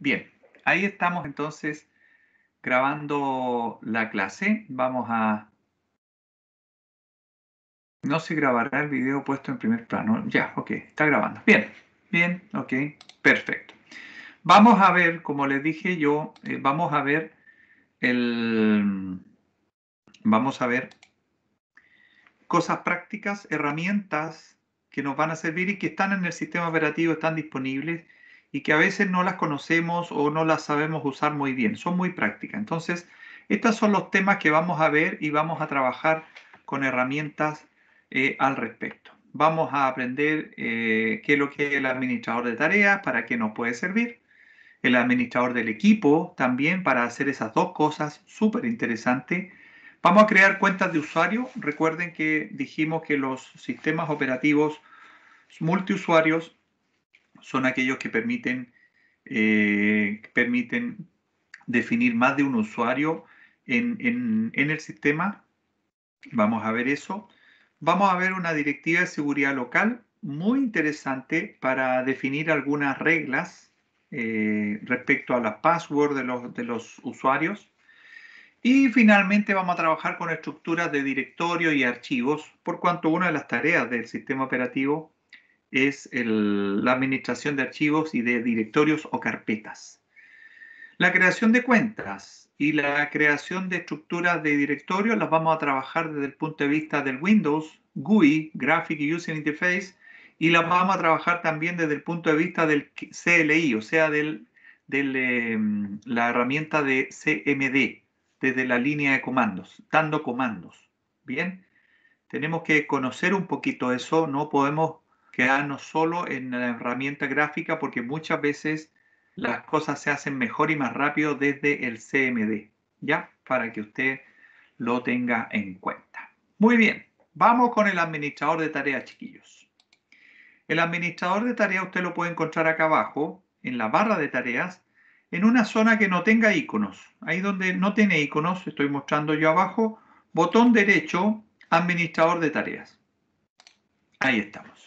Bien, ahí estamos entonces grabando la clase. Vamos a... No se grabará el video puesto en primer plano. Ya, ok, está grabando. Bien, bien, ok, perfecto. Vamos a ver, como les dije yo, eh, vamos a ver el... Vamos a ver cosas prácticas, herramientas que nos van a servir y que están en el sistema operativo, están disponibles y que a veces no las conocemos o no las sabemos usar muy bien. Son muy prácticas. Entonces, estos son los temas que vamos a ver y vamos a trabajar con herramientas eh, al respecto. Vamos a aprender eh, qué es lo que es el administrador de tareas, para qué nos puede servir. El administrador del equipo también para hacer esas dos cosas, súper interesante. Vamos a crear cuentas de usuario. Recuerden que dijimos que los sistemas operativos multiusuarios son aquellos que permiten, eh, permiten definir más de un usuario en, en, el sistema. Vamos a ver eso. Vamos a ver una directiva de seguridad local muy interesante para definir algunas reglas eh, respecto a las passwords de los, de los usuarios. Y finalmente vamos a trabajar con estructuras de directorio y archivos, por cuanto una de las tareas del sistema operativo es la administración de archivos y de directorios o carpetas. La creación de cuentas y la creación de estructuras de directorio las vamos a trabajar desde el punto de vista del Windows, GUI, Graphic User Interface, y las vamos a trabajar también desde el punto de vista del CLI, o sea, de em, la herramienta de CMD, desde la línea de comandos, dando comandos. Bien, tenemos que conocer un poquito eso, no podemos quedarnos solo en la herramienta gráfica porque muchas veces las cosas se hacen mejor y más rápido desde el CMD, ¿ya? Para que usted lo tenga en cuenta. Muy bien, vamos con el administrador de tareas, chiquillos. El administrador de tareas usted lo puede encontrar acá abajo, en la barra de tareas, en una zona que no tenga iconos. Ahí donde no tiene iconos, estoy mostrando yo abajo, botón derecho, administrador de tareas. Ahí estamos.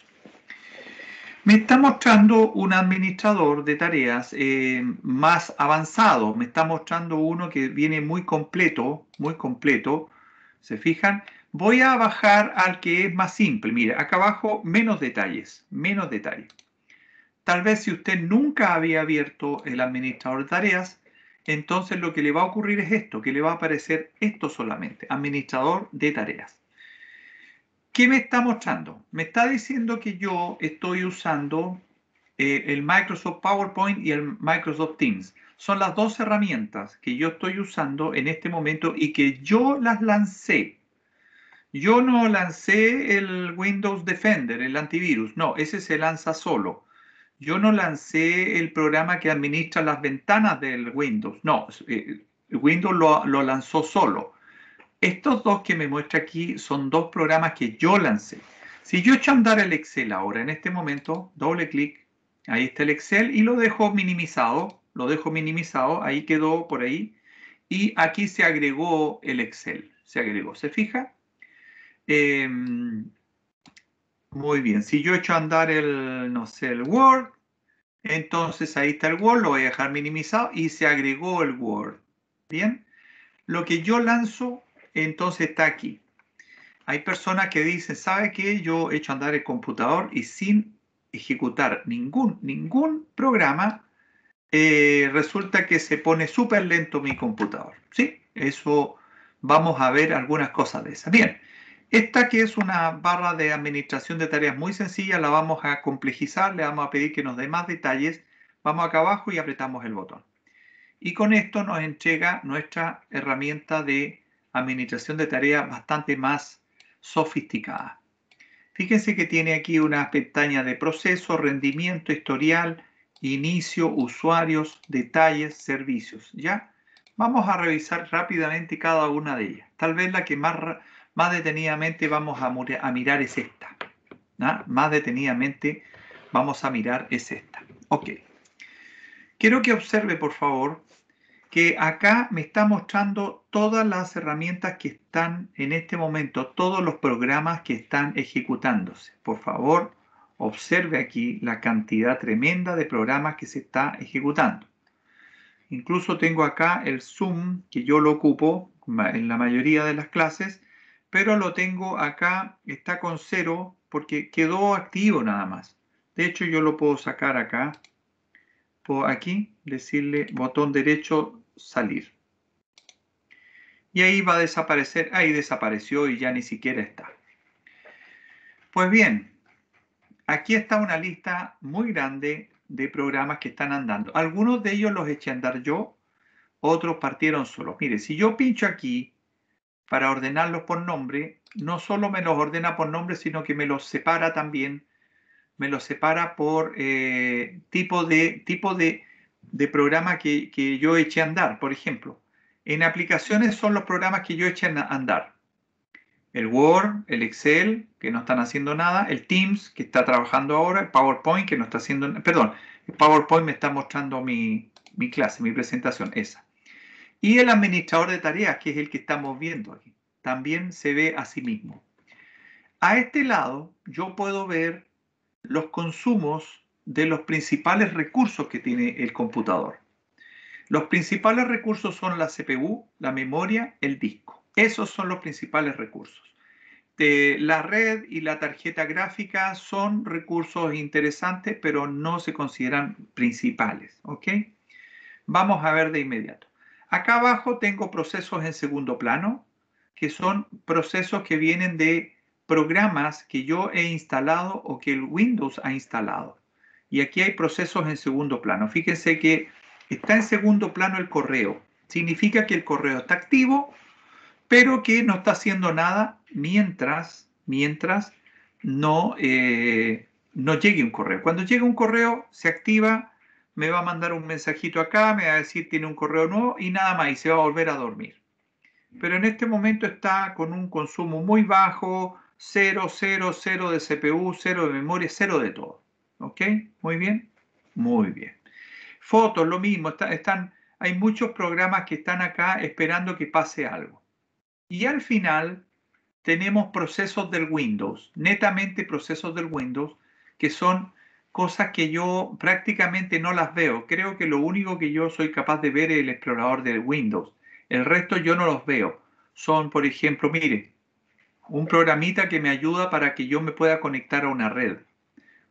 Me está mostrando un administrador de tareas eh, más avanzado, me está mostrando uno que viene muy completo, muy completo, ¿se fijan? Voy a bajar al que es más simple, Mira, acá abajo menos detalles, menos detalles. Tal vez si usted nunca había abierto el administrador de tareas, entonces lo que le va a ocurrir es esto, que le va a aparecer esto solamente, administrador de tareas. ¿Qué me está mostrando? Me está diciendo que yo estoy usando eh, el Microsoft PowerPoint y el Microsoft Teams. Son las dos herramientas que yo estoy usando en este momento y que yo las lancé. Yo no lancé el Windows Defender, el antivirus. No, ese se lanza solo. Yo no lancé el programa que administra las ventanas del Windows. No, eh, Windows lo lanzó solo. Estos dos que me muestra aquí son dos programas que yo lancé. Si yo echo a andar el Excel ahora en este momento, doble clic, ahí está el Excel y lo dejo minimizado, lo dejo minimizado, ahí quedó por ahí. Y aquí se agregó el Excel, se agregó, ¿se fija? Em, muy bien, si yo echo a andar el, no sé, el Word, entonces ahí está el Word, lo voy a dejar minimizado y se agregó el Word. Bien, lo que yo lanzo entonces está aquí. Hay personas que dicen, ¿sabe qué? Yo he hecho andar el computador y sin ejecutar ningún, ningún programa, eh, resulta que se pone súper lento mi computador. ¿Sí? Eso vamos a ver algunas cosas de esas. Bien, esta que es una barra de administración de tareas muy sencilla, la vamos a complejizar, le vamos a pedir que nos dé más detalles. Vamos acá abajo y apretamos el botón. Y con esto nos entrega nuestra herramienta de administración de tarea bastante más sofisticada. Fíjense que tiene aquí una pestaña de proceso, rendimiento, historial, inicio, usuarios, detalles, servicios. ¿ya? Vamos a revisar rápidamente cada una de ellas. Tal vez la que más, más detenidamente vamos a, a mirar es esta. ¿no? Más detenidamente vamos a mirar es esta. Ok. Quiero que observe, por favor, que acá me está mostrando todas las herramientas que están en este momento, todos los programas que están ejecutándose. Por favor, observe aquí la cantidad tremenda de programas que se está ejecutando. Incluso tengo acá el Zoom, que yo lo ocupo en la mayoría de las clases, pero lo tengo acá, está con cero, porque quedó activo nada más. De hecho, yo lo puedo sacar acá, por aquí, decirle botón derecho, salir. Y ahí va a desaparecer, ahí desapareció y ya ni siquiera está. Pues bien, aquí está una lista muy grande de programas que están andando. Algunos de ellos los eché a andar yo, otros partieron solos. Mire, si yo pincho aquí para ordenarlos por nombre, no solo me los ordena por nombre, sino que me los separa también, me los separa por eh, tipo de, tipo de de programa que, yo eché a andar, por ejemplo. En aplicaciones son los programas que yo eché a andar. El Word, el Excel, que no están haciendo nada, el Teams, que está trabajando ahora, el PowerPoint, que no está haciendo... nada. Perdón, el PowerPoint me está mostrando mi, mi clase, mi presentación, esa. Y el administrador de tareas, que es el que estamos viendo aquí, también se ve a sí mismo. A este lado yo puedo ver los consumos de los principales recursos que tiene el computador. Los principales recursos son la CPU, la memoria, el disco. Esos son los principales recursos. de eh, la red y la tarjeta gráfica son recursos interesantes, pero no se consideran principales. ¿ok? Vamos a ver de inmediato. Acá abajo tengo procesos en segundo plano, que son procesos que vienen de programas que yo he instalado o que el Windows ha instalado. Y aquí hay procesos en segundo plano. Fíjense que está en segundo plano el correo. Significa que el correo está activo, pero que no está haciendo nada mientras, mientras no, eh, no llegue un correo. Cuando llegue un correo, se activa, me va a mandar un mensajito acá, me va a decir tiene un correo nuevo y nada más, y se va a volver a dormir. Pero en este momento está con un consumo muy bajo, cero, cero, cero de CPU, 0 de memoria, cero de todo. ¿Ok? Muy bien. Muy bien. Fotos, lo mismo. están, hay muchos programas que están acá esperando que pase algo. Y al final tenemos procesos del Windows, netamente procesos del Windows, que son cosas que yo prácticamente no las veo. Creo que lo único que yo soy capaz de ver es el explorador del Windows. El resto yo no los veo. Son, por ejemplo, mire, un programita que me ayuda para que yo me pueda conectar a una red.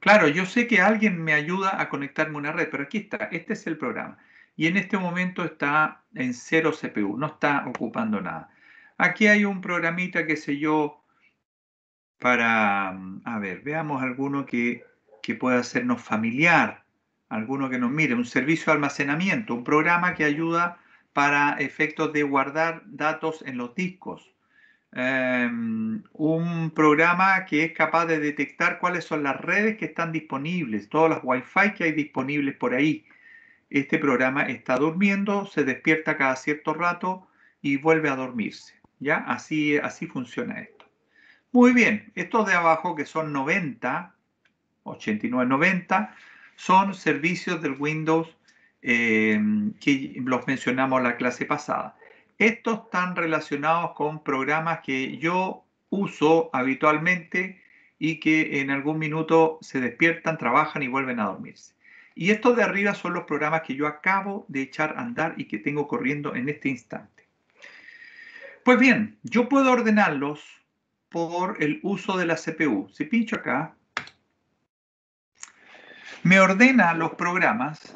Claro, yo sé que alguien me ayuda a conectarme a una red, pero aquí está, este es el programa. Y en este momento está en cero CPU, no está ocupando nada. Aquí hay un programita, qué sé yo, para, mm, a ver, veamos alguno que, que pueda hacernos familiar, alguno que nos mire, un servicio de almacenamiento, un programa que ayuda para efectos de guardar datos en los discos. Em, un programa que es capaz de detectar cuáles son las redes que están disponibles, todas las Wi-Fi que hay disponibles por ahí. Este programa está durmiendo, se despierta cada cierto rato y vuelve a dormirse. ¿Ya? Así, así funciona esto. Muy bien, estos de abajo que son 90, 89, 90, son servicios del Windows em, que los mencionamos la clase pasada. Estos están relacionados con programas que yo uso habitualmente y que en algún minuto se despiertan, trabajan y vuelven a dormirse. Y estos de arriba son los programas que yo acabo de echar a andar y que tengo corriendo en este instante. Pues bien, yo puedo ordenarlos por el uso de la CPU. Si pincho acá, me ordena los programas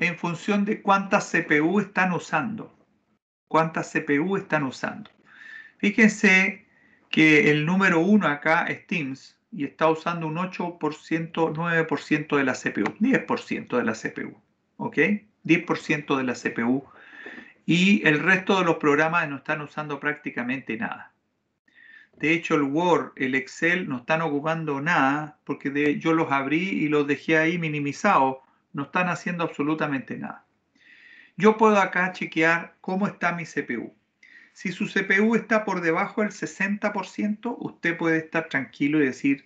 en función de cuántas CPU están usando cuántas CPU están usando. Fíjense que el número uno acá es Teams y está usando un 8%, 9% de la CPU, 10% de la CPU, ¿ok? 10% de la CPU y el resto de los programas no están usando prácticamente nada. De hecho, el Word, el Excel no están ocupando nada porque yo los abrí y los dejé ahí minimizados. No están haciendo absolutamente nada. Yo puedo acá chequear cómo está mi CPU. Si su CPU está por debajo del 60%, usted puede estar tranquilo y decir,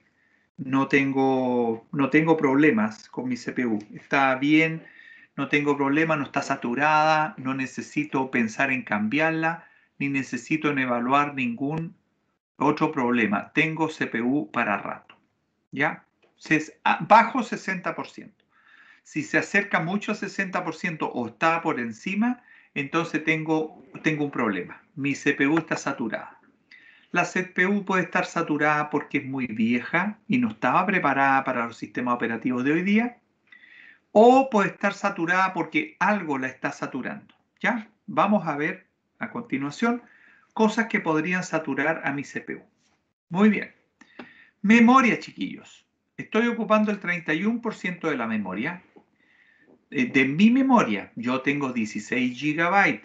no tengo, no tengo problemas con mi CPU. Está bien, no tengo problema, no está saturada, no necesito pensar en cambiarla, ni necesito en evaluar ningún otro problema. Tengo CPU para rato. ¿Ya? Ah, bajo 60%. Si se acerca mucho al 60% o está por encima, entonces tengo, tengo un problema. Mi CPU está saturada. La CPU puede estar saturada porque es muy vieja y no estaba preparada para los sistemas operativos de hoy día. O puede estar saturada porque algo la está saturando. ¿Ya? Vamos a ver a continuación cosas que podrían saturar a mi CPU. Muy bien. Memoria, chiquillos. Estoy ocupando el 31% de la memoria. Eh, de mi memoria, yo tengo 16 gigabytes,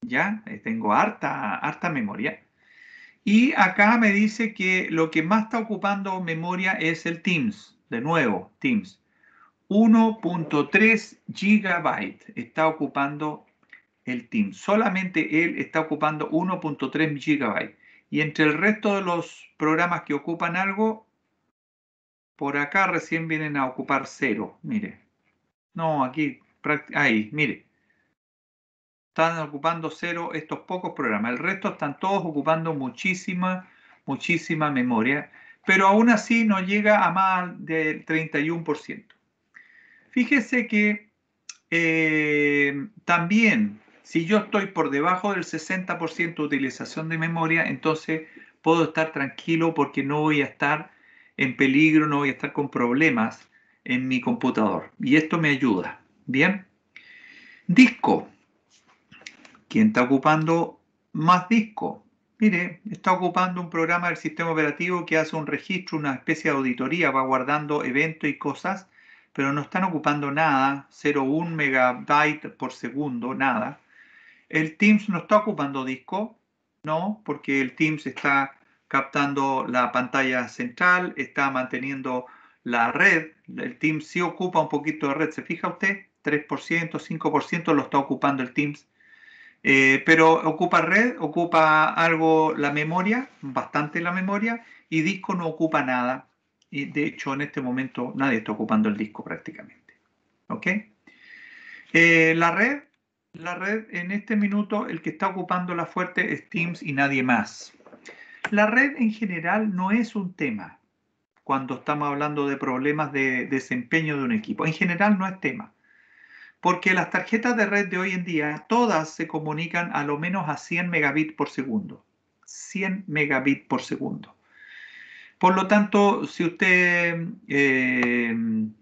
¿ya? Eh, tengo harta, harta memoria. Y acá me dice que lo que más está ocupando memoria es el Teams, de nuevo, Teams. 1.3 GB está ocupando el Teams. Solamente él está ocupando 1.3 GB. Y entre el resto de los programas que ocupan algo, por acá recién vienen a ocupar cero. Mire, no, aquí, ahí, mire. Están ocupando cero estos pocos programas. El resto están todos ocupando muchísima, muchísima memoria. Pero aún así no llega a más del 31%. Fíjese que eh, también, si yo estoy por debajo del 60% de utilización de memoria, entonces puedo estar tranquilo porque no voy a estar en peligro, no voy a estar con problemas en mi computador. Y esto me ayuda. Bien. Disco. ¿Quién está ocupando más disco? Mire, está ocupando un programa del sistema operativo que hace un registro, una especie de auditoría, va guardando eventos y cosas, pero no están ocupando nada, 0,1 megabyte por segundo, nada. El Teams no está ocupando disco, no, porque el Teams está captando la pantalla central, está manteniendo la red, el Teams sí ocupa un poquito de red, ¿se fija usted? 3%, 5% lo está ocupando el Teams. Eh, pero ocupa red, ocupa algo la memoria, bastante la memoria, y disco no ocupa nada. Y de hecho, en este momento nadie está ocupando el disco prácticamente. ¿Ok? Eh, la red, la red en este minuto, el que está ocupando la fuerte es Teams y nadie más. La red en general no es un tema cuando estamos hablando de problemas de desempeño de un equipo. En general no es tema, porque las tarjetas de red de hoy en día, todas se comunican a lo menos a 100 megabits por segundo. 100 megabits por segundo. Por lo tanto, si usted eh,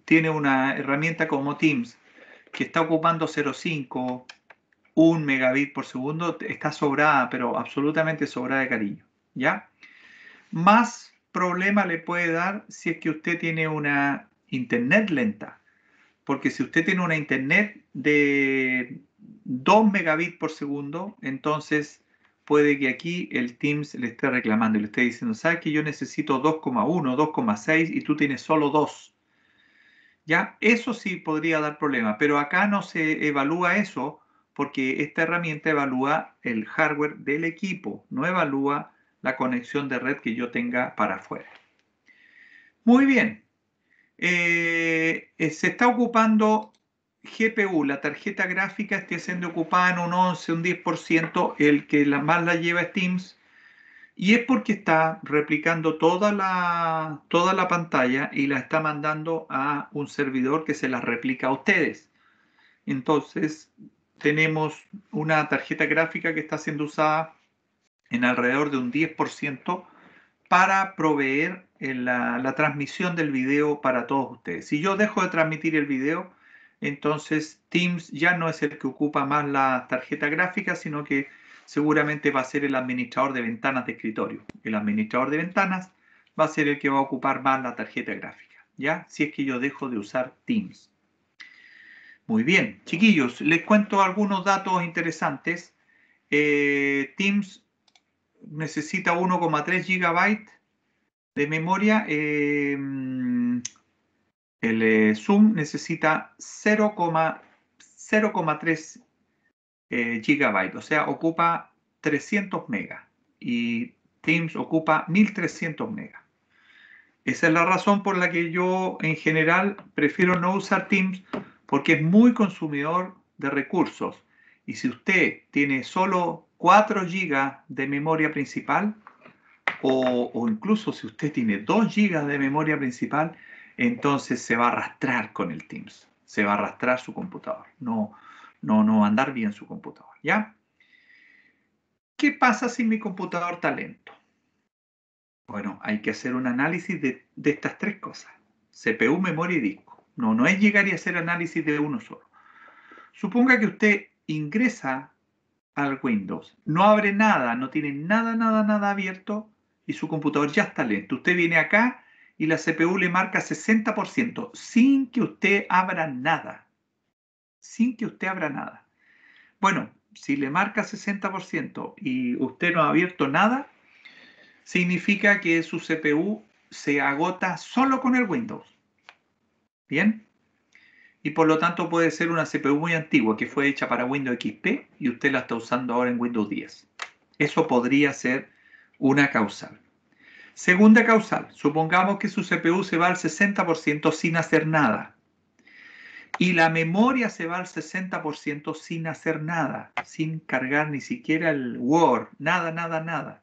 tiene una herramienta como Teams que está ocupando 0.5, 1 megabit por segundo, está sobrada, pero absolutamente sobrada de cariño. ¿Ya? Más problema le puede dar si es que usted tiene una internet lenta. Porque si usted tiene una internet de 2 megabits por segundo, entonces puede que aquí el Teams le esté reclamando y le esté diciendo, sabes que yo necesito 2,1, 2,6 y tú tienes solo 2. Ya, eso sí podría dar problema, pero acá no se evalúa eso porque esta herramienta evalúa el hardware del equipo, no evalúa la conexión de red que yo tenga para afuera. Muy bien. Eh, se está ocupando GPU, la tarjeta gráfica esté siendo ocupada en un 11, un 10%, el que más la lleva es Teams, y es porque está replicando toda la, toda la pantalla y la está mandando a un servidor que se la replica a ustedes. Entonces, tenemos una tarjeta gráfica que está siendo usada en alrededor de un 10% para proveer eh, la, transmisión del video para todos ustedes. Si yo dejo de transmitir el video, entonces Teams ya no es el que ocupa más la tarjeta gráfica, sino que seguramente va a ser el administrador de ventanas de escritorio. El administrador de ventanas va a ser el que va a ocupar más la tarjeta gráfica, ¿ya? Si es que yo dejo de usar Teams. Muy bien, chiquillos, les cuento algunos datos interesantes. Eh, Teams necesita 1,3 GB de memoria. Eh, el eh, Zoom necesita 0,3 eh, GB, o sea, ocupa 300 megas y Teams ocupa 1300 megas. Esa es la razón por la que yo en general prefiero no usar Teams porque es muy consumidor de recursos. Y si usted tiene solo 4 GB de memoria principal o, incluso si usted tiene 2 GB de memoria principal, entonces se va a arrastrar con el Teams, se va a arrastrar su computador, no, no, no va a andar bien su computador, ¿ya? ¿Qué pasa si mi computador está lento? Bueno, hay que hacer un análisis de, estas tres cosas, CPU, memoria y disco. No, no es llegar y hacer análisis de uno solo. Suponga que usted ingresa al Windows. No abre nada, no tiene nada, nada, nada abierto y su computador ya está lento. Usted viene acá y la CPU le marca 60% sin que usted abra nada. Sin que usted abra nada. Bueno, si le marca 60% y usted no ha abierto nada, significa que su CPU se agota solo con el Windows. ¿Bien? y por lo tanto puede ser una CPU muy antigua que fue hecha para Windows XP y usted la está usando ahora en Windows 10. Eso podría ser una causal. Segunda causal, supongamos que su CPU se va al 60% sin hacer nada. Y la memoria se va al 60% sin hacer nada, sin cargar ni siquiera el Word, nada, nada, nada.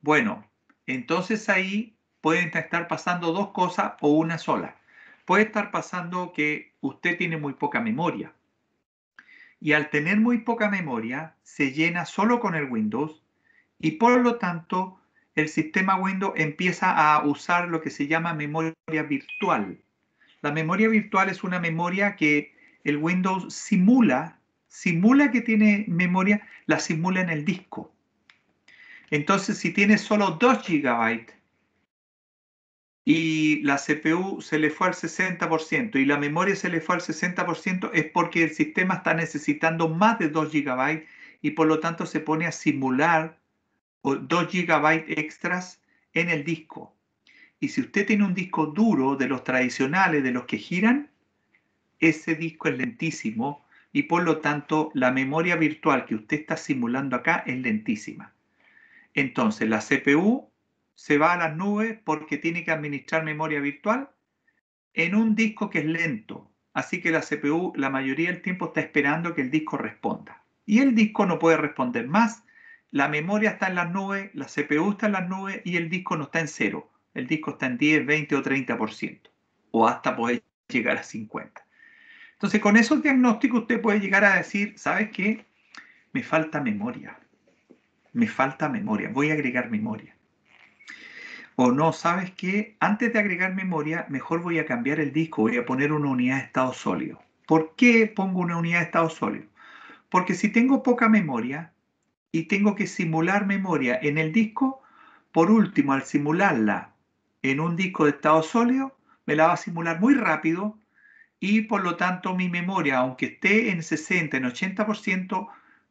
Bueno, entonces ahí pueden estar pasando dos cosas o una sola puede estar pasando que usted tiene muy poca memoria. Y al tener muy poca memoria, se llena solo con el Windows y por lo tanto el sistema Windows empieza a usar lo que se llama memoria virtual. La memoria virtual es una memoria que el Windows simula, simula que tiene memoria, la simula en el disco. Entonces, si tiene solo 2 GB y la CPU se le fue al 60% y la memoria se le fue al 60% es porque el sistema está necesitando más de 2 GB y por lo tanto se pone a simular 2 GB extras en el disco. Y si usted tiene un disco duro de los tradicionales, de los que giran, ese disco es lentísimo y por lo tanto la memoria virtual que usted está simulando acá es lentísima. Entonces la CPU se va a las nubes porque tiene que administrar memoria virtual en un disco que es lento. Así que la CPU la mayoría del tiempo está esperando que el disco responda. Y el disco no puede responder más. La memoria está en las nubes, la CPU está en las nubes y el disco no está en cero. El disco está en 10, 20 o 30%. O hasta puede llegar a 50. Entonces, con esos diagnósticos usted puede llegar a decir, ¿sabes qué? Me falta memoria. Me falta memoria. Voy a agregar memoria o no, ¿sabes que Antes de agregar memoria, mejor voy a cambiar el disco, voy a poner una unidad de estado sólido. ¿Por qué pongo una unidad de estado sólido? Porque si tengo poca memoria y tengo que simular memoria en el disco, por último, al simularla en un disco de estado sólido, me la va a simular muy rápido y por lo tanto mi memoria, aunque esté en 60, en 80%,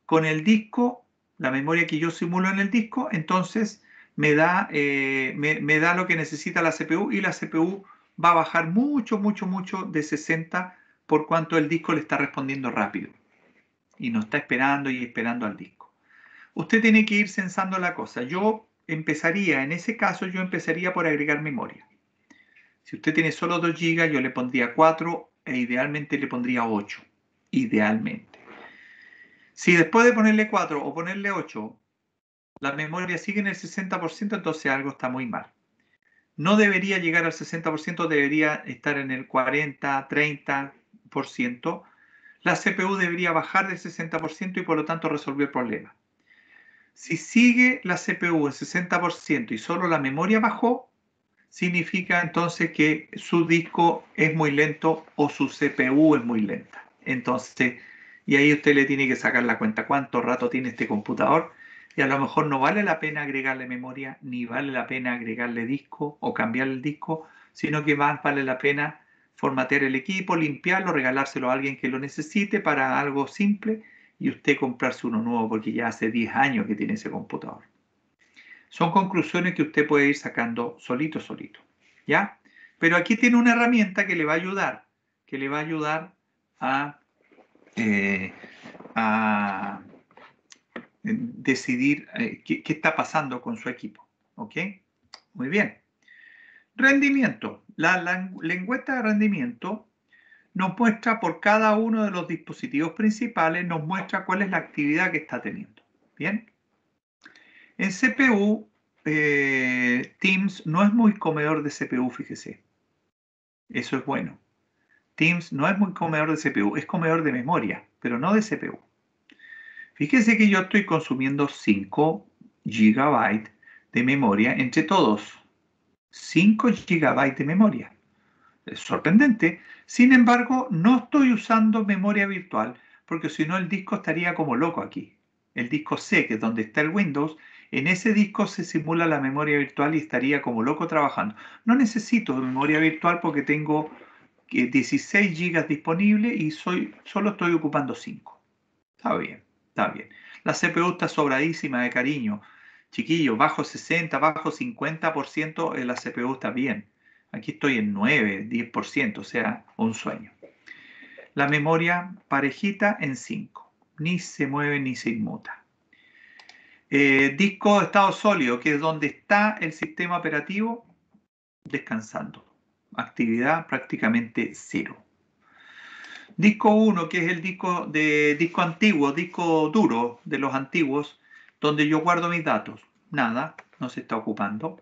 con el disco, la memoria que yo simulo en el disco, entonces me da, eh, me, da lo que necesita la CPU y la CPU va a bajar mucho, mucho, mucho de 60 por cuanto el disco le está respondiendo rápido y no está esperando y esperando al disco. Usted tiene que ir sensando la cosa. Yo empezaría, en ese caso, yo empezaría por agregar memoria. Si usted tiene solo 2 GB, yo le pondría 4 e idealmente le pondría 8. Idealmente. Si después de ponerle 4 o ponerle 8 la memoria sigue en el 60%, entonces algo está muy mal. No debería llegar al 60%, debería estar en el 40, 30%. La CPU debería bajar del 60% y por lo tanto resolver el problema. Si sigue la CPU en 60% y solo la memoria bajó, significa entonces que su disco es muy lento o su CPU es muy lenta. Entonces, y ahí usted le tiene que sacar la cuenta cuánto rato tiene este computador y a lo mejor no vale la pena agregarle memoria, ni vale la pena agregarle disco o cambiar el disco, sino que más vale la pena formatear el equipo, limpiarlo, regalárselo a alguien que lo necesite para algo simple y usted comprarse uno nuevo porque ya hace 10 años que tiene ese computador. Son conclusiones que usted puede ir sacando solito, solito. ¿Ya? Pero aquí tiene una herramienta que le va a ayudar, que le va a ayudar a, eh, a decidir eh, qué, está pasando con su equipo. ¿Ok? Muy bien. Rendimiento. La, lengüeta de rendimiento nos muestra por cada uno de los dispositivos principales, nos muestra cuál es la actividad que está teniendo. Bien. En CPU, eh, Teams no es muy comedor de CPU, fíjese. Eso es bueno. Teams no es muy comedor de CPU, es comedor de memoria, pero no de CPU. Fíjense que yo estoy consumiendo 5 GB de memoria entre todos. 5 GB de memoria. Es sorprendente. Sin embargo, no estoy usando memoria virtual porque si no el disco estaría como loco aquí. El disco C, que es donde está el Windows, en ese disco se simula la memoria virtual y estaría como loco trabajando. No necesito memoria virtual porque tengo 16 eh, GB disponible y solo estoy ocupando 5. Está bien está bien. La CPU está sobradísima de cariño. Chiquillo, bajo 60, bajo 50%, eh, la CPU está bien. Aquí estoy en 9, 10%, o sea, un sueño. La memoria parejita en 5. Ni se mueve ni se inmuta. Eh, disco de estado sólido, que es donde está el sistema operativo, descansando. Actividad prácticamente cero. Disco 1, que es el disco de disco antiguo, disco duro de los antiguos, donde yo guardo mis datos. Nada, no se está ocupando.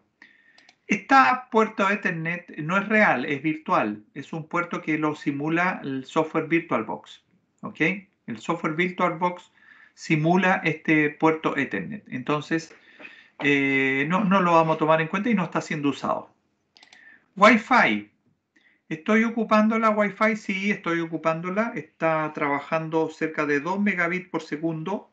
Esta puerto Ethernet no es real, es virtual. Es un puerto que lo simula el software VirtualBox. ¿Ok? El software VirtualBox simula este puerto Ethernet. Entonces, eh, no, no lo vamos a tomar en cuenta y no está siendo usado. Wi-Fi. ¿Estoy ocupando la Wi-Fi? Sí, estoy ocupándola. Está trabajando cerca de 2 megabits por segundo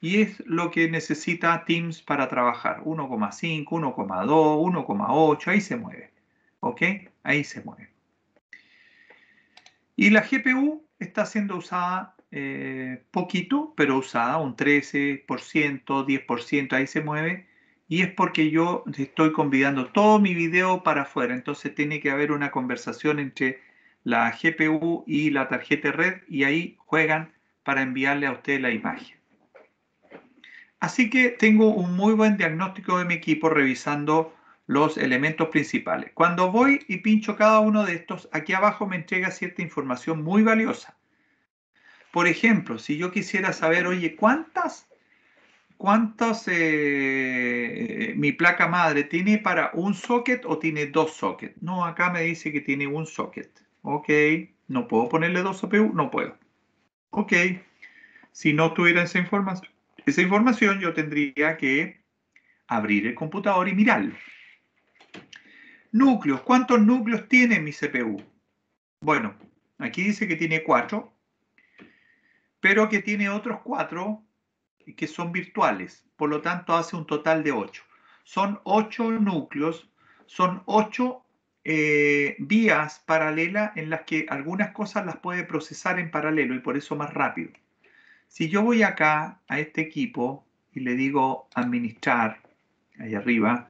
y es lo que necesita Teams para trabajar. 1,5, 1,2, 1,8, ahí se mueve. ¿Ok? Ahí se mueve. Y la GPU está siendo usada eh, poquito, pero usada un 13%, 10%, ahí se mueve y es porque yo estoy convidando todo mi video para afuera. Entonces tiene que haber una conversación entre la GPU y la tarjeta red y ahí juegan para enviarle a usted la imagen. Así que tengo un muy buen diagnóstico de mi equipo revisando los elementos principales. Cuando voy y pincho cada uno de estos, aquí abajo me entrega cierta información muy valiosa. Por ejemplo, si yo quisiera saber, oye, ¿cuántas ¿Cuántos eh, mi placa madre tiene para un socket o tiene dos sockets? No, acá me dice que tiene un socket. Ok, no puedo ponerle dos CPU? no puedo. Ok, si no tuviera esa información, esa información yo tendría que abrir el computador y mirarlo. Núcleos, ¿cuántos núcleos tiene mi CPU? Bueno, aquí dice que tiene cuatro, pero que tiene otros cuatro que son virtuales, por lo tanto hace un total de 8. Son 8 núcleos, son 8 eh, vías paralelas en las que algunas cosas las puede procesar en paralelo y por eso más rápido. Si yo voy acá a este equipo y le digo administrar, ahí arriba,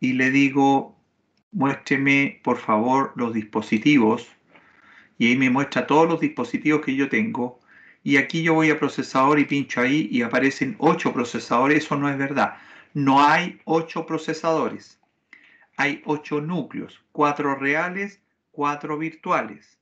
y le digo muéstreme por favor los dispositivos, y ahí me muestra todos los dispositivos que yo tengo, y aquí yo voy a procesador y pincho ahí y aparecen ocho procesadores, eso no es verdad. No hay ocho procesadores. Hay ocho núcleos, Cuatro reales, cuatro virtuales.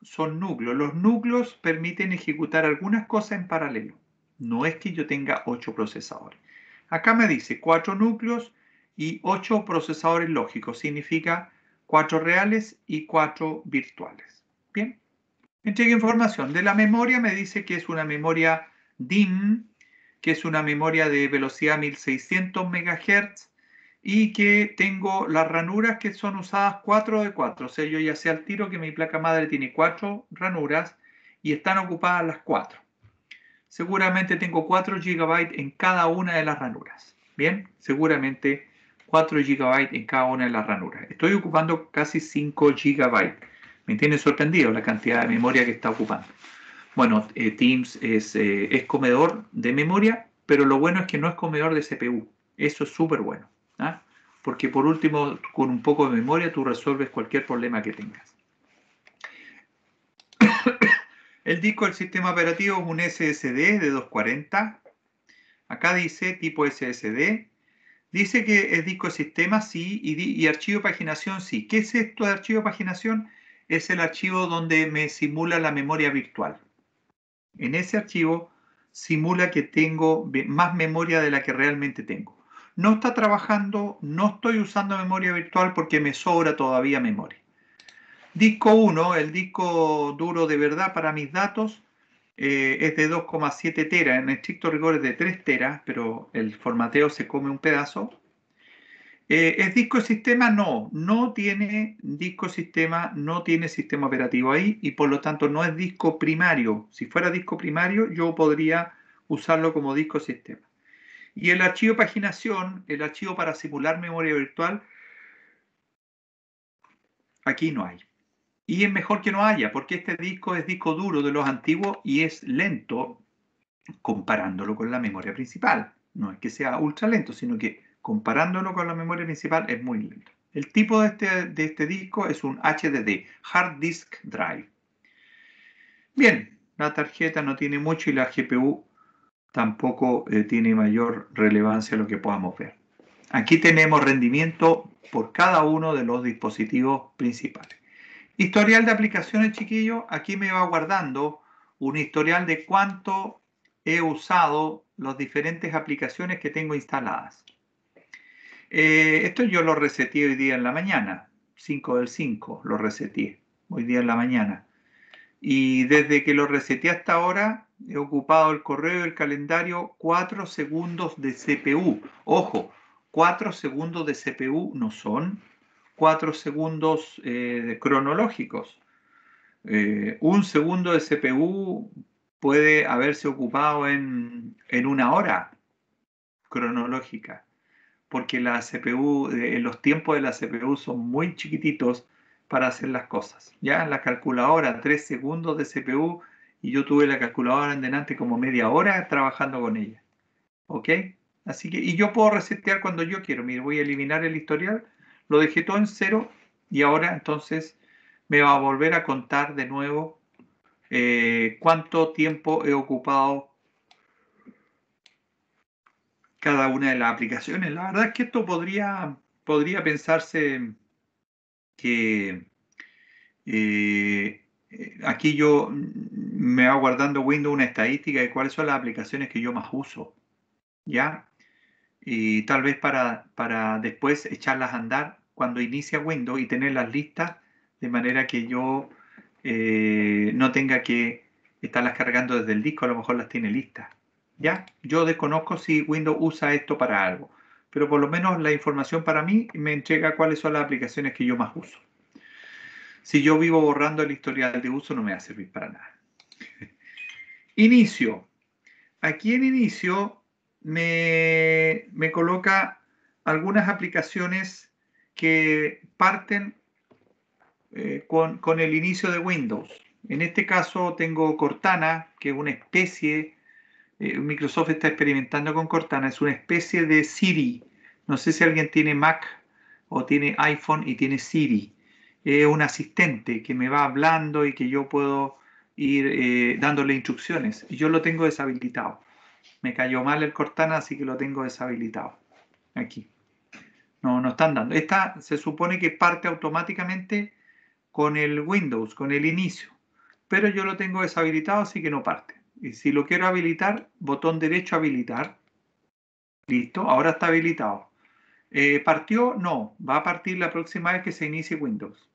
Son núcleos. Los núcleos permiten ejecutar algunas cosas en paralelo. No es que yo tenga ocho procesadores. Acá me dice cuatro núcleos y ocho procesadores lógicos. Significa cuatro reales y cuatro virtuales. Bien. Me entrega información. De la memoria me dice que es una memoria DIM, que es una memoria de velocidad 1600 MHz y que tengo las ranuras que son usadas 4 de 4. O sea, yo ya sé al tiro que mi placa madre tiene 4 ranuras y están ocupadas las 4. Seguramente tengo 4 GB en cada una de las ranuras. Bien, seguramente 4 GB en cada una de las ranuras. Estoy ocupando casi 5 GB me tiene sorprendido la cantidad de memoria que está ocupando. Bueno, eh, Teams es, eh, es, comedor de memoria, pero lo bueno es que no es comedor de CPU. Eso es súper bueno, ¿ah? porque por último, con un poco de memoria tú resuelves cualquier problema que tengas. El disco del sistema operativo es un SSD de 240. Acá dice tipo SSD. Dice que es disco sistema, sí, y, archivo paginación, sí. ¿Qué es esto de archivo de paginación? es el archivo donde me simula la memoria virtual. En ese archivo simula que tengo más memoria de la que realmente tengo. No está trabajando, no estoy usando memoria virtual porque me sobra todavía memoria. Disco 1, el disco duro de verdad para mis datos, eh, es de 2,7 teras, en estricto rigor es de 3 teras, pero el formateo se come un pedazo. Eh, ¿Es disco sistema? No, no tiene disco sistema, no tiene sistema operativo ahí y por lo tanto no es disco primario. Si fuera disco primario yo podría usarlo como disco sistema. Y el archivo paginación, el archivo para simular memoria virtual, aquí no hay. Y es mejor que no haya, porque este disco es disco duro de los antiguos y es lento comparándolo con la memoria principal. No es que sea ultra lento, sino que comparándolo con la memoria principal, es muy lento. El tipo este, de este, disco es un HDD, Hard Disk Drive. Bien, la tarjeta no tiene mucho y la GPU tampoco eh, tiene mayor relevancia lo que podamos ver. Aquí tenemos rendimiento por cada uno de los dispositivos principales. Historial de aplicaciones, chiquillo. Aquí me va guardando un historial de cuánto he usado las diferentes aplicaciones que tengo instaladas. Eh, esto yo lo reseteé hoy día en la mañana, 5 del 5 lo reseteé, hoy día en la mañana. Y desde que lo reseteé hasta ahora, he ocupado el correo y el calendario cuatro segundos de CPU. Ojo, cuatro segundos de CPU no son cuatro segundos eh, cronológicos. Eh, un segundo de CPU puede haberse ocupado en una hora cronológica porque la CPU, eh, los tiempos de la CPU son muy chiquititos para hacer las cosas. Ya la calculadora, tres segundos de CPU, y yo tuve la calculadora en delante como media hora trabajando con ella. ¿Ok? Así que, y yo puedo resetear cuando yo quiero. Mire, voy a eliminar el historial, lo dejé todo en cero y ahora entonces me va a volver a contar de nuevo eh, cuánto tiempo he ocupado cada una de las aplicaciones. La verdad es que esto podría, podría pensarse que eh, aquí yo me va guardando Windows una estadística de cuáles son las aplicaciones que yo más uso, ¿ya? Y tal vez para, para después echarlas a andar cuando inicia Windows y tenerlas listas de manera que yo eh, no tenga que estarlas cargando desde el disco, a lo mejor las tiene listas. ¿ya? Yo desconozco si Windows usa esto para algo, pero por lo menos la información para mí me entrega cuáles son las aplicaciones que yo más uso. Si yo vivo borrando el historial de uso, no me va a servir para nada. Inicio. Aquí en inicio me, me coloca algunas aplicaciones que parten eh, con, con el inicio de Windows. En este caso tengo Cortana, que es una especie eh, Microsoft está experimentando con Cortana, es una especie de Siri. No sé si alguien tiene Mac o tiene iPhone y tiene Siri. Es un asistente que me va hablando y que yo puedo ir eh, dándole instrucciones. Yo lo tengo deshabilitado. Me cayó mal el Cortana, así que lo tengo deshabilitado. Aquí. No, no están dando. Esta se supone que parte automáticamente con el Windows, con el inicio. Pero yo lo tengo deshabilitado, así que no parte. Y si lo quiero habilitar, botón derecho habilitar. Listo, ahora está habilitado. Eh, ¿Partió? No, va a partir la próxima vez que se inicie Windows.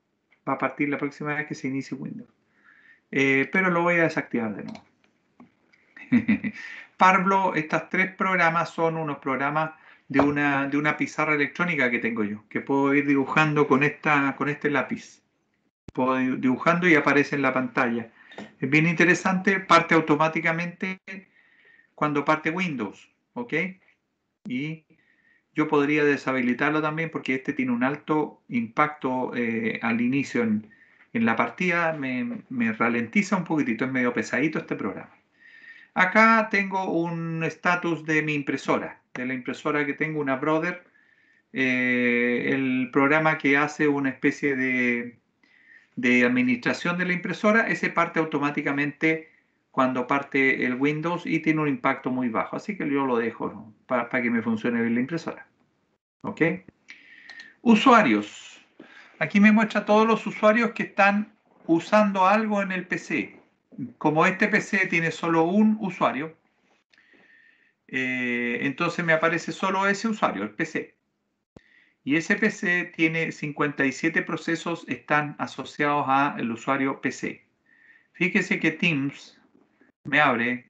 Va a partir la próxima vez que se inicie Windows. Eh, pero lo voy a desactivar de nuevo. Pablo, estos tres programas son unos programas de una, de una pizarra electrónica que tengo yo, que puedo ir dibujando con, esta, con este lápiz. Puedo ir dibujando y aparece en la pantalla. Es bien interesante, parte automáticamente cuando parte Windows, ¿ok? Y yo podría deshabilitarlo también porque este tiene un alto impacto eh, al inicio en, la partida, me, ralentiza un poquitito, es medio pesadito este programa. Acá tengo un estatus de mi impresora, de la impresora que tengo, una Brother, eh, el programa que hace una especie de de administración de la impresora, ese parte automáticamente cuando parte el Windows y tiene un impacto muy bajo. Así que yo lo dejo para, que me funcione bien la impresora. ¿Ok? Usuarios. Aquí me muestra todos los usuarios que están usando algo en el PC. Como este PC tiene solo un usuario, eh, entonces me aparece solo ese usuario, el PC. Y ese PC tiene 57 procesos están asociados al usuario PC. Fíjese que Teams me abre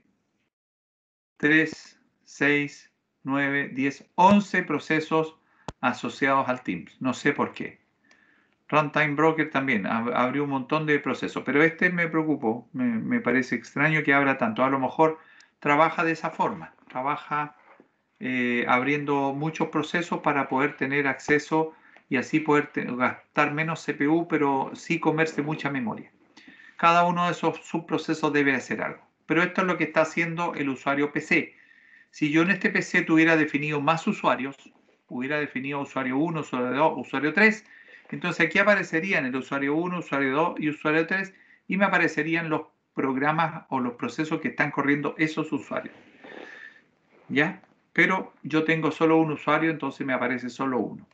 3, 6, 9, 10, 11 procesos asociados al Teams. No sé por qué. Runtime Broker también abrió un montón de procesos, pero este me preocupó, me, me, parece extraño que abra tanto. A lo mejor trabaja de esa forma, trabaja eh, abriendo muchos procesos para poder tener acceso y así poder gastar menos CPU, pero sí comerse mucha memoria. Cada uno de esos subprocesos debe hacer algo. Pero esto es lo que está haciendo el usuario PC. Si yo en este PC tuviera definido más usuarios, hubiera definido usuario 1, usuario 2, usuario 3, entonces aquí aparecerían el usuario 1, usuario 2 y usuario 3 y me aparecerían los programas o los procesos que están corriendo esos usuarios. ¿Ya? pero yo tengo solo un usuario, entonces me aparece solo uno.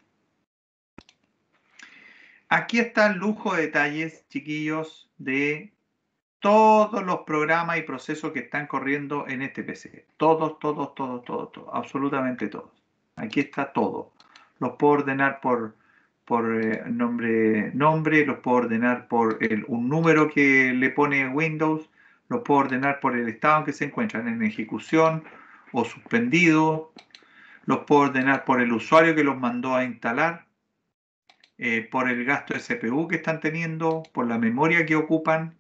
Aquí está el lujo de detalles, chiquillos, de todos los programas y procesos que están corriendo en este PC. Todos, todos, todos, todos, absolutamente todos. Aquí está todo. Los puedo ordenar por, por eh, nombre, nombre, los puedo ordenar por un número que le pone Windows, los puedo ordenar por el estado en que se encuentran, en ejecución, o suspendido, los puedo ordenar por el usuario que los mandó a instalar, eh, por el gasto de CPU que están teniendo, por la memoria que ocupan,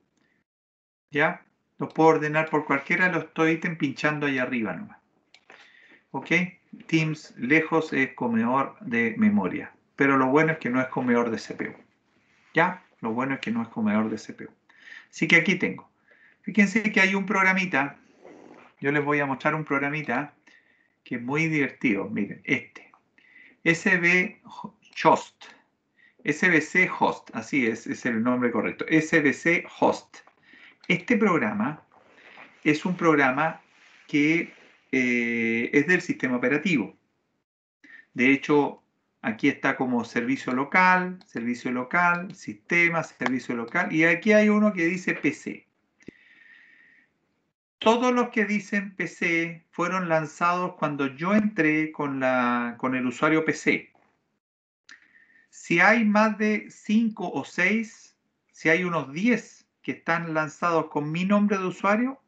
¿ya? Los puedo ordenar por cualquiera de los ítems pinchando ahí arriba nomás. ¿Ok? Teams lejos es comedor de memoria, pero lo bueno es que no es comedor de CPU. ¿Ya? Lo bueno es que no es comedor de CPU. Así que aquí tengo. Fíjense que hay un programita yo les voy a mostrar un programita que es muy divertido. Miren, este. SB Host. SBC Host, así es, es el nombre correcto. SBC Host. Este programa es un programa que eh, es del sistema operativo. De hecho, aquí está como servicio local, servicio local, sistema, servicio local, y aquí hay uno que dice PC todos los que dicen PC fueron lanzados cuando yo entré con, la, con el usuario PC. Si hay más de 5 o 6, si hay unos 10 que están lanzados con mi nombre de usuario,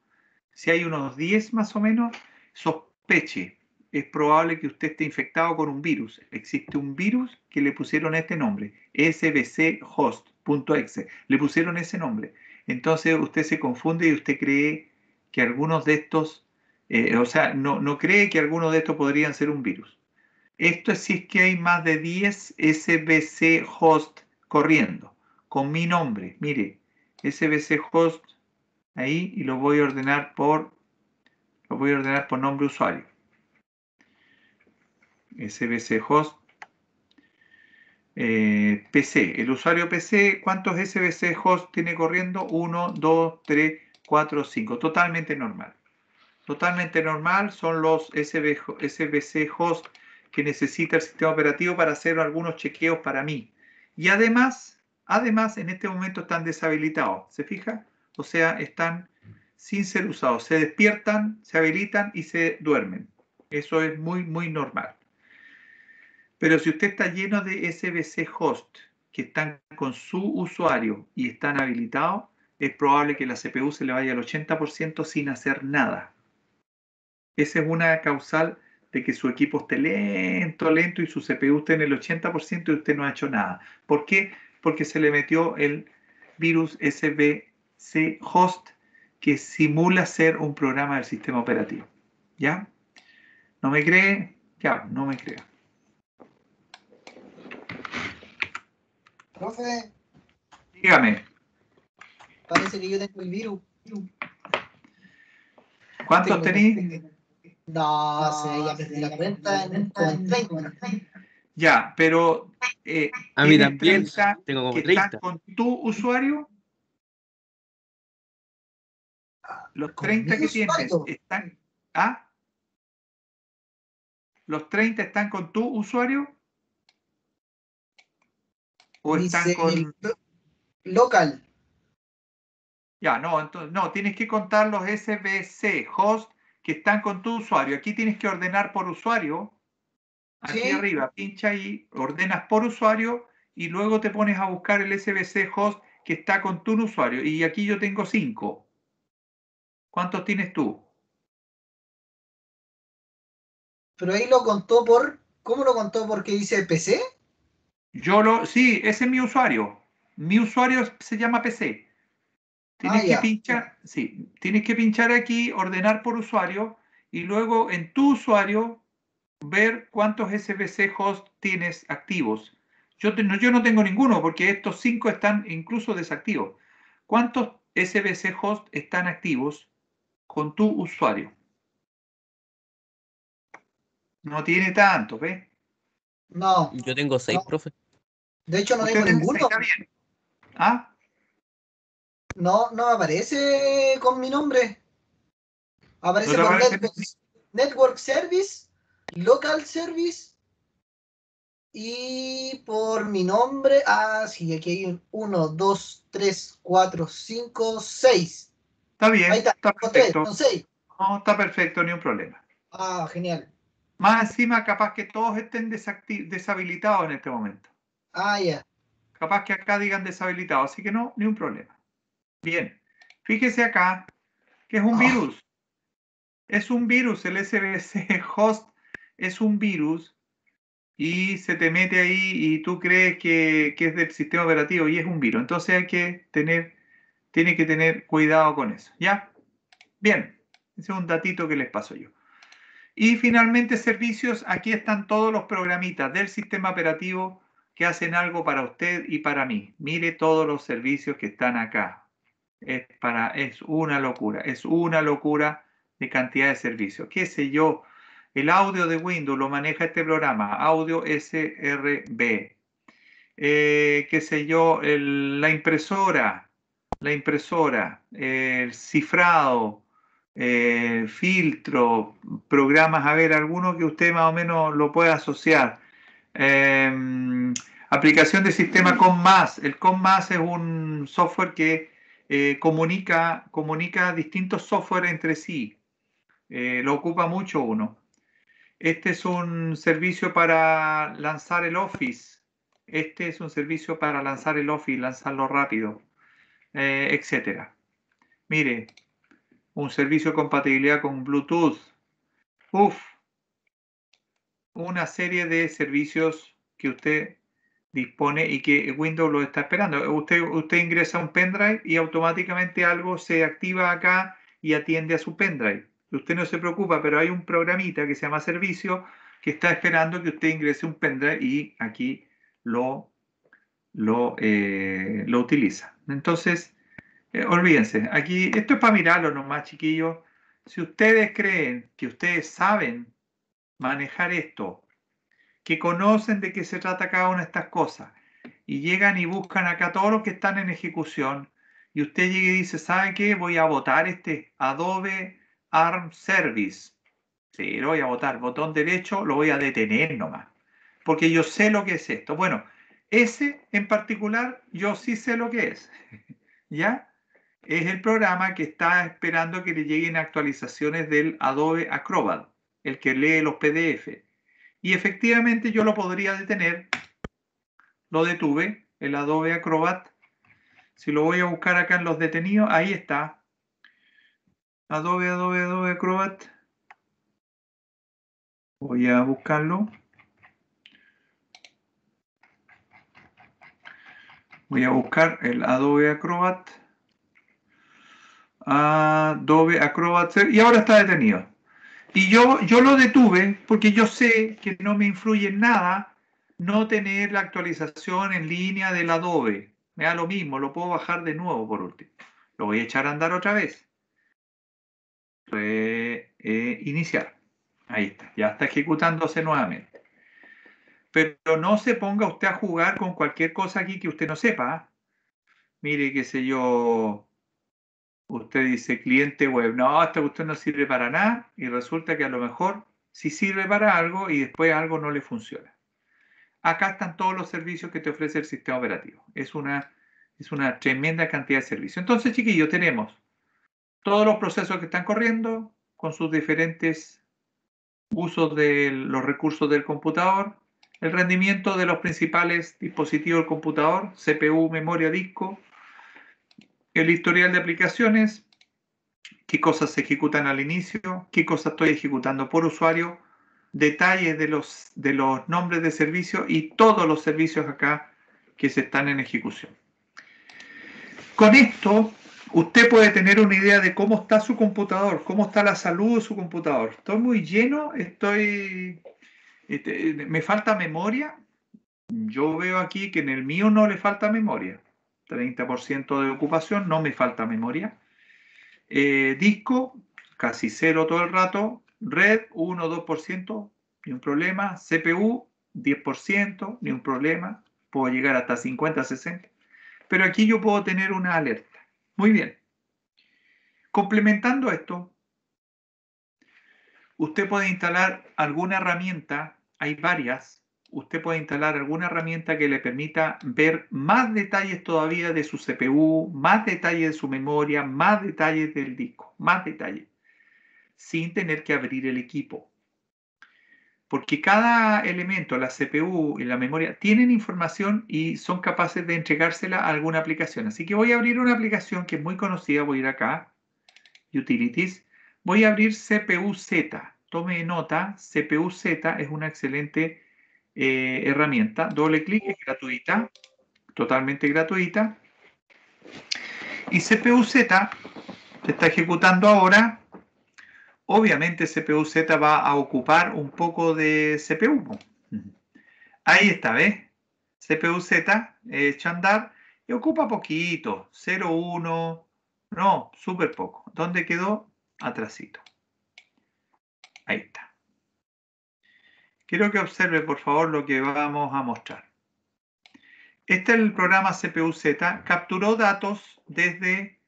si hay unos 10 más o menos, sospeche. Es probable que usted esté infectado con un virus. Existe un virus que le pusieron este nombre, sbchost.exe. Le pusieron ese nombre. Entonces usted se confunde y usted cree que algunos de estos, eh, o sea, no, cree que algunos de estos podrían ser un virus. Esto es si es que hay más de 10 SBC host corriendo con mi nombre. Mire, SBC host ahí y lo voy a ordenar por lo voy a ordenar por nombre usuario. SBC host eh, PC. El usuario PC, ¿cuántos SBC host tiene corriendo? 1, 2, 3, 4, 5. Totalmente normal. Totalmente normal son los SBC host que necesita el sistema operativo para hacer algunos chequeos para mí. Y además, además en este momento están deshabilitados. ¿Se fija? O sea, están sin ser usados. Se despiertan, se habilitan y se duermen. Eso es muy, muy normal. Pero si usted está lleno de SBC host que están con su usuario y están habilitados, es probable que la CPU se le vaya al 80% sin hacer nada. Esa es una causal de que su equipo esté lento, lento y su CPU esté en el 80% y usted no ha hecho nada. ¿Por qué? Porque se le metió el virus SBC host que simula ser un programa del sistema operativo. ¿Ya? ¿No me cree? Ya, no me crea. Profe. Dígame. Parece que yo tengo el virus. ¿Cuántos tenéis? No, sé, ya perdí la cuenta en, Ya, pero. Eh, a mí también. tengo como con tu usuario? Los 30 que tienes están. ¿Ah? ¿Los 30 están con tu usuario? ¿O están con. Local. Ya, no, entonces, no, tienes que contar los SBC host que están con tu usuario. Aquí tienes que ordenar por usuario. Aquí arriba, pincha ahí, ordenas por usuario y luego te pones a buscar el SBC host que está con tu usuario. Y aquí yo tengo cinco. ¿Cuántos tienes tú? Pero ahí lo contó por... ¿Cómo lo contó? ¿Porque dice PC? Yo lo... Sí, ese es mi usuario. Mi usuario se llama PC. Ah, tienes, que, pinchar, sí, tienes que pinchar aquí, ordenar por usuario y luego en tu usuario ver cuántos SBC host tienes activos. Yo, no, yo no tengo ninguno porque estos cinco están incluso desactivos. ¿Cuántos SBC host están activos con tu usuario? No tiene tanto, ¿ves? No. Yo tengo seis, profe. De hecho, no tengo ninguno. ¿Ah? No, no aparece con mi nombre. Aparece con Network, Service, Local Service y por mi nombre, ah, sí, aquí hay 1, 2, 3, 4, 5, 6. Está bien, Ahí está, perfecto. No, está perfecto, ni un problema. Ah, genial. Más encima, capaz que todos estén deshabilitados en este momento. Ah, ya. Capaz que acá digan deshabilitados, así que no, ni un problema. Bien, fíjese acá que es un ah. virus. Es un virus, el SBC host es un virus y se te mete ahí y tú crees que, que, es del sistema operativo y es un virus. Entonces hay que tener, tiene que tener cuidado con eso. ¿Ya? Bien, ese es un datito que les paso yo. Y finalmente servicios, aquí están todos los programitas del sistema operativo que hacen algo para usted y para mí. Mire todos los servicios que están acá. Es, para, es una locura, es una locura de cantidad de servicios. ¿Qué sé yo? El audio de Windows lo maneja este programa, audio SRB. Eh, ¿Qué sé yo? la impresora, la impresora, el cifrado, eh, filtro, programas, a ver, alguno que usted más o menos lo pueda asociar. Em, aplicación de sistema con más. El con más es un software que eh, comunica, comunica distintos software entre sí. Eh, lo ocupa mucho uno. Este es un servicio para lanzar el Office. Este es un servicio para lanzar el Office, lanzarlo rápido, eh, etcétera. Mire, un servicio de compatibilidad con Bluetooth. Uf, una serie de servicios que usted dispone y que Windows lo está esperando. Usted, usted ingresa un pendrive y automáticamente algo se activa acá y atiende a su pendrive. Usted no se preocupa, pero hay un programita que se llama servicio que está esperando que usted ingrese un pendrive y aquí lo, lo, eh, lo utiliza. Entonces, eh, olvídense, aquí esto es para mirarlo nomás, chiquillos. Si ustedes creen que ustedes saben manejar esto que conocen de qué se trata cada una de estas cosas. Y llegan y buscan acá todos los que están en ejecución. Y usted llega y dice, ¿sabe qué? Voy a votar este Adobe ARM Service. Sí, lo voy a votar. Botón derecho, lo voy a detener nomás. Porque yo sé lo que es esto. Bueno, ese en particular, yo sí sé lo que es. ¿Ya? Es el programa que está esperando que le lleguen actualizaciones del Adobe Acrobat, el que lee los PDF y efectivamente yo lo podría detener. Lo detuve, el Adobe Acrobat. Si lo voy a buscar acá en los detenidos, ahí está. Adobe, Adobe, Adobe Acrobat. Voy a buscarlo. Voy a buscar el Adobe Acrobat. Adobe Acrobat. Y ahora está detenido. Y yo, yo lo detuve porque yo sé que no me influye en nada no tener la actualización en línea del Adobe. Me da lo mismo, lo puedo bajar de nuevo por último. Lo voy a echar a andar otra vez. Eh, iniciar. Ahí está, ya está ejecutándose nuevamente. Pero no se ponga usted a jugar con cualquier cosa aquí que usted no sepa. Mire, qué sé yo, usted dice cliente web, no, esta usted no sirve para nada y resulta que a lo mejor sí sirve para algo y después algo no le funciona. Acá están todos los servicios que te ofrece el sistema operativo. Es una, es una tremenda cantidad de servicios. Entonces, chiquillos, tenemos todos los procesos que están corriendo con sus diferentes usos de los recursos del computador, el rendimiento de los principales dispositivos del computador, CPU, memoria, disco, el historial de aplicaciones, qué cosas se ejecutan al inicio, qué cosas estoy ejecutando por usuario, detalles de los, nombres de servicio y todos los servicios acá que se están en ejecución. Con esto, usted puede tener una idea de cómo está su computador, cómo está la salud de su computador. Estoy muy lleno, estoy... Este, me falta memoria. Yo veo aquí que en el mío no le falta memoria. 30% de ocupación, no me falta memoria. Eh, disco, casi cero todo el rato. Red, 1 2%, ni un problema. CPU, 10%, ni un problema. Puedo llegar hasta 50, 60. Pero aquí yo puedo tener una alerta. Muy bien. Complementando esto, usted puede instalar alguna herramienta, hay varias, usted puede instalar alguna herramienta que le permita ver más detalles todavía de su CPU, más detalles de su memoria, más detalles del disco, más detalles, sin tener que abrir el equipo. Porque cada elemento, la CPU y la memoria, tienen información y son capaces de entregársela a alguna aplicación. Así que voy a abrir una aplicación que es muy conocida, voy a ir acá, Utilities, voy a abrir CPU Z. Tome nota, CPU Z es una excelente eh, herramienta. Doble clic es gratuita, totalmente gratuita. Y CPU-Z se está ejecutando ahora. Obviamente CPU-Z va a ocupar un poco de CPU. Ahí está, ¿ves? CPU-Z eh, Chandar y ocupa poquito, 1, no, súper poco. ¿Dónde quedó? Atrasito. Ahí está. Quiero que observe, por favor, lo que vamos a mostrar. Este es el programa CPU-Z. capturó datos desde,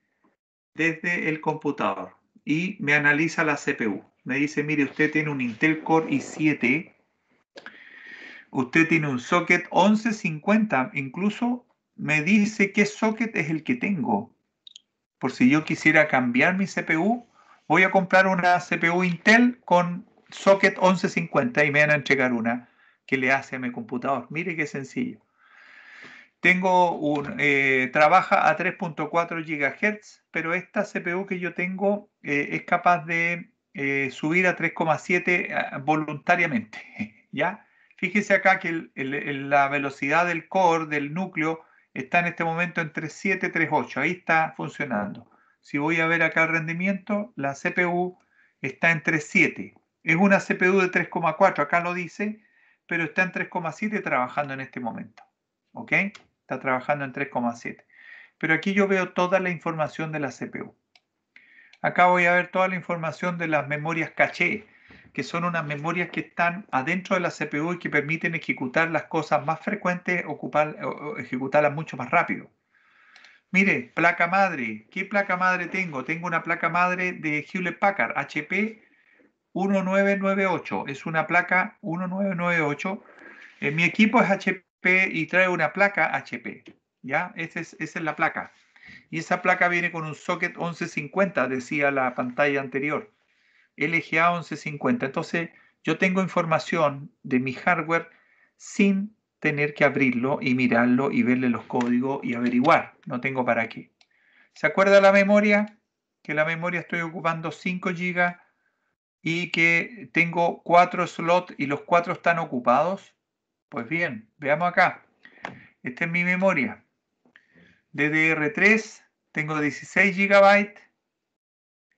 desde el computador y me analiza la CPU. Me dice, mire, usted tiene un Intel Core i7, usted tiene un socket 1150, incluso me dice qué socket es el que tengo. Por si yo quisiera cambiar mi CPU, voy a comprar una CPU Intel con socket 1150 y me van a entregar una que le hace a mi computador. Mire qué sencillo. Tengo un, eh, trabaja a 3.4 GHz, pero esta CPU que yo tengo eh, es capaz de eh, subir a 3,7 ah, voluntariamente. ¿ya? Fíjese acá que la velocidad del core, del núcleo, está en este momento entre 7 3, Ahí está funcionando. Si voy a ver acá el rendimiento, la CPU está entre 7. Es una CPU de 3,4, acá lo dice, pero está en 3,7 trabajando en este momento. ¿Ok? Está trabajando en 3,7. Pero aquí yo veo toda la información de la CPU. Acá voy a ver toda la información de las memorias caché, que son unas memorias que están adentro de la CPU y que permiten ejecutar las cosas más frecuentes, o ejecutarlas mucho más rápido. Mire, placa madre. ¿Qué placa madre tengo? Tengo una placa madre de Hewlett Packard, HP, 1998. Es una placa 1998. En eh, mi equipo es HP y trae una placa HP. ¿Ya? Esa es, esa es la placa. Y esa placa viene con un socket 1150, decía la pantalla anterior. LGA 1150. Entonces, yo tengo información de mi hardware sin tener que abrirlo y mirarlo y verle los códigos y averiguar. No tengo para qué. ¿Se acuerda la memoria? Que la memoria estoy ocupando 5 GB y que tengo cuatro slots y los cuatro están ocupados? Pues bien, veamos acá. Esta es mi memoria. DDR3 tengo 16 GB.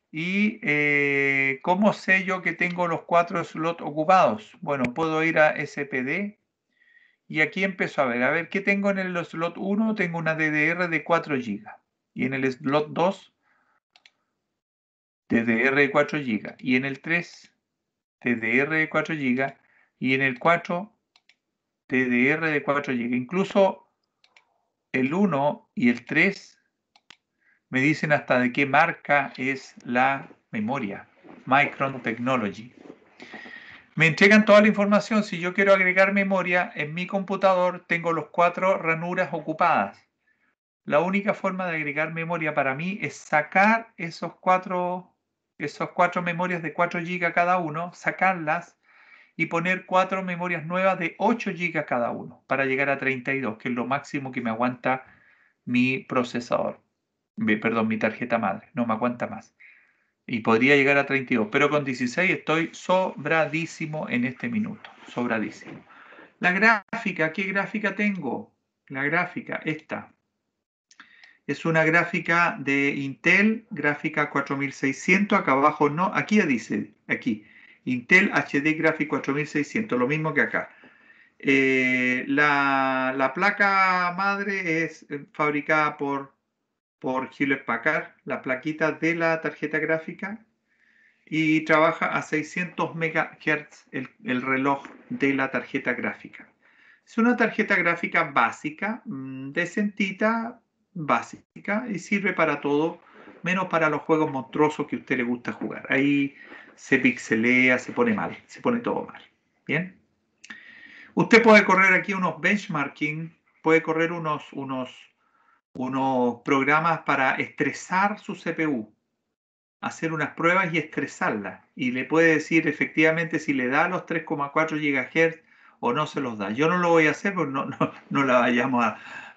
¿Y eh, cómo sé yo que tengo los cuatro slots ocupados? Bueno, puedo ir a SPD y aquí empiezo a ver, a ver, ¿qué tengo en el slot 1? Tengo una DDR de 4 GB y en el slot 2 TDR de 4 GB. Y en el 3, TDR de 4 GB. Y en el 4, TDR de 4 GB. Incluso el 1 y el 3 me dicen hasta de qué marca es la memoria. Micron Technology. Me entregan toda la información. Si yo quiero agregar memoria en mi computador, tengo los cuatro ranuras ocupadas. La única forma de agregar memoria para mí es sacar esos cuatro esas cuatro memorias de 4 GB cada uno, sacarlas y poner cuatro memorias nuevas de 8 GB cada uno para llegar a 32, que es lo máximo que me aguanta mi procesador. Perdón, mi tarjeta madre, no me aguanta más. Y podría llegar a 32, pero con 16 estoy sobradísimo en este minuto, sobradísimo. La gráfica, ¿qué gráfica tengo? La gráfica, esta. Es una gráfica de Intel, gráfica 4600, acá abajo no, aquí dice, aquí, Intel HD Graphic 4600, lo mismo que acá. Eh, la, la, placa madre es eh, fabricada por, por Hewlett Packard, la plaquita de la tarjeta gráfica, y trabaja a 600 MHz el, el reloj de la tarjeta gráfica. Es una tarjeta gráfica básica, mm, decentita, básica y sirve para todo, menos para los juegos monstruosos que usted le gusta jugar. Ahí se pixelea, se pone mal, se pone todo mal. Bien. Usted puede correr aquí unos benchmarking, puede correr unos, unos, unos programas para estresar su CPU, hacer unas pruebas y estresarla. Y le puede decir efectivamente si le da los 3,4 GHz o no se los da. Yo no lo voy a hacer porque no, no, no la vayamos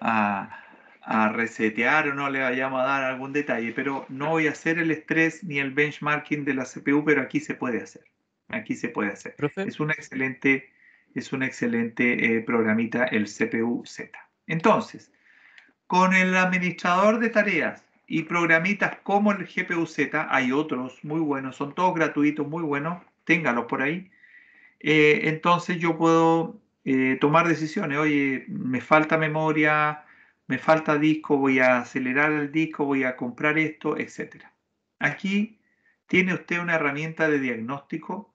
a a resetear o no le vayamos a dar algún detalle, pero no voy a hacer el estrés ni el benchmarking de la CPU, pero aquí se puede hacer. Aquí se puede hacer. Es un excelente, es un excelente eh, programita el CPU Z. Entonces, con el administrador de tareas y programitas como el GPU Z, hay otros muy buenos, son todos gratuitos, muy buenos, téngalos por ahí. Eh, entonces yo puedo eh, tomar decisiones, oye, me falta memoria, me falta disco, voy a acelerar el disco, voy a comprar esto, etc. Aquí tiene usted una herramienta de diagnóstico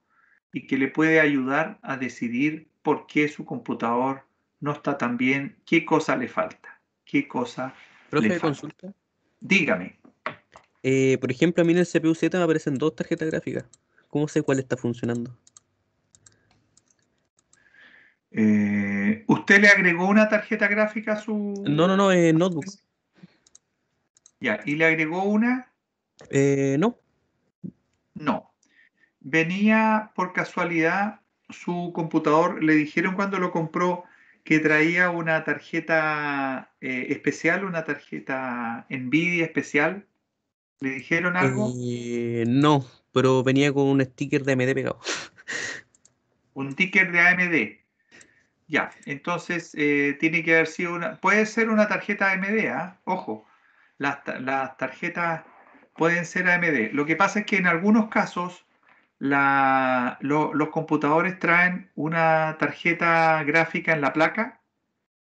y que le puede ayudar a decidir por qué su computador no está tan bien, qué cosa le falta, qué cosa Profe, le consulta? Dígame. Eh, por ejemplo, a mí en el CPU Z me aparecen dos tarjetas gráficas. ¿Cómo sé cuál está funcionando? Eh, ¿Usted le agregó una tarjeta gráfica a su...? No, no, no, en eh, notebook. Ya, ¿y le agregó una? Eh, no. No. Venía por casualidad su computador, le dijeron cuando lo compró que traía una tarjeta especial, una tarjeta Nvidia especial. ¿Le dijeron algo? no, pero venía con un sticker de AMD pegado. Un sticker de AMD. Ya, entonces eh, tiene que haber sido una. Puede ser una tarjeta AMD, ¿ah? ojo, las, tarjetas pueden ser AMD. Lo que pasa es que en algunos casos los computadores traen una tarjeta gráfica en la placa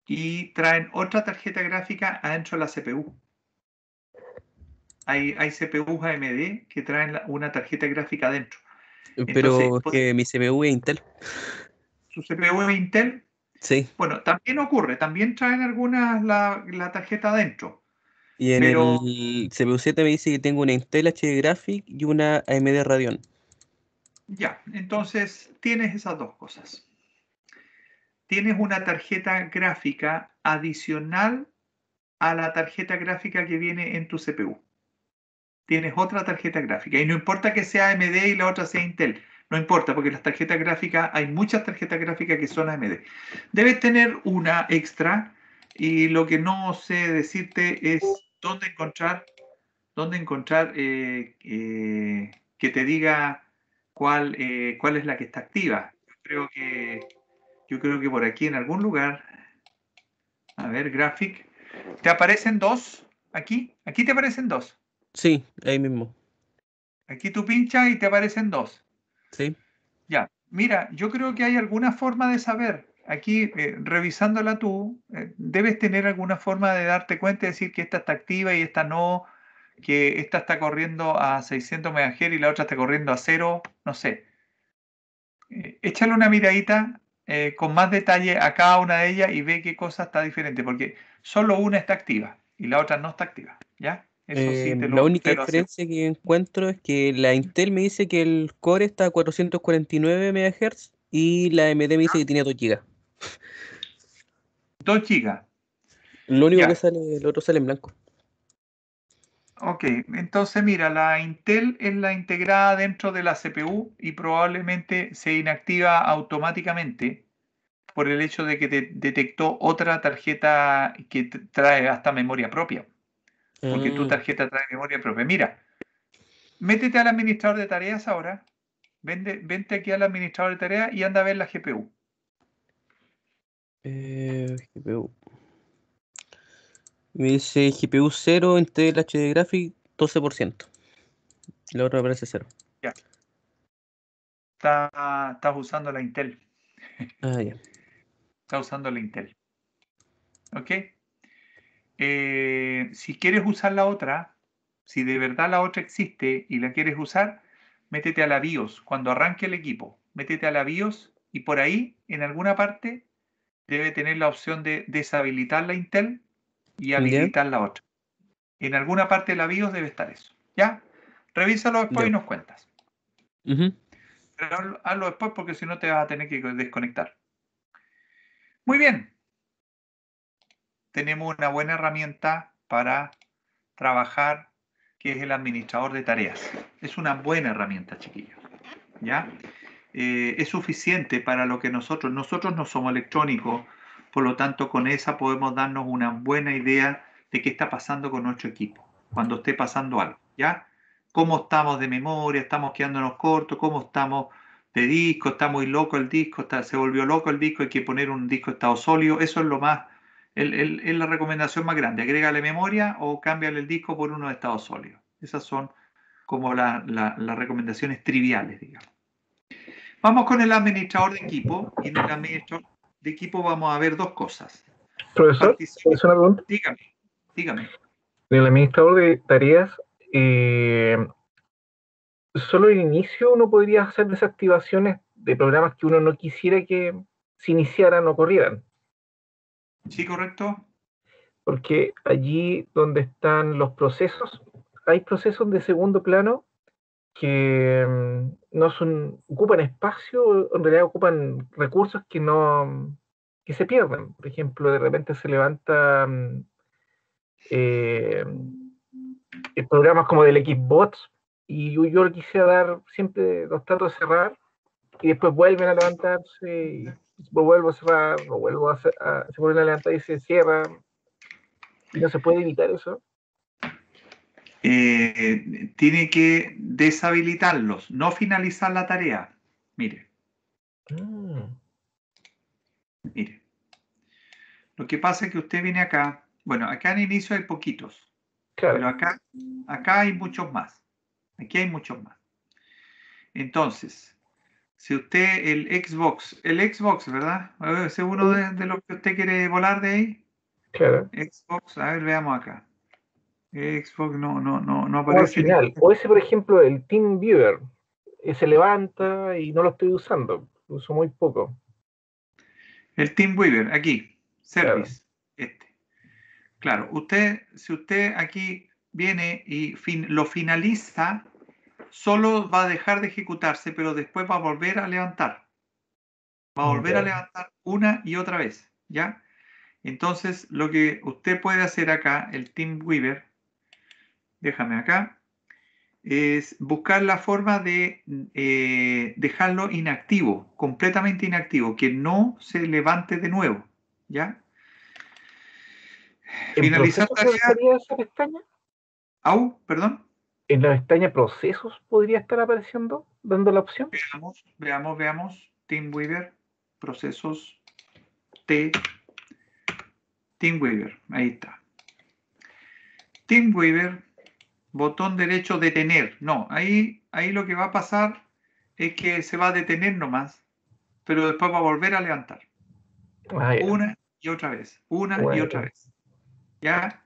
y traen otra tarjeta gráfica adentro de la CPU. Hay, hay CPUs AMD que traen una tarjeta gráfica adentro. Pero que mi CPU es Intel. Su CPU es Intel, Sí. Bueno, también ocurre, también traen algunas la, tarjeta adentro. Y en el CPU7 me dice que tengo una Intel HD Graphic y una AMD Radeon. Ya, entonces tienes esas dos cosas. Tienes una tarjeta gráfica adicional a la tarjeta gráfica que viene en tu CPU. Tienes otra tarjeta gráfica. Y no importa que sea AMD y la otra sea Intel. No importa, porque las tarjetas gráficas, hay muchas tarjetas gráficas que son AMD. Debes tener una extra y lo que no sé decirte es dónde encontrar, dónde encontrar eh, eh, que te diga cuál, eh, cuál es la que está activa. creo que, yo creo que por aquí en algún lugar, a ver, graphic, ¿te aparecen dos? Aquí, aquí te aparecen dos. Sí, ahí mismo. Aquí tú pinchas y te aparecen dos. Sí. Ya, mira, yo creo que hay alguna forma de saber. Aquí, eh, revisándola tú, eh, debes tener alguna forma de darte cuenta y decir que esta está activa y esta no, que esta está corriendo a 600 MHz y la otra está corriendo a cero, no sé. Eh, échale una miradita con más detalle a cada una de ellas y ve qué cosa está diferente, porque solo una está activa y la otra no está activa, ¿ya? Eh, la única diferencia que encuentro es que la Intel me dice que el core está a 449 MHz y la AMD me dice que tiene 2 GB. 2 GB. Lo único que sale, el otro sale en blanco. Ok, entonces mira, la Intel es la integrada dentro de la CPU y probablemente se inactiva automáticamente por el hecho de que detectó otra tarjeta que trae hasta memoria propia porque tu mm. tarjeta trae memoria propia. Mira, métete al administrador de tareas ahora, vente aquí al administrador de tareas y anda a ver la GPU. Eh, GPU. Me dice GPU 0 en el HD Graphic 12%. La otra aparece cero. Ya. estás usando la Intel. Ah, ya. Está usando la Intel. ¿Ok? Eh, si quieres usar la otra, si de verdad la otra existe y la quieres usar, métete a la BIOS cuando arranque el equipo. Métete a la BIOS y por ahí, en alguna parte, debe tener la opción de deshabilitar la Intel y habilitar la otra. En alguna parte de la BIOS debe estar eso. ¿Ya? Revísalo después y nos cuentas. Pero hazlo después porque si no te vas a tener que desconectar. Muy bien, tenemos una buena herramienta para trabajar, que es el administrador de tareas. Es una buena herramienta, chiquillos. ¿Ya? Eh, es suficiente para lo que nosotros, nosotros no somos electrónicos, por lo tanto con esa podemos darnos una buena idea de qué está pasando con nuestro equipo, cuando esté pasando algo, ¿ya? ¿Cómo estamos de memoria? ¿Estamos quedándonos cortos? ¿Cómo estamos de disco? ¿Está muy loco el disco? ¿Se volvió loco el disco? ¿Hay que poner un disco estado sólido? Eso es lo más es la recomendación más grande. Agrégale memoria o cámbiale el disco por uno de estado sólido. Esas son como las recomendaciones triviales, digamos. Vamos con el administrador de equipo. Y en el administrador de equipo vamos a ver dos cosas. Profesor, ¿es Dígame, En El administrador de tareas, eh, solo en inicio uno podría hacer desactivaciones de programas que uno no quisiera que se iniciaran o corrieran. Sí, correcto. Porque allí donde están los procesos, hay procesos de segundo plano que mm, no son, ocupan espacio, en realidad ocupan recursos que no que se pierden. Por ejemplo, de repente se levanta mm, eh, eh, programas como del Xbox y yo, quisiera dar siempre los tratos de cerrar y después vuelven a levantarse y vuelvo a cerrar, vuelvo a, se vuelve y se cierra. no se puede evitar eso? Eh, tiene que deshabilitarlos, no finalizar la tarea. Mire. Ah. Mire. Lo que pasa es que usted viene acá. Bueno, acá en inicio hay poquitos. Claro. Pero acá, acá hay muchos más. Aquí hay muchos más. Entonces, si usted, el Xbox, el Xbox, ¿verdad? ¿es uno de, los que usted quiere volar de ahí? Claro. Xbox, a ver, veamos acá. Xbox no, no, no, no aparece. O, ese, por ejemplo, el Team se levanta y no lo estoy usando, lo uso muy poco. El Team Weaver, aquí, Service, este. Claro, usted, si usted aquí viene y lo finaliza, solo va a dejar de ejecutarse, pero después va a volver a levantar. Va a mm, volver a levantar una y otra vez, ¿ya? Entonces, lo que usted puede hacer acá, el Team Weaver, déjame acá, es buscar la forma de eh, dejarlo inactivo, completamente inactivo, que no se levante de nuevo, ¿ya? Finalizar tarea. ¿Perdón? en la pestaña procesos podría estar apareciendo, dando la opción. Veamos, veamos, veamos. Weaver, procesos T. Weaver, ahí está. Weaver, botón derecho detener. No, ahí, ahí lo que va a pasar es que se va a detener nomás, pero después va a volver a levantar. Ah, una y otra vez, una y otra vez. ¿Ya?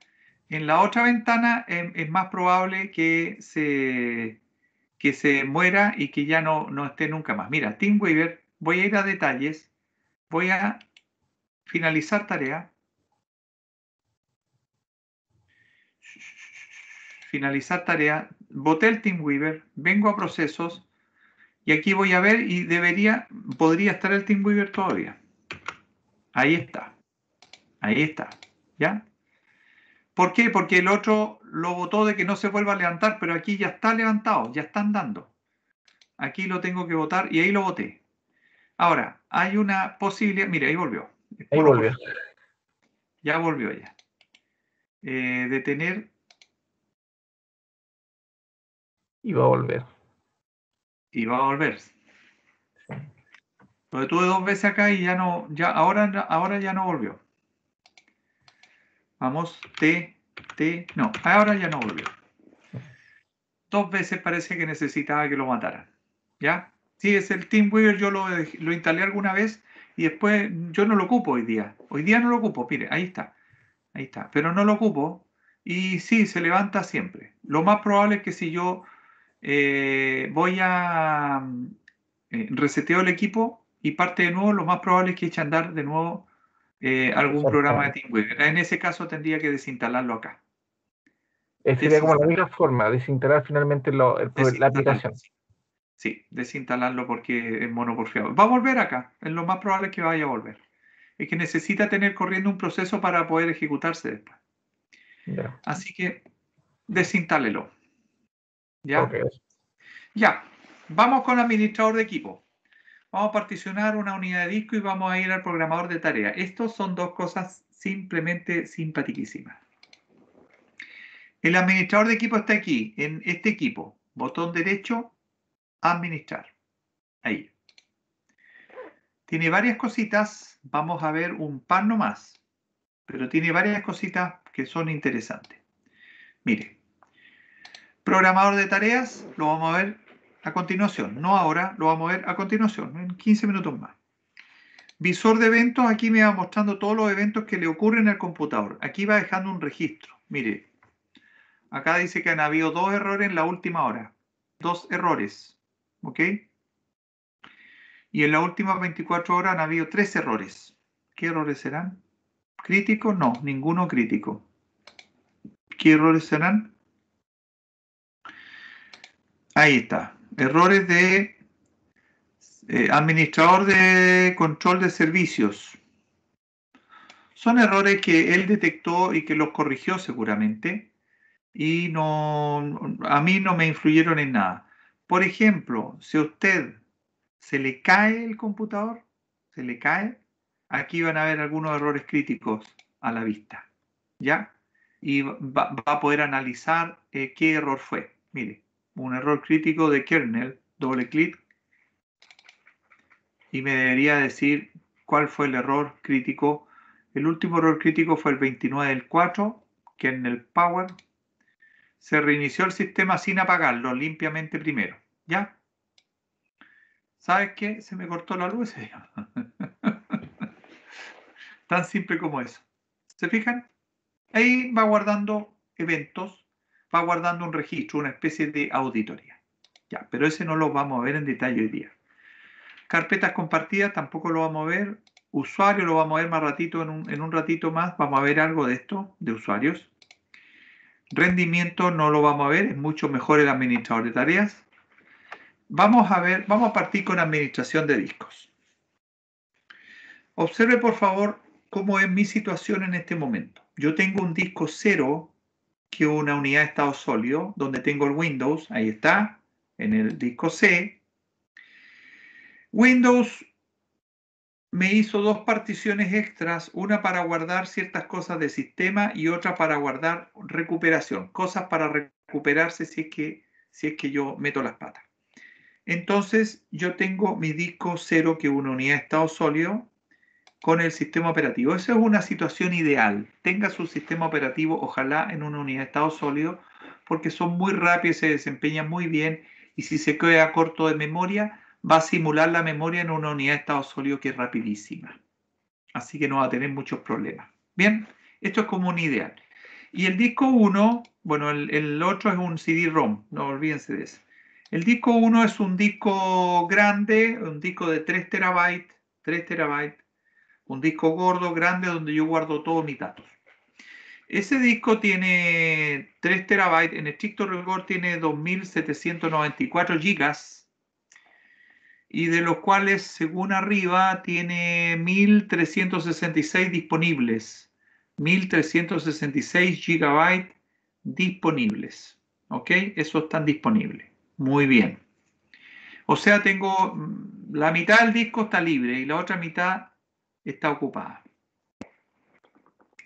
En la otra ventana eh, es más probable que se, que se muera y que ya no, no esté nunca más. Mira, Weaver, voy a ir a detalles, voy a finalizar tarea. Finalizar tarea, boté el Team Weaver vengo a procesos y aquí voy a ver y debería, podría estar el Team Weaver todavía. Ahí está, ahí está, ¿ya? ¿Por qué? Porque el otro lo votó de que no se vuelva a levantar, pero aquí ya está levantado, ya está andando. Aquí lo tengo que votar y ahí lo voté. Ahora, hay una posibilidad. Mire, ahí volvió. Ahí volvió. Ya volvió ya. Eh, detener. Y va a volver. Y va a volver. Lo detuve dos veces acá y ya no, ya, ahora, ahora ya no volvió. Vamos, T, T, no, ahora ya no volvió. Dos veces parece que necesitaba que lo mataran. ¿Ya? Sí, es el Team Weaver, yo lo, lo instalé alguna vez y después yo no lo ocupo hoy día. Hoy día no lo ocupo, mire, ahí está. Ahí está, pero no lo ocupo y sí, se levanta siempre. Lo más probable es que si yo eh, voy a eh, reseteo el equipo y parte de nuevo, lo más probable es que eche a andar de nuevo eh, algún programa de TeamWeb. En ese caso tendría que desinstalarlo acá. Sería como la única forma, desinstalar finalmente la aplicación. Sí. desinstalarlo porque es porfiado Va a volver acá, es lo más probable que vaya a volver. Es que necesita tener corriendo un proceso para poder ejecutarse después. Así que desinstálelo. ¿Ya? Ya, vamos con administrador de equipo vamos a particionar una unidad de disco y vamos a ir al programador de tareas. Estos son dos cosas simplemente simpaticísimas. El administrador de equipo está aquí, en este equipo. Botón derecho, administrar. Ahí. Tiene varias cositas. Vamos a ver un par nomás. Pero tiene varias cositas que son interesantes. Mire. Programador de tareas, lo vamos a ver a continuación. No ahora, lo vamos a ver a continuación, en 15 minutos más. Visor de eventos, aquí me va mostrando todos los eventos que le ocurren al computador. Aquí va dejando un registro. Mire, acá dice que han habido dos errores en la última hora. Dos errores, ¿ok? Y en la última 24 horas han habido tres errores. ¿Qué errores serán? ¿Críticos? No, ninguno crítico. ¿Qué errores serán? Ahí está errores de eh, administrador de control de servicios. Son errores que él detectó y que los corrigió seguramente y no, a mí no me influyeron en nada. Por ejemplo, si a usted se le cae el computador, se le cae, aquí van a ver algunos errores críticos a la vista, ¿ya? Y va, a poder analizar eh, qué error fue. Mire, un error crítico de kernel, doble clic, y me debería decir cuál fue el error crítico. El último error crítico fue el 29 del 4, kernel power. Se reinició el sistema sin apagarlo, limpiamente primero. ¿Ya? ¿Sabes qué? Se me cortó la luz. Tan simple como eso. ¿Se fijan? Ahí va guardando eventos va guardando un registro, una especie de auditoría. Ya, pero ese no lo vamos a ver en detalle hoy día. Carpetas compartidas tampoco lo vamos a ver. Usuario lo vamos a ver más ratito, en un, en un ratito más vamos a ver algo de esto, de usuarios. Rendimiento no lo vamos a ver, es mucho mejor el administrador de tareas. Vamos a ver, vamos a partir con administración de discos. Observe por favor cómo es mi situación en este momento. Yo tengo un disco cero que una unidad de estado sólido, donde tengo el Windows, ahí está, en el disco C. Windows me hizo dos particiones extras, una para guardar ciertas cosas de sistema y otra para guardar recuperación, cosas para recuperarse si es que, si es que yo meto las patas. Entonces yo tengo mi disco 0 que es una unidad de estado sólido con el sistema operativo. Esa es una situación ideal. Tenga su sistema operativo, ojalá en una unidad de estado sólido, porque son muy rápidos, se desempeñan muy bien y si se queda corto de memoria, va a simular la memoria en una unidad de estado sólido que es rapidísima. Así que no va a tener muchos problemas. Bien, esto es como un ideal. Y el disco 1, bueno, el, el otro es un CD-ROM, no olvídense de eso. El disco 1 es un disco grande, un disco de 3 terabytes, 3 terabytes, un disco gordo, grande, donde yo guardo todos mis datos. Ese disco tiene 3 terabytes, en estricto rigor tiene 2.794 gigas, y de los cuales, según arriba, tiene 1.366 disponibles. 1.366 gigabytes disponibles. ¿Ok? Eso están disponibles. Muy bien. O sea, tengo mm, la mitad del disco está libre y la otra mitad está ocupada.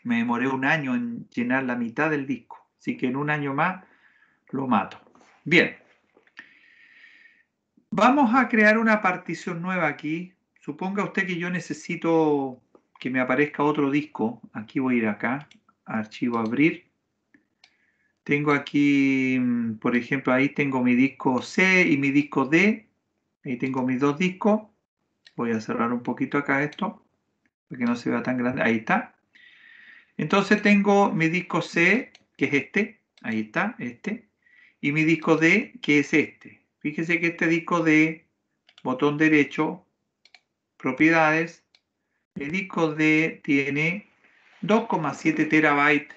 Me demoré un año en llenar la mitad del disco, así que en un año más lo mato. Bien. Vamos a crear una partición nueva aquí. Suponga usted que yo necesito que me aparezca otro disco. Aquí voy a ir acá, archivo abrir. Tengo aquí, mm, por ejemplo, ahí tengo mi disco C y mi disco D. Ahí tengo mis dos discos. Voy a cerrar un poquito acá esto porque no se vea tan grande. Ahí está. Entonces tengo mi disco C, que es este, ahí está, este, y mi disco D, que es este. Fíjese que este disco D, botón derecho, propiedades, el disco D tiene 2,7 terabytes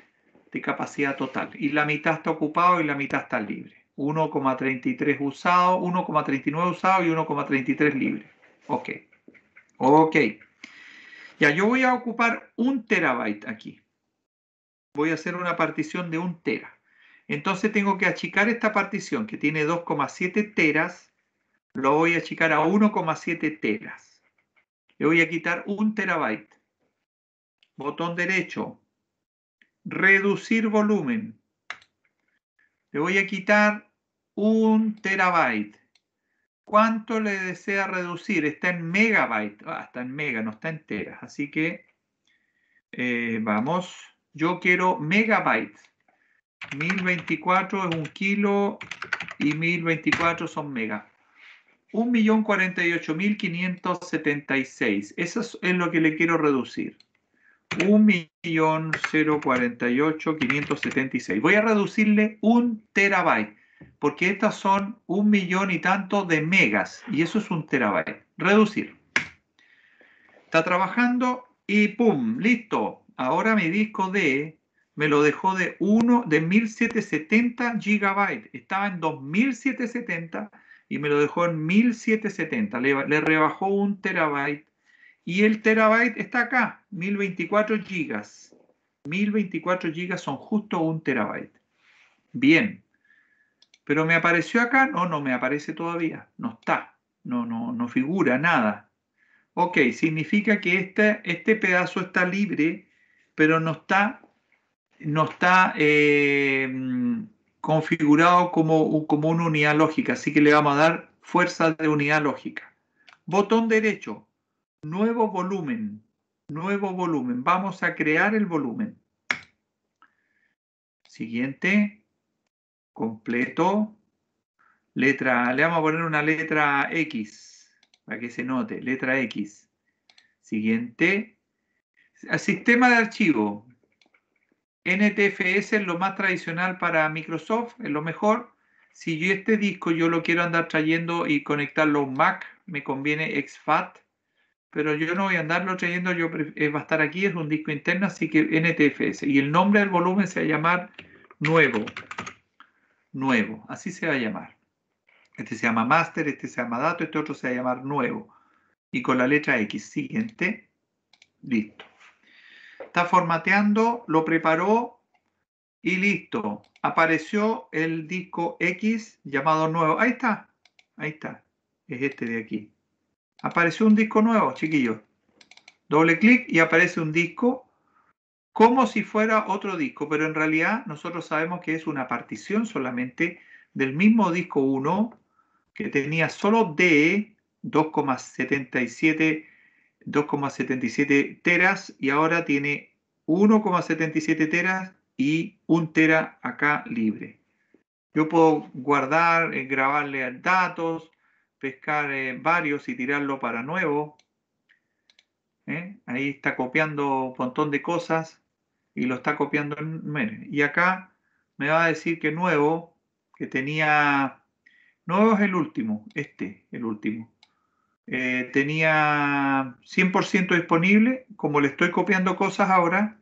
de capacidad total y la mitad está ocupado y la mitad está libre. 1,33 usado, 1,39 usado y 1,33 libre. Ok. Ok. Ya, yo voy a ocupar un terabyte aquí. Voy a hacer una partición de un tera. Entonces tengo que achicar esta partición que tiene 2,7 teras. Lo voy a achicar a 1,7 teras. Le voy a quitar un terabyte. Botón derecho. Reducir volumen. Le voy a quitar un terabyte cuánto le desea reducir. Está en megabyte, ah, está en mega, no está entera. Así que eh, vamos, yo quiero megabyte. 1024 es un kilo y 1024 son mega. 1.048.576. Eso es lo que le quiero reducir. 1.048.576. Voy a reducirle un terabyte porque estas son un millón y tanto de megas, y eso es un terabyte. Reducir. Está trabajando y ¡pum! Listo. Ahora mi disco D me lo dejó de 1 de 1770 gigabytes. Estaba en 2770 y me lo dejó en 1770. Le, le rebajó un terabyte. Y el terabyte está acá, 1024 gigas. 1024 gigas son justo un terabyte. Bien, pero me apareció acá, no, no me aparece todavía, no está, no, no, no figura nada. Ok, significa que este, este pedazo está libre, pero no está, no está eh, configurado como, como una unidad lógica, así que le vamos a dar fuerza de unidad lógica. Botón derecho, nuevo volumen, nuevo volumen. Vamos a crear el volumen. Siguiente completo. Letra, le vamos a poner una letra X, para que se note, letra X. Siguiente. sistema de archivo. NTFS es lo más tradicional para Microsoft, es lo mejor. Si yo este disco yo lo quiero andar trayendo y conectarlo a un Mac, me conviene fat. pero yo no voy a andarlo trayendo, yo eh, va a estar aquí, es un disco interno, así que NTFS. Y el nombre del volumen se va a llamar nuevo nuevo, así se va a llamar. Este se llama master, este se llama dato, este otro se va a llamar nuevo. Y con la letra X, siguiente, listo. Está formateando, lo preparó y listo. Apareció el disco X llamado nuevo. Ahí está, ahí está. Es este de aquí. Apareció un disco nuevo, chiquillos. Doble clic y aparece un disco como si fuera otro disco, pero en realidad nosotros sabemos que es una partición solamente del mismo disco 1 que tenía solo DE 2,77 2,77 teras y ahora tiene 1,77 teras y un tera acá libre. Yo puedo guardar, eh, grabarle datos, pescar eh, varios y tirarlo para nuevo. ¿Eh? Ahí está copiando un montón de cosas y lo está copiando en Y acá me va a decir que nuevo, que tenía, nuevo es el último, este, el último. Eh, tenía 100% disponible, como le estoy copiando cosas ahora,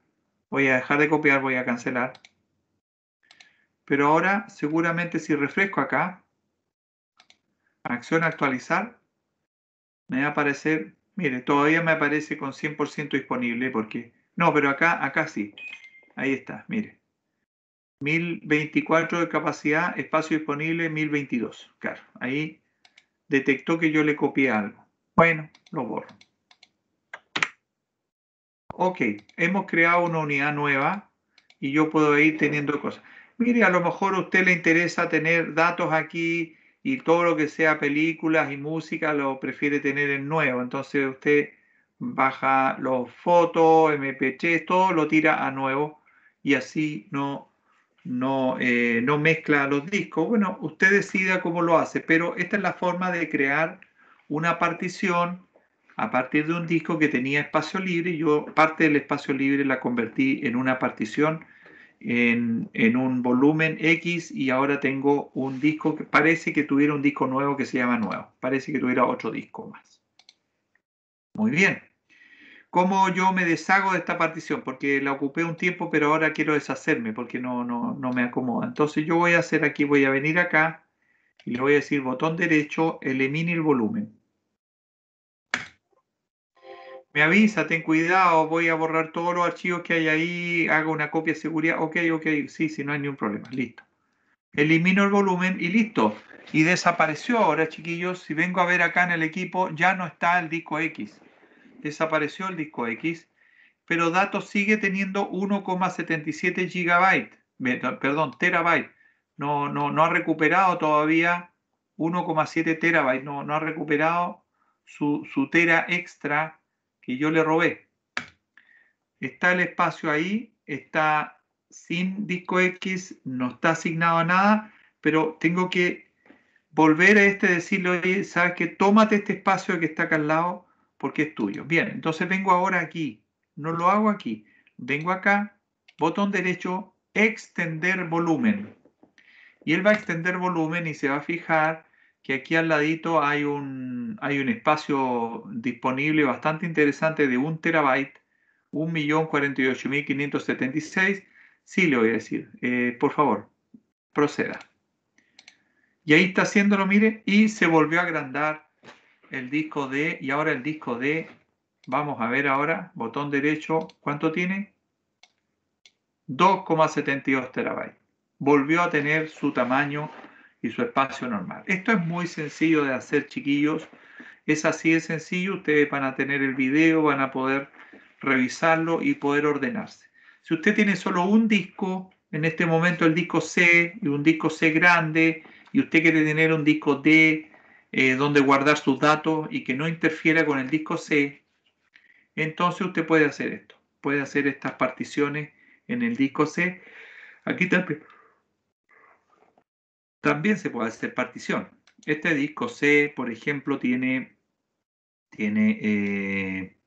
voy a dejar de copiar, voy a cancelar. Pero ahora seguramente si refresco acá, acción actualizar, me va a aparecer, mire, todavía me aparece con 100% disponible porque no, pero acá, acá sí. Ahí está, mire. 1024 de capacidad, espacio disponible 1022. Claro, ahí detectó que yo le copié algo. Bueno, lo borro. Ok, hemos creado una unidad nueva y yo puedo ir teniendo cosas. Mire, a lo mejor a usted le interesa tener datos aquí y todo lo que sea películas y música lo prefiere tener en nuevo. Entonces usted baja los fotos, mp3, todo lo tira a nuevo y así eh, no, mezcla los discos. Bueno, usted decida cómo lo hace, pero esta es la forma de crear una partición a partir de un disco que tenía espacio libre. Yo parte del espacio libre la convertí en una partición en, en, un volumen X y ahora tengo un disco que parece que tuviera un disco nuevo que se llama nuevo. Parece que tuviera otro disco más. Muy bien cómo yo me deshago de esta partición, porque la ocupé un tiempo, pero ahora quiero deshacerme porque no, no, me acomoda. Entonces yo voy a hacer aquí, voy a venir acá y le voy a decir botón derecho, elimine el volumen. Me avisa, ten cuidado, voy a borrar todos los archivos que hay ahí, hago una copia de seguridad, ok, ok, sí, si no hay ningún problema, listo. Elimino el volumen y listo. Y desapareció ahora, chiquillos, si vengo a ver acá en el equipo, ya no está el disco X desapareció el disco X, pero datos sigue teniendo 1,77 gigabyte, perdón, terabyte. No, no, ha recuperado todavía 1,7 terabyte, no, no ha recuperado su, tera extra que yo le robé. Está el espacio ahí, está sin disco X, no está asignado a nada, pero tengo que volver a este decirle, oye, sabes que tómate este espacio que está acá al lado, porque es tuyo. Bien, entonces vengo ahora aquí, no lo hago aquí, vengo acá, botón derecho, extender volumen. Y él va a extender volumen y se va a fijar que aquí al ladito hay un, hay un espacio disponible bastante interesante de un terabyte, 1.048.576. Sí, le voy a decir, eh, por favor, proceda. Y ahí está haciéndolo, mire, y se volvió a agrandar el disco D y ahora el disco D. Vamos a ver ahora, botón derecho, ¿cuánto tiene? 2,72 terabytes. Volvió a tener su tamaño y su espacio normal. Esto es muy sencillo de hacer, chiquillos. Es así de sencillo. Ustedes van a tener el video, van a poder revisarlo y poder ordenarse. Si usted tiene solo un disco, en este momento el disco C y un disco C grande, y usted quiere tener un disco D eh, donde guardar sus datos y que no interfiera con el disco C, entonces usted puede hacer esto. Puede hacer estas particiones en el disco C. Aquí también, se puede hacer partición. Este disco C, por ejemplo, tiene, tiene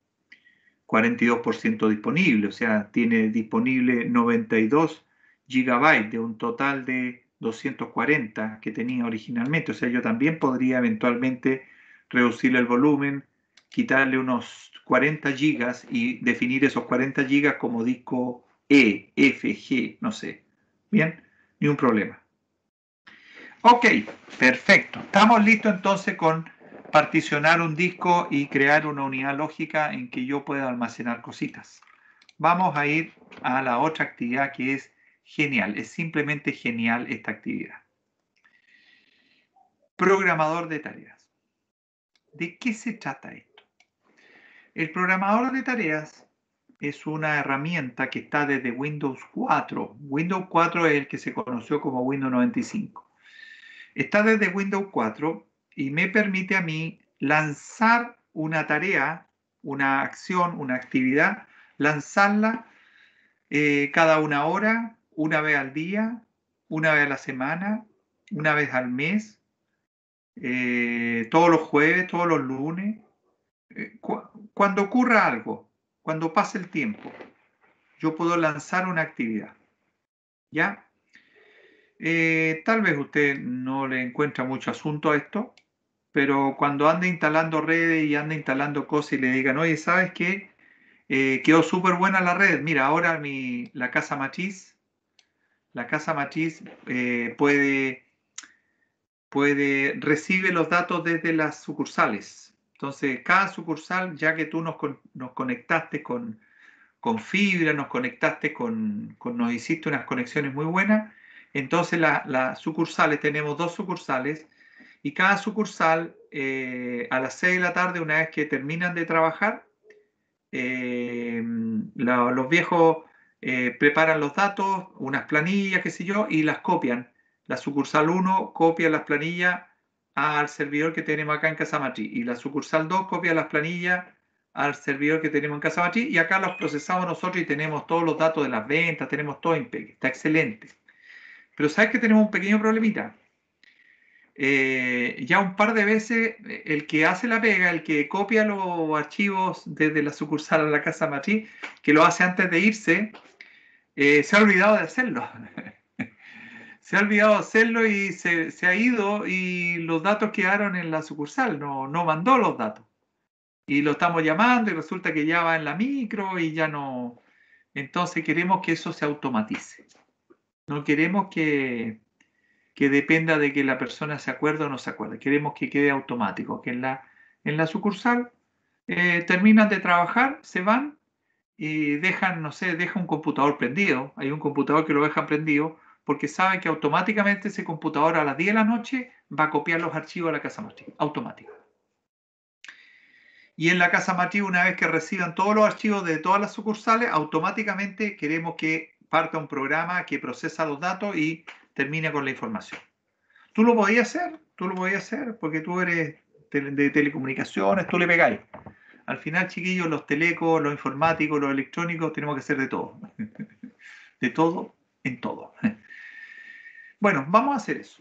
42% eh, disponible, o sea, tiene disponible 92 GB de un total de 240 que tenía originalmente. O sea, yo también podría eventualmente reducir el volumen, quitarle unos 40 gigas y definir esos 40 gigas como disco E, F, G, no sé. Bien, ni un problema. Ok, perfecto. Estamos listos entonces con particionar un disco y crear una unidad lógica en que yo pueda almacenar cositas. Vamos a ir a la otra actividad que es genial, es simplemente genial esta actividad. Programador de tareas. ¿De qué se trata esto? El programador de tareas es una herramienta que está desde Windows 4. Windows 4 es el que se conoció como Windows 95. Está desde Windows 4 y me permite a mí lanzar una tarea, una acción, una actividad, lanzarla eh, cada una hora una vez al día, una vez a la semana, una vez al mes, eh, todos los jueves, todos los lunes, eh, cuando ocurra algo, cuando pase el tiempo, yo puedo lanzar una actividad. ¿Ya? Eh, tal vez usted no le encuentra mucho asunto a esto, pero cuando anda instalando redes y anda instalando cosas y le digan, oye, ¿sabes qué? quedó súper buena la red. Mira, ahora mi, la casa machis la casa matriz eh, puede, puede, recibe los datos desde las sucursales. Entonces, cada sucursal, ya que tú nos, conectaste con, con, fibra, nos conectaste con, con, nos hiciste unas conexiones muy buenas, entonces las sucursales, tenemos dos sucursales, y cada sucursal eh, a las 6 de la tarde, una vez que terminan de trabajar, eh, los viejos eh, preparan los datos, unas planillas, qué sé yo, y las copian. La sucursal 1 copia las planillas al servidor que tenemos acá en Casa Matriz y la sucursal 2 copia las planillas al servidor que tenemos en Casa Matriz y acá los procesamos nosotros y tenemos todos los datos de las ventas, tenemos todo en peg está excelente. Pero sabes que tenemos un pequeño problemita. Eh, ya un par de veces eh, el que hace la pega, el que copia los archivos desde la sucursal a la Casa Matriz, que lo hace antes de irse, eh, se ha olvidado de hacerlo. se ha olvidado de hacerlo y se, ha ido y los datos quedaron en la sucursal, no, mandó los datos. Y lo estamos llamando y resulta que ya va en la micro y ya no. Entonces queremos que eso se automatice. No queremos que, dependa de que la persona se acuerde o no se acuerde. Queremos que quede automático, que en la, en la sucursal eh, terminan de trabajar, se van y dejan, no sé, deja un computador prendido, hay un computador que lo dejan prendido porque sabe que automáticamente ese computador a las 10 de la noche va a copiar los archivos a la casa matriz, automático. Y en la casa matriz, una vez que reciban todos los archivos de todas las sucursales, automáticamente queremos que parta un programa que procesa los datos y termina con la información. Tú lo podías hacer, tú lo podías hacer porque tú eres de telecomunicaciones, tú le pegáis al final, chiquillos, los telecos, los informáticos, los electrónicos, tenemos que hacer de todo. De todo en todo. Bueno, vamos a hacer eso.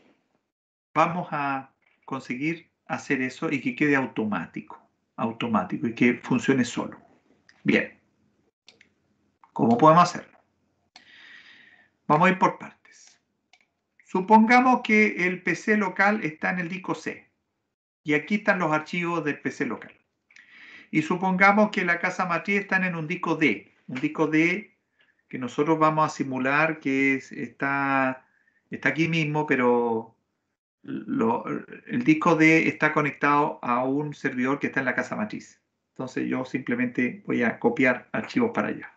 Vamos a conseguir hacer eso y que quede automático. Automático y que funcione solo. Bien. ¿Cómo podemos hacerlo? Vamos a ir por partes. Supongamos que el PC local está en el disco C. Y aquí están los archivos del PC local. Y supongamos que la casa matriz está en un disco D, un disco D que nosotros vamos a simular que está, está aquí mismo, pero el disco D está conectado a un servidor que está en la casa matriz. Entonces yo simplemente voy a copiar archivos para allá.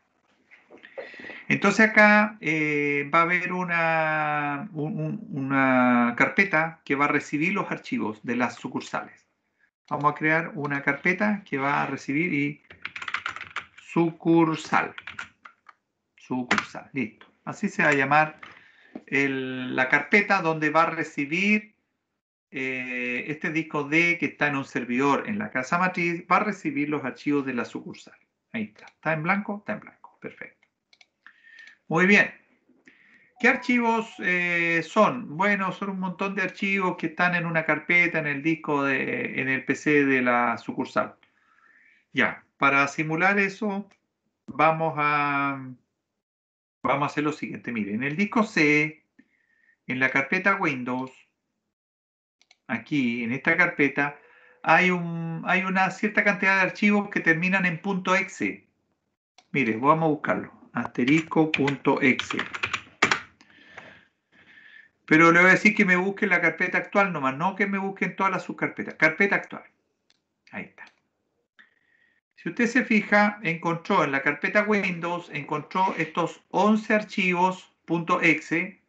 Entonces acá eh, va a haber una, una carpeta que va a recibir los archivos de las sucursales vamos a crear una carpeta que va a recibir y sucursal. Sucursal, listo. Así se va a llamar la carpeta donde va a recibir eh, este disco D que está en un servidor en la casa matriz, va a recibir los archivos de la sucursal. Ahí está. ¿Está en blanco? Está en blanco. Perfecto. Muy bien. ¿Qué archivos eh, son? Bueno, son un montón de archivos que están en una carpeta, en el disco, de, en el PC de la sucursal. Ya, para simular eso, vamos a, vamos a hacer lo siguiente. Mire, en el disco C, en la carpeta Windows, aquí en esta carpeta, hay, hay una cierta cantidad de archivos que terminan en .exe. Mire, vamos a buscarlo. Asterisco.exe. Pero le voy a decir que me busque la carpeta actual nomás, no que me busquen todas las subcarpetas. Carpeta actual. Ahí está. Si usted se fija, encontró en la carpeta Windows, encontró estos 11 archivos .exe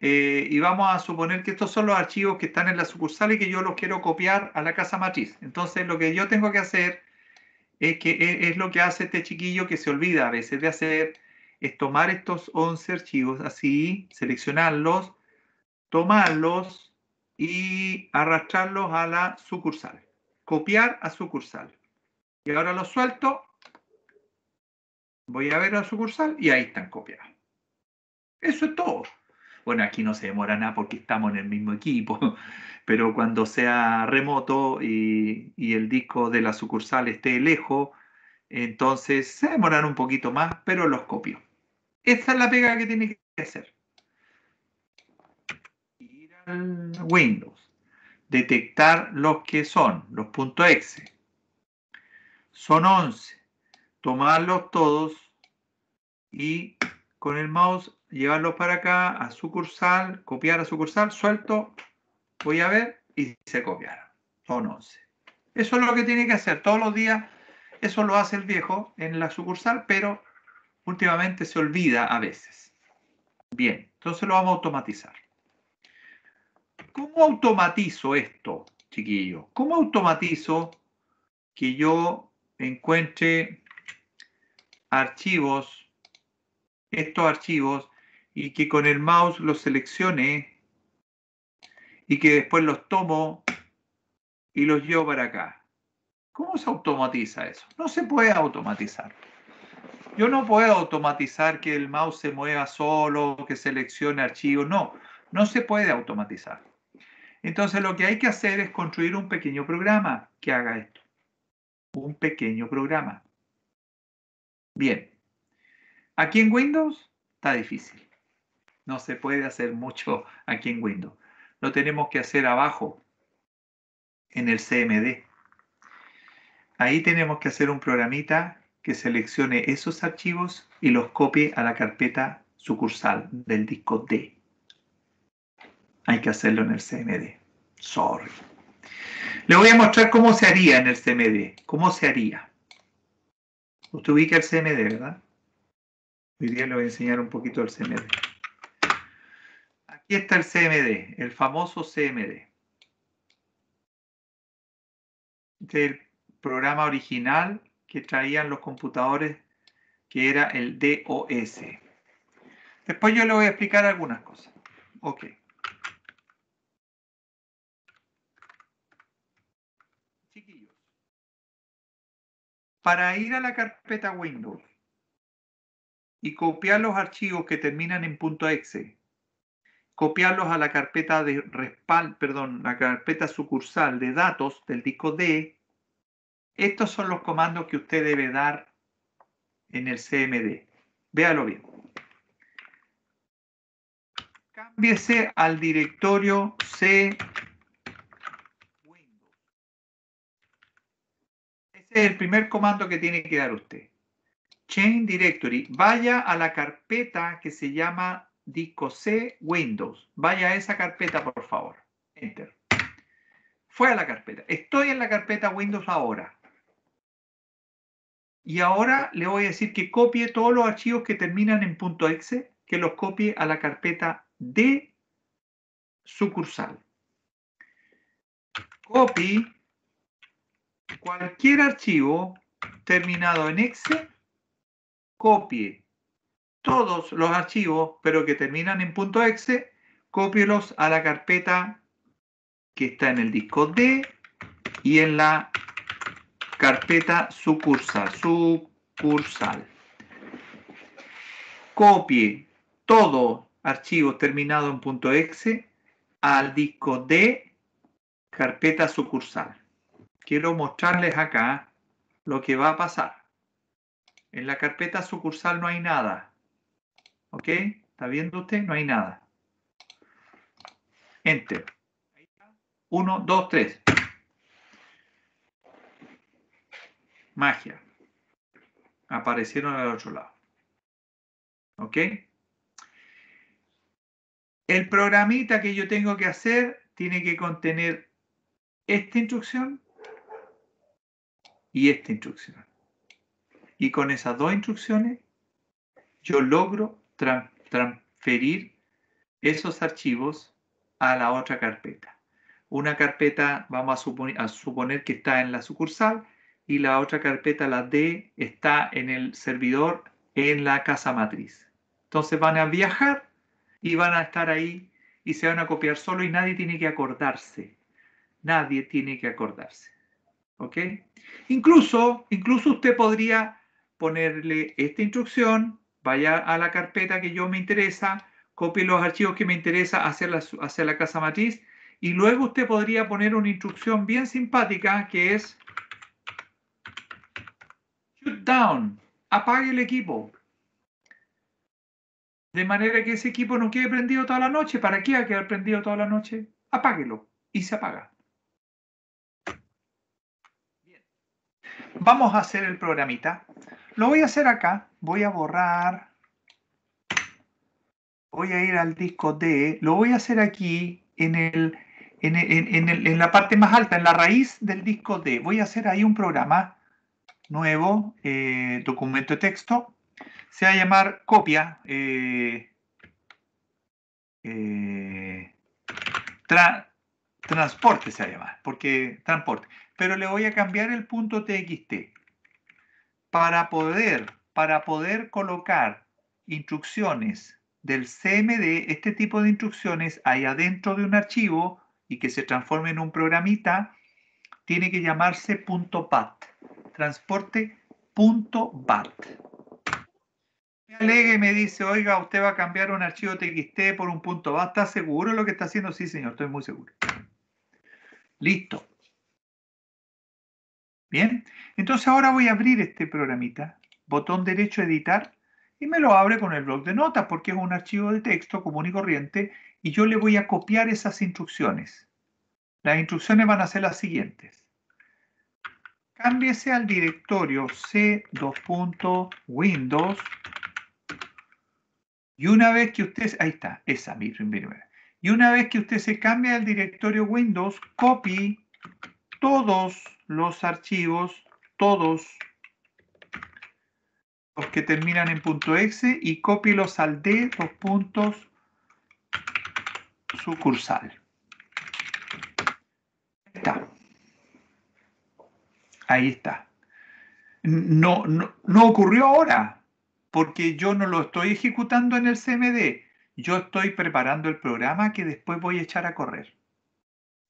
eh, y vamos a suponer que estos son los archivos que están en la sucursal y que yo los quiero copiar a la casa matriz. Entonces lo que yo tengo que hacer es que e, es lo que hace este chiquillo que se olvida a veces de hacer es tomar estos 11 archivos así, seleccionarlos, tomarlos y arrastrarlos a la sucursal. Copiar a sucursal. Y ahora los suelto. Voy a ver la sucursal y ahí están copiados. Eso es todo. Bueno, aquí no se demora nada porque estamos en el mismo equipo, pero cuando sea remoto y, y el disco de la sucursal esté lejos, entonces se demoran un poquito más, pero los copio. Esa es la pega que tiene que hacer. Ir al Windows. Detectar los que son, los puntos .exe. Son 11. Tomarlos todos y con el mouse llevarlos para acá a sucursal, copiar a sucursal, suelto, voy a ver y se copiaron. Son 11. Eso es lo que tiene que hacer todos los días. Eso lo hace el viejo en la sucursal, pero últimamente se olvida a veces. Bien, entonces lo vamos a automatizar. ¿Cómo automatizo esto, chiquillo? ¿Cómo automatizo que yo encuentre archivos, estos archivos, y que con el mouse los seleccione y que después los tomo y los llevo para acá? ¿Cómo se automatiza eso? No se puede automatizar. Yo no puedo automatizar que el mouse se mueva solo, que seleccione archivo. no, no se puede automatizar. Entonces lo que hay que hacer es construir un pequeño programa que haga esto. Un pequeño programa. Bien. Aquí en Windows está difícil. No se puede hacer mucho aquí en Windows. Lo tenemos que hacer abajo, en el CMD. Ahí tenemos que hacer un programita que seleccione esos archivos y los copie a la carpeta sucursal del disco D. Hay que hacerlo en el CMD. Sorry. Le voy a mostrar cómo se haría en el CMD. ¿Cómo se haría? Usted ubica el CMD, ¿verdad? Hoy día le voy a enseñar un poquito el CMD. Aquí está el CMD, el famoso CMD. Este el programa original que traían los computadores, que era el DOS. Después yo le voy a explicar algunas cosas. Ok. Chiquillos. Para ir a la carpeta Windows y copiar los archivos que terminan en .exe, copiarlos a la carpeta de respal, perdón, la carpeta sucursal de datos del disco D estos son los comandos que usted debe dar en el CMD. Véalo bien. Cámbiese al directorio C Windows. Ese es el primer comando que tiene que dar usted. Chain Directory. Vaya a la carpeta que se llama disco C Windows. Vaya a esa carpeta, por favor. Enter. Fue a la carpeta. Estoy en la carpeta Windows ahora. Y ahora le voy a decir que copie todos los archivos que terminan en .exe, que los copie a la carpeta de sucursal. Copie. cualquier archivo terminado en exe, copie todos los archivos, pero que terminan en .exe, copielos a la carpeta que está en el disco D y en la Carpeta sucursal, sucursal. Copie todo archivo terminado en .exe al disco de carpeta sucursal. Quiero mostrarles acá lo que va a pasar. En la carpeta sucursal no hay nada. ¿Ok? ¿Está viendo usted? No hay nada. Enter. 1, dos tres magia. Aparecieron al otro lado. ¿Ok? El programita que yo tengo que hacer tiene que contener esta instrucción y esta instrucción. Y con esas dos instrucciones yo logro transferir esos archivos a la otra carpeta. Una carpeta, vamos a suponer que está en la sucursal, y la otra carpeta, la D, está en el servidor en la casa matriz. Entonces van a viajar y van a estar ahí y se van a copiar solo y nadie tiene que acordarse. Nadie tiene que acordarse. ¿Ok? Incluso, incluso usted podría ponerle esta instrucción, vaya a la carpeta que yo me interesa, copie los archivos que me interesa hacia la casa matriz y luego usted podría poner una instrucción bien simpática que es down, apague el equipo. De manera que ese equipo no quede prendido toda la noche. ¿Para qué va a prendido toda la noche? Apáguelo y se apaga. Vamos a hacer el programita. Lo voy a hacer acá. Voy a borrar. Voy a ir al disco D. Lo voy a hacer aquí en, el, en, en, en la parte más alta, en la raíz del disco D. Voy a hacer ahí un programa nuevo eh, documento de texto. Se va a llamar copia eh, eh, transporte, se va a llamar, porque transporte. Pero le voy a cambiar el punto txt para poder, para poder colocar instrucciones del CMD, este tipo de instrucciones hay adentro de un archivo y que se transforme en un programita, tiene que llamarse .pat transporte.bat. Me alega y me dice, oiga, usted va a cambiar un archivo TXT por un punto .bat. ¿Está seguro lo que está haciendo? Sí, señor, estoy muy seguro. Listo. Bien, entonces ahora voy a abrir este programita. Botón derecho, editar. Y me lo abre con el blog de notas porque es un archivo de texto común y corriente. Y yo le voy a copiar esas instrucciones. Las instrucciones van a ser las siguientes cámbiese al directorio c2.windows y una vez que usted, ahí está, esa Y una vez que usted se cambie al directorio Windows, copie todos los archivos, todos los que terminan en .exe y copielos al D, 2sucursal ahí está. No, no, ocurrió ahora, porque yo no lo estoy ejecutando en el CMD, yo estoy preparando el programa que después voy a echar a correr.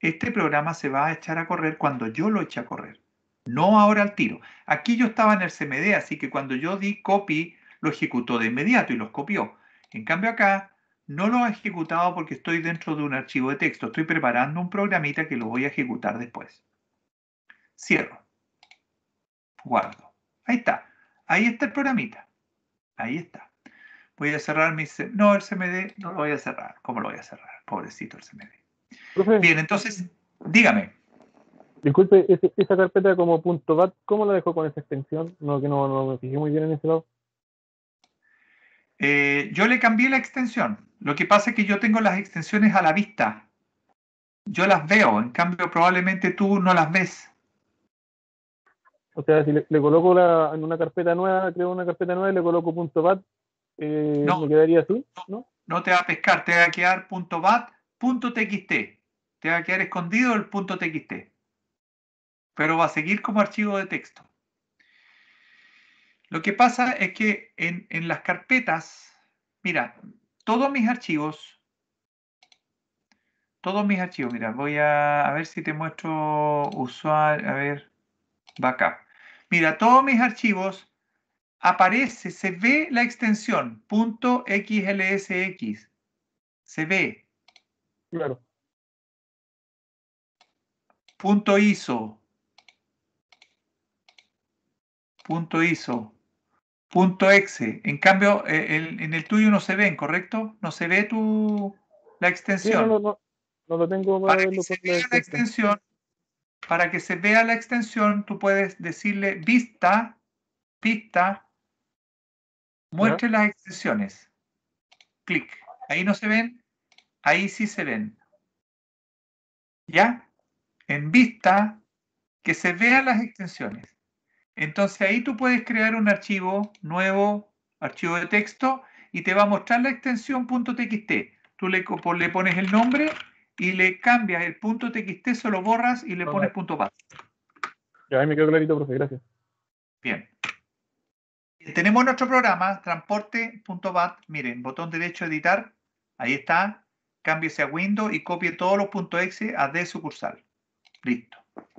Este programa se va a echar a correr cuando yo lo eche a correr, no ahora al tiro. Aquí yo estaba en el CMD, así que cuando yo di copy, lo ejecutó de inmediato y los copió. En cambio acá, no lo ha ejecutado porque estoy dentro de un archivo de texto, estoy preparando un programita que lo voy a ejecutar después. Cierro guardo. Ahí está. Ahí está el programita. Ahí está. Voy a cerrar mi... No, el CMD no lo voy a cerrar. ¿Cómo lo voy a cerrar? Pobrecito el CMD. Bien, entonces, dígame. Disculpe, esa carpeta como punto .bat, ¿cómo la dejó con esa extensión? No, que no, no me fijé muy bien en ese lado. Eh, yo le cambié la extensión. Lo que pasa es que yo tengo las extensiones a la vista. Yo las veo, en cambio probablemente tú no las ves. O sea, si le, coloco en una carpeta nueva, creo una carpeta nueva y le coloco punto .bat, eh, no, quedaría así? ¿no? no te va a pescar, te va a quedar punto .bat, .txt. Te va a quedar escondido el .txt. Pero va a seguir como archivo de texto. Lo que pasa es que en, en las carpetas, mira, todos mis archivos, todos mis archivos, mira, voy a, a ver si te muestro usuario, a ver, backup. Mira, todos mis archivos aparece, se ve la extensión .xlsx. Se ve. Claro. Punto .iso. Punto .iso. Punto .exe. En cambio, eh, en, en, el tuyo no se ven, ¿correcto? No se ve tu la extensión. no, no, no, no, lo tengo la extensión para que se vea la extensión, tú puedes decirle vista, pista, muestre las extensiones. Clic. Ahí no se ven, ahí sí se ven. ¿Ya? En vista, que se vean las extensiones. Entonces ahí tú puedes crear un archivo nuevo, archivo de texto, y te va a mostrar la extensión .txt. Tú le, le pones el nombre y le cambias el punto txt, se lo borras y le pones punto bat. Ya, ahí me quedó clarito, profe, gracias. Bien. Tenemos nuestro programa, transporte.bat. Miren, botón derecho, editar. Ahí está. Cámbiese a Windows y copie todos los puntos .exe a D sucursal. Listo.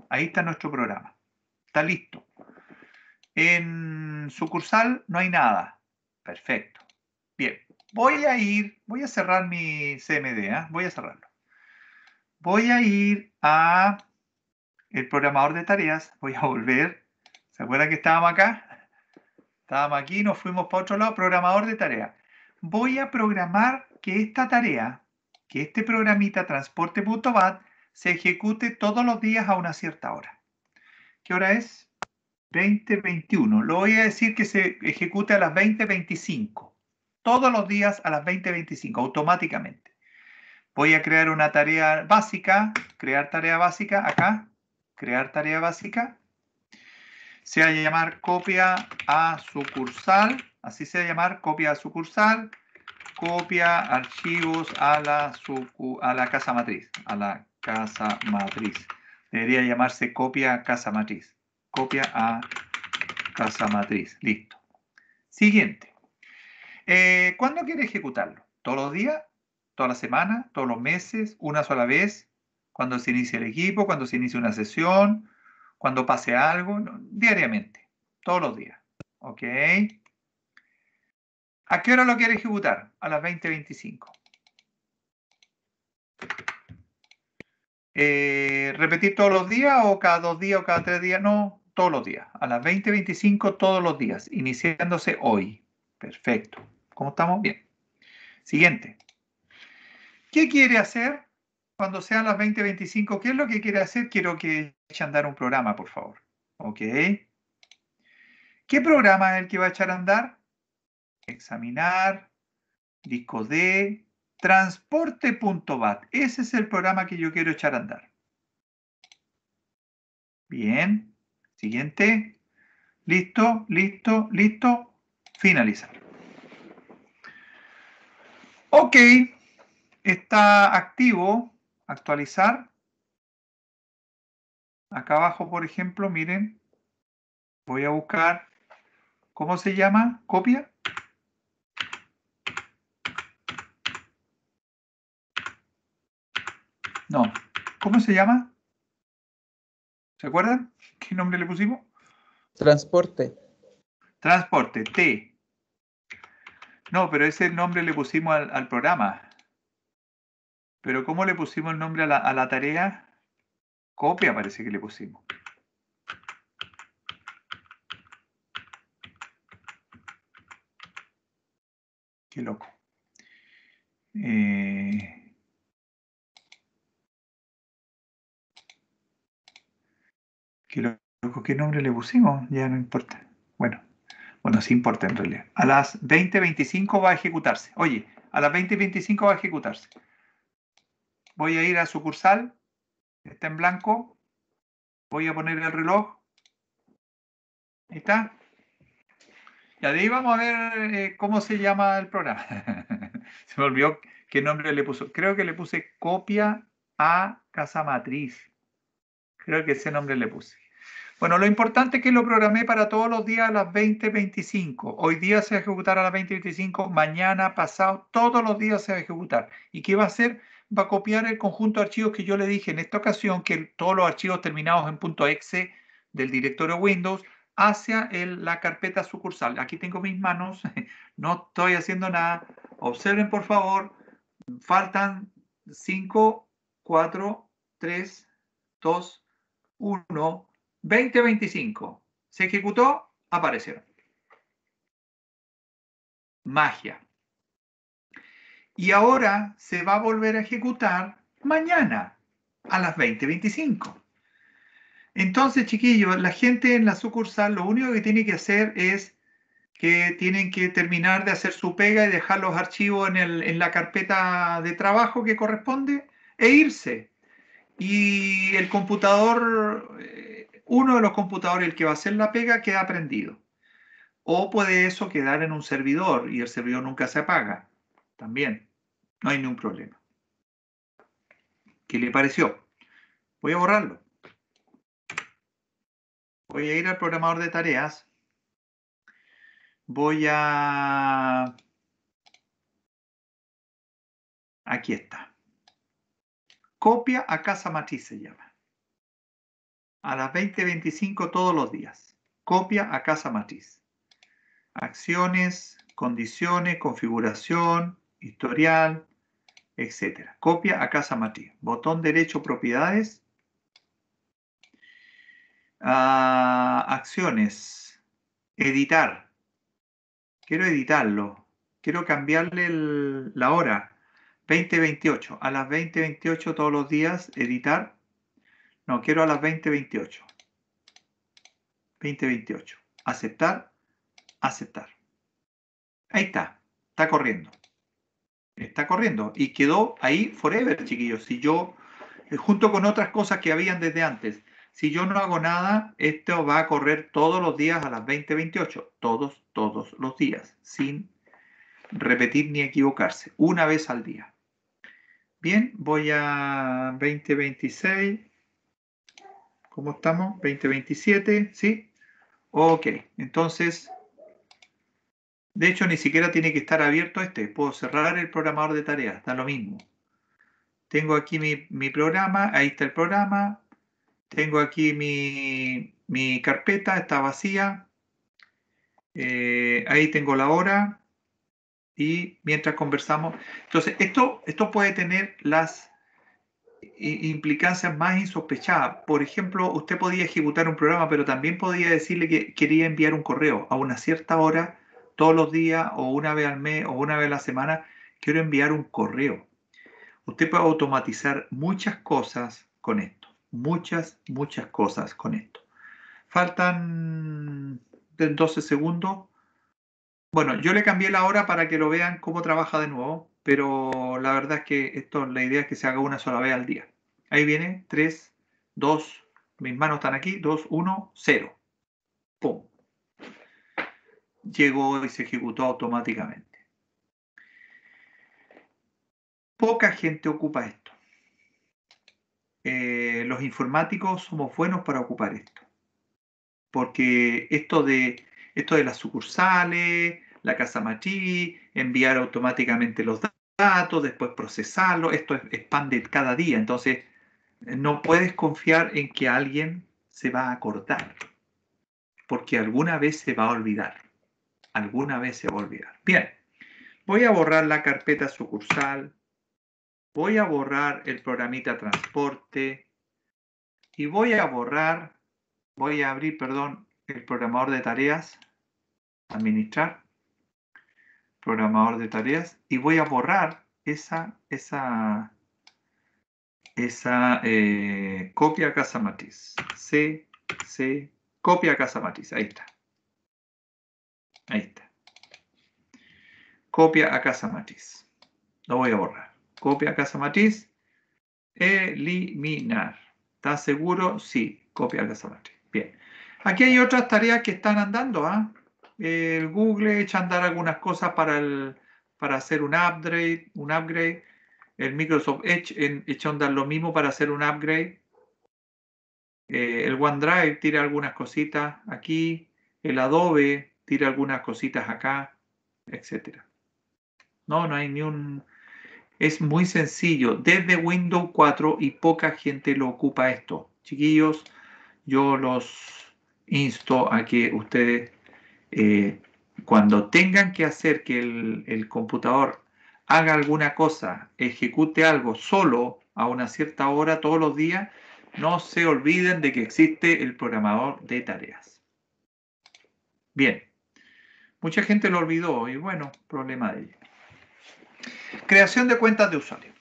Ahí está nuestro programa. Está listo. En sucursal no hay nada. Perfecto. Bien. Voy a ir, voy a cerrar mi CMD, ¿eh? voy a cerrarlo voy a ir a el programador de tareas, voy a volver. ¿Se acuerdan que estábamos acá? Estábamos aquí, nos fuimos para otro lado, programador de tareas. Voy a programar que esta tarea, que este programita transporte.bat se ejecute todos los días a una cierta hora. ¿Qué hora es? 20.21. Lo voy a decir que se ejecute a las 20.25. Todos los días a las 20.25, automáticamente. Voy a crear una tarea básica, crear tarea básica acá, crear tarea básica. Se va a llamar copia a sucursal, así se va a llamar copia a sucursal, copia archivos a la, a la casa matriz, a la casa matriz. Debería llamarse copia a casa matriz, copia a casa matriz, listo. Siguiente. Eh, ¿Cuándo quiere ejecutarlo? ¿Todos los días? toda la semana, todos los meses, una sola vez, cuando se inicia el equipo, cuando se inicia una sesión, cuando pase algo, diariamente, todos los días. ¿Ok? ¿A qué hora lo quiere ejecutar? A las 20.25. Eh, ¿Repetir todos los días o cada dos días o cada tres días? No, todos los días. A las 20.25 todos los días, iniciándose hoy. Perfecto. ¿Cómo estamos? Bien. Siguiente. ¿Qué quiere hacer cuando sean las 20:25? ¿Qué es lo que quiere hacer? Quiero que eche a andar un programa, por favor. ¿Ok? ¿Qué programa es el que va a echar a andar? Examinar, disco D, transporte.bat. Ese es el programa que yo quiero echar a andar. Bien. Siguiente. Listo, listo, listo. Finalizar. Ok. Está activo, actualizar. Acá abajo, por ejemplo, miren, voy a buscar, ¿cómo se llama? Copia. No, ¿cómo se llama? ¿Se acuerdan? ¿Qué nombre le pusimos? Transporte. Transporte, T. No, pero ese nombre le pusimos al, al programa. Pero ¿cómo le pusimos el nombre a la, tarea? Copia parece que le pusimos. Qué loco. Eh, qué loco, ¿qué nombre le pusimos? Ya no importa. Bueno, bueno, sí importa en realidad. A las 20.25 va a ejecutarse. Oye, a las 20.25 va a ejecutarse voy a ir a sucursal, está en blanco, voy a poner el reloj, está. Y ahí vamos a ver eh, cómo se llama el programa. se me olvidó qué nombre le puso. Creo que le puse copia a Casa Matriz. Creo que ese nombre le puse. Bueno, lo importante es que lo programé para todos los días a las 20.25. Hoy día se va a ejecutar a las 20.25, mañana, pasado, todos los días se va a ejecutar. ¿Y qué va a hacer? va a copiar el conjunto de archivos que yo le dije en esta ocasión, que todos los archivos terminados en .exe del directorio Windows, hacia la carpeta sucursal. Aquí tengo mis manos, no estoy haciendo nada. Observen, por favor, faltan 5, 4, 3, 2, 1, 20, 25. Se ejecutó, aparecieron. Magia y ahora se va a volver a ejecutar mañana a las 20.25. Entonces, chiquillos, la gente en la sucursal lo único que tiene que hacer es que tienen que terminar de hacer su pega y dejar los archivos en, el, en la carpeta de trabajo que corresponde e irse. Y el computador, eh, uno de los computadores, el que va a hacer la pega, queda prendido. O puede eso quedar en un servidor y el servidor nunca se apaga también. No hay ningún problema. ¿Qué le pareció? Voy a borrarlo. Voy a ir al programador de tareas. Voy a... Aquí está. Copia a casa matriz se llama. A las 20.25 todos los días. Copia a casa matriz. Acciones, condiciones, configuración, historial, etc. Copia a casa Matías. Botón derecho, propiedades. Ah, acciones. Editar. Quiero editarlo. Quiero cambiarle la hora. 20.28. A las 20.28 todos los días editar. No, quiero a las 20.28. 20.28. Aceptar. Aceptar. Ahí está. Está corriendo está corriendo y quedó ahí forever, chiquillos. Si yo, eh, junto con otras cosas que habían desde antes, si yo no hago nada, esto va a correr todos los días a las 20:28, todos, todos los días, sin repetir ni equivocarse, una vez al día. Bien, voy a 2026. ¿Cómo estamos? 2027, ¿sí? Ok, entonces de hecho, ni siquiera tiene que estar abierto este. Puedo cerrar el programador de tareas, da lo mismo. Tengo aquí mi, programa, ahí está el programa. Tengo aquí mi, carpeta, está vacía. Eh, ahí tengo la hora. Y mientras conversamos. Entonces, esto, esto puede tener las implicancias más insospechadas. Por ejemplo, usted podía ejecutar un programa, pero también podía decirle que quería enviar un correo a una cierta hora todos los días o una vez al mes o una vez a la semana, quiero enviar un correo. Usted puede automatizar muchas cosas con esto, muchas, muchas cosas con esto. Faltan 12 segundos. Bueno, yo le cambié la hora para que lo vean cómo trabaja de nuevo, pero la verdad es que esto, la idea es que se haga una sola vez al día. Ahí viene, 3, 2, mis manos están aquí, 2, 1, 0. ¡Pum! llegó y se ejecutó automáticamente. Poca gente ocupa esto. Eh, los informáticos somos buenos para ocupar esto. Porque esto de, esto de las sucursales, la casa matriz, enviar automáticamente los datos, después procesarlo, esto expande cada día. Entonces, no puedes confiar en que alguien se va a acordar, porque alguna vez se va a olvidar alguna vez se va a olvidar. Bien, voy a borrar la carpeta sucursal, voy a borrar el programita transporte y voy a borrar, voy a abrir, perdón, el programador de tareas, administrar, programador de tareas y voy a borrar esa, esa, esa eh, copia casa matiz C, C, copia casa matiz ahí está. Ahí está. Copia a casa matriz. Lo voy a borrar. Copia a casa matriz. Eliminar. ¿Estás seguro? Sí. Copia a casa matriz. Bien. Aquí hay otras tareas que están andando. ¿ah? El Google echa a andar algunas cosas para, el, para hacer un upgrade. Un upgrade. El Microsoft Edge echa a andar lo mismo para hacer un upgrade. Eh, el OneDrive tira algunas cositas aquí. El Adobe algunas cositas acá, etcétera No, no hay ni un... Es muy sencillo, desde Windows 4 y poca gente lo ocupa esto. Chiquillos, yo los insto a que ustedes, eh, cuando tengan que hacer que el computador haga alguna cosa, ejecute algo solo a una cierta hora todos los días, no se olviden de que existe el programador de tareas. Bien. Mucha gente lo olvidó y bueno, problema de ella. Creación de cuentas de usuario.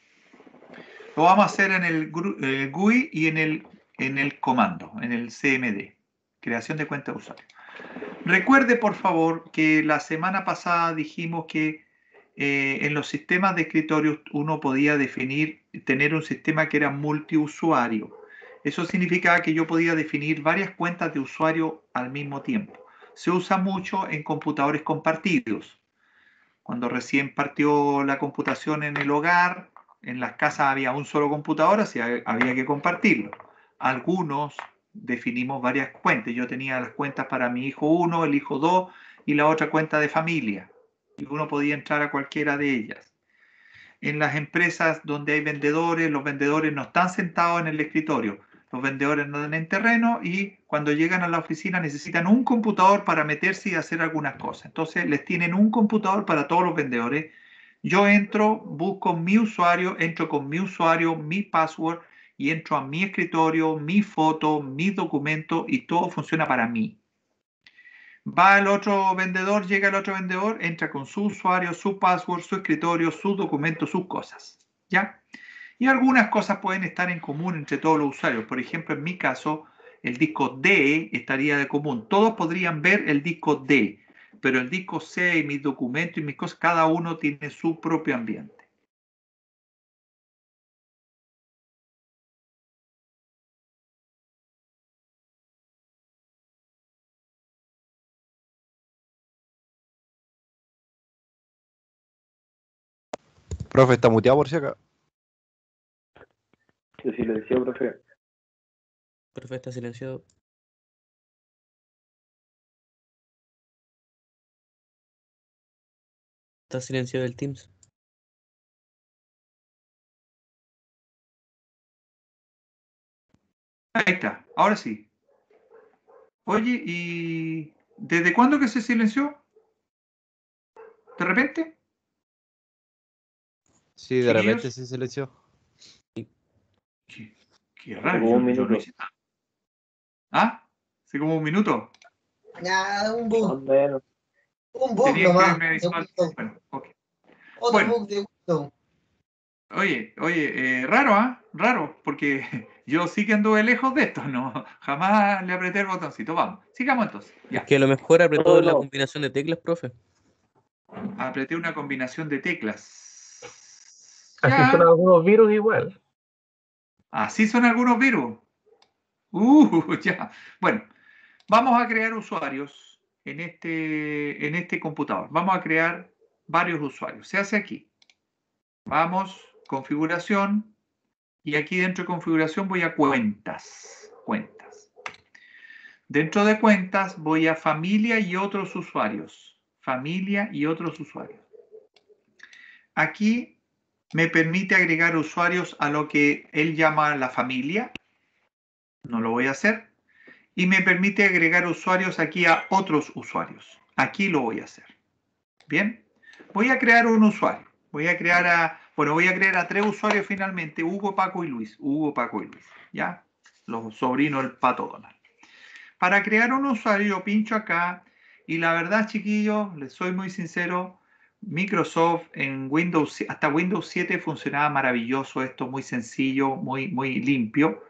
Lo vamos a hacer en el, eh, GUI y en el, en el comando, en el CMD. Creación de cuentas de usuario. Recuerde, por favor, que la semana pasada dijimos que eh, en los sistemas de escritorio uno podía definir, tener un sistema que era multiusuario. Eso significaba que yo podía definir varias cuentas de usuario al mismo tiempo se usa mucho en computadores compartidos. Cuando recién partió la computación en el hogar, en las casas había un solo computador, así había que compartirlo. Algunos definimos varias cuentas. Yo tenía las cuentas para mi hijo 1, el hijo 2 y la otra cuenta de familia. Y uno podía entrar a cualquiera de ellas. En las empresas donde hay vendedores, los vendedores no están sentados en el escritorio, los vendedores no tienen terreno y cuando llegan a la oficina necesitan un computador para meterse y hacer algunas cosas. Entonces les tienen un computador para todos los vendedores. Yo entro, busco mi usuario, entro con mi usuario, mi password y entro a mi escritorio, mi foto, mi documento y todo funciona para mí. Va el otro vendedor, llega el otro vendedor, entra con su usuario, su password, su escritorio, su documento, sus cosas. ¿Ya? Y algunas cosas pueden estar en común entre todos los usuarios. Por ejemplo, en mi caso, el disco D estaría de común. Todos podrían ver el disco D, pero el disco C y mis documentos y mis cosas, cada uno tiene su propio ambiente. Profe, está muteado por si acá. Se silenció, profe. Profe, está silenciado. Está silenciado el Teams. Ahí está, ahora sí. Oye, ¿y desde cuándo que se silenció? ¿De repente? Sí, de repente se silenció raro. Como un minuto. ¿Ah? ¿Hace como un minuto? Nada, un bug. Un bug nomás. Bueno, Otro bueno. bug de Windows. Oye, oye, eh, raro, ¿ah? Raro, porque yo sí que anduve lejos de esto, ¿no? Jamás le apreté el botoncito. Vamos, sigamos entonces. que a lo mejor apretó la combinación de teclas, profe. Apreté una combinación de teclas. Así son algunos virus igual. Así son algunos virus. Uh, ya. Bueno, vamos a crear usuarios en este, en este computador. Vamos a crear varios usuarios. Se hace aquí. Vamos, configuración. Y aquí dentro de configuración voy a cuentas. Cuentas. Dentro de cuentas voy a familia y otros usuarios. Familia y otros usuarios. Aquí me permite agregar usuarios a lo que él llama la familia. No lo voy a hacer. Y me permite agregar usuarios aquí a otros usuarios. Aquí lo voy a hacer. Bien. Voy a crear un usuario. Voy a crear a, bueno, voy a crear a tres usuarios finalmente. Hugo, Paco y Luis. Hugo, Paco y Luis. ¿Ya? Los sobrinos del Pato Donald. Para crear un usuario pincho acá. Y la verdad, chiquillos, les soy muy sincero, Microsoft en Windows, hasta Windows 7 funcionaba maravilloso esto, muy sencillo, muy, muy limpio.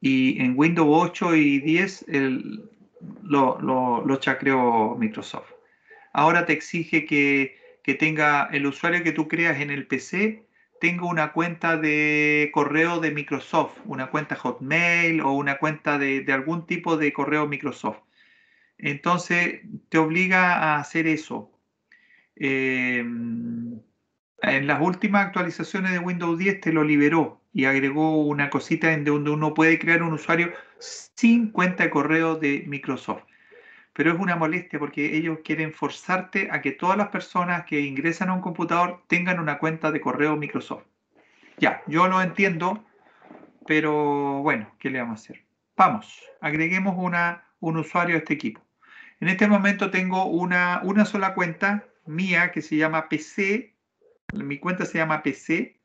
Y en Windows 8 y 10 el, lo, lo, lo, chacreó Microsoft. Ahora te exige que, que tenga el usuario que tú creas en el PC, tenga una cuenta de correo de Microsoft, una cuenta Hotmail o una cuenta de, de, algún tipo de correo Microsoft. Entonces te obliga a hacer eso. Eh, en las últimas actualizaciones de Windows 10 te lo liberó y agregó una cosita en donde uno puede crear un usuario sin cuenta de correo de Microsoft. Pero es una molestia porque ellos quieren forzarte a que todas las personas que ingresan a un computador tengan una cuenta de correo Microsoft. Ya, yo lo entiendo, pero bueno, ¿qué le vamos a hacer? Vamos, agreguemos una, un usuario a este equipo. En este momento tengo una, una sola cuenta mía que se llama PC, mi cuenta se llama PC,